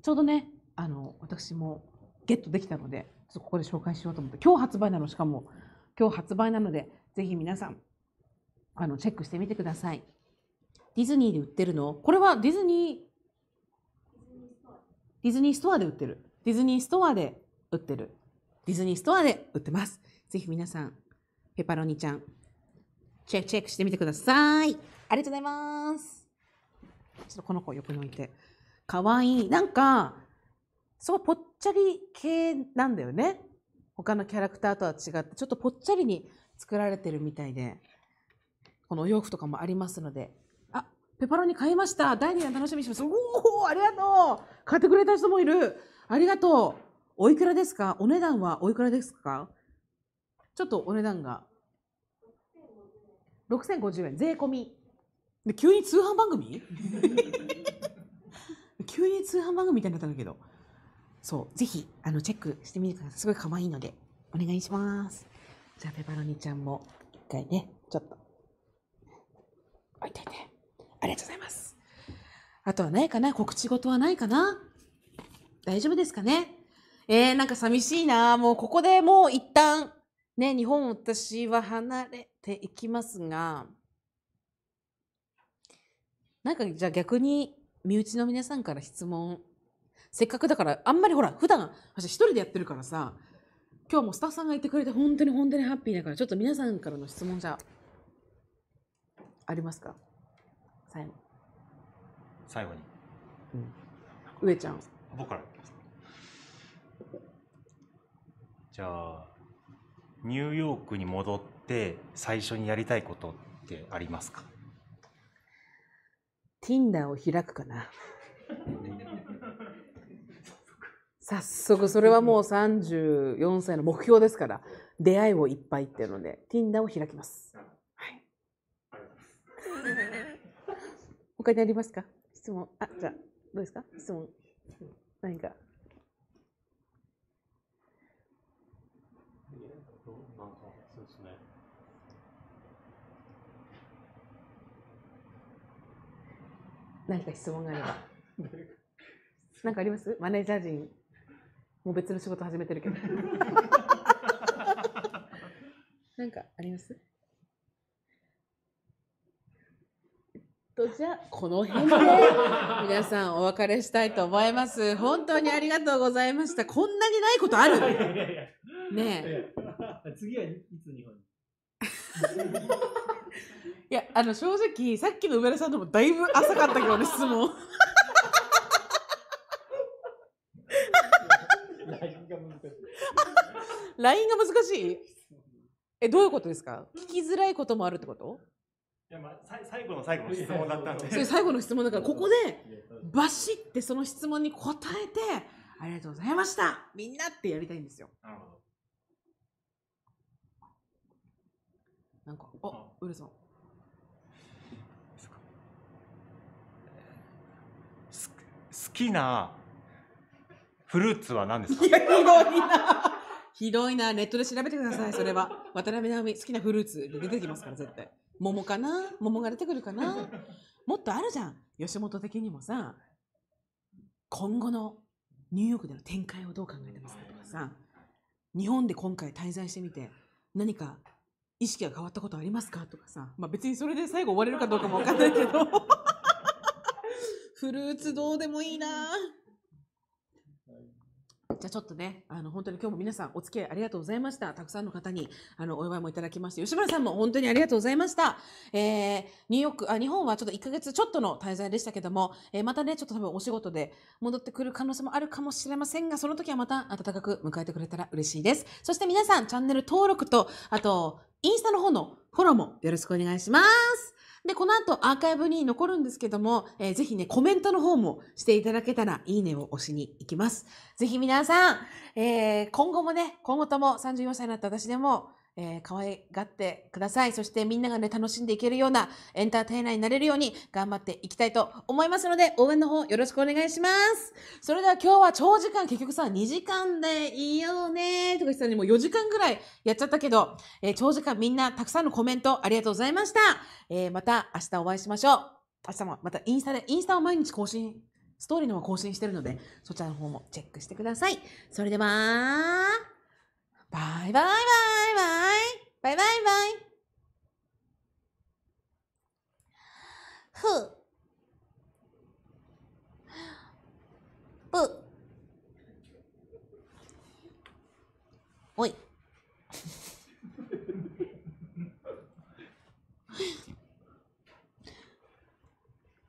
ちょうどね、あの、私もゲットできたので、ちょっとここで紹介しようと思って、今日発売なの、しかも、今日発売なので、ぜひ皆さん、あの、チェックしてみてください。ディズニーで売ってるのこれはディズニーディズニーストアで売ってる。ディズニーストアで売ってる。ディズニーストアで売ってます。ぜひ皆さん、ペパロニちゃん、チェックチェックしてみてください。ありがとうございます。ちょっとこの子横に置いて。かわいい。なんか、すごいぽっちゃり系なんだよね。他のキャラクターとは違って、ちょっとぽっちゃりに作られてるみたいで、このお洋服とかもありますので、ペパロニ買いました。第2弾楽しみにします。おお、ありがとう。買ってくれた人もいる。ありがとう。おいくらですかお値段はおいくらですかちょっとお値段が。6050円。税込み。で、急に通販番組 急に通販番組みたいになったんだけど。そう。ぜひ、あの、チェックしてみてください。すごい可愛いので、お願いします。じゃあ、ペパロニちゃんも、一回ね、ちょっと、置いといて。ありがとうございます。あとはないかな告知事はないかな大丈夫ですかねえー、なんか寂しいな。もうここでもう一旦、ね、日本私は離れていきますが、なんかじゃあ逆に身内の皆さんから質問。せっかくだから、あんまりほら、普段、私一人でやってるからさ、今日もスタッフさんがいてくれて本当に本当にハッピーだから、ちょっと皆さんからの質問じゃありますか最後最後に、うん、上ちゃん僕からじゃあニューヨークに戻って最初にやりたいことってありますか Tinder を開くかな 早速それはもう34歳の目標ですから出会いをいっぱいっていうので Tinder を開きます。他にありますか質問。あ、じゃあ、どうですか質問。何か。何か質問があれば。何かありますマネージャー陣、もう別の仕事始めてるけど。何かありますとじゃこの辺で 皆さんお別れしたいと思います。本当にありがとうございました。こんなにないことあるね次はいつ日本に いやあの正直さっきの梅田さんともだいぶ浅かったけどね質問。LINE が難しいえどういうことですか聞きづらいこともあるってこといやまあ、さ最後の最後の質問だったんで。それ最後の質問だから、ここで、バシってその質問に答えて、ありがとうございました。みんなってやりたいんですよ。なるほど。なんか、あ、ウルさん。好きなフルーツは何ですかひどいな。ひどいな。ネットで調べてください、それは。渡辺直美、好きなフルーツで出てきますから、絶対。桃かな桃が出てくるかなもっとあるじゃん吉本的にもさ今後のニューヨークでの展開をどう考えてますかとかさ日本で今回滞在してみて何か意識が変わったことありますかとかさ、まあ、別にそれで最後終われるかどうかも分かんないけど フルーツどうでもいいなじゃあちょっとね、あの、本当に今日も皆さんお付き合いありがとうございました。たくさんの方に、あの、お祝いもいただきまして、吉村さんも本当にありがとうございました。えー、ニューヨーク、あ、日本はちょっと1ヶ月ちょっとの滞在でしたけども、えー、またね、ちょっと多分お仕事で戻ってくる可能性もあるかもしれませんが、その時はまた温かく迎えてくれたら嬉しいです。そして皆さん、チャンネル登録と、あと、インスタの方のフォローもよろしくお願いします。で、この後アーカイブに残るんですけども、えー、ぜひね、コメントの方もしていただけたら、いいねを押しに行きます。ぜひ皆さん、えー、今後もね、今後とも34歳になった私でも、えー、可愛がってください。そしてみんながね、楽しんでいけるようなエンターテイナーになれるように頑張っていきたいと思いますので、応援の方よろしくお願いします。それでは今日は長時間、結局さ、2時間でいいよね。とか言ったのにも4時間ぐらいやっちゃったけど、えー、長時間みんなたくさんのコメントありがとうございました。えー、また明日お会いしましょう。明日もまたインスタで、インスタを毎日更新、ストーリーの方更新してるので、そちらの方もチェックしてください。それでは、バイバイバイバイバイバイバイふぶおい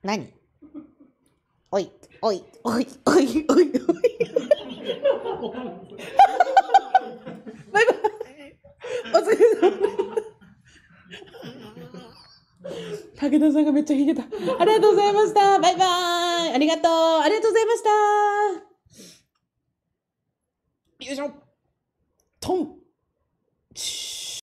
何おいおいおいおいおいおいバイバイ。お疲れ様。武田さんがめっちゃ弾けた。ありがとうございました。バイバイ。ありがとう。ありがとうございました。よいしょ。トン。チ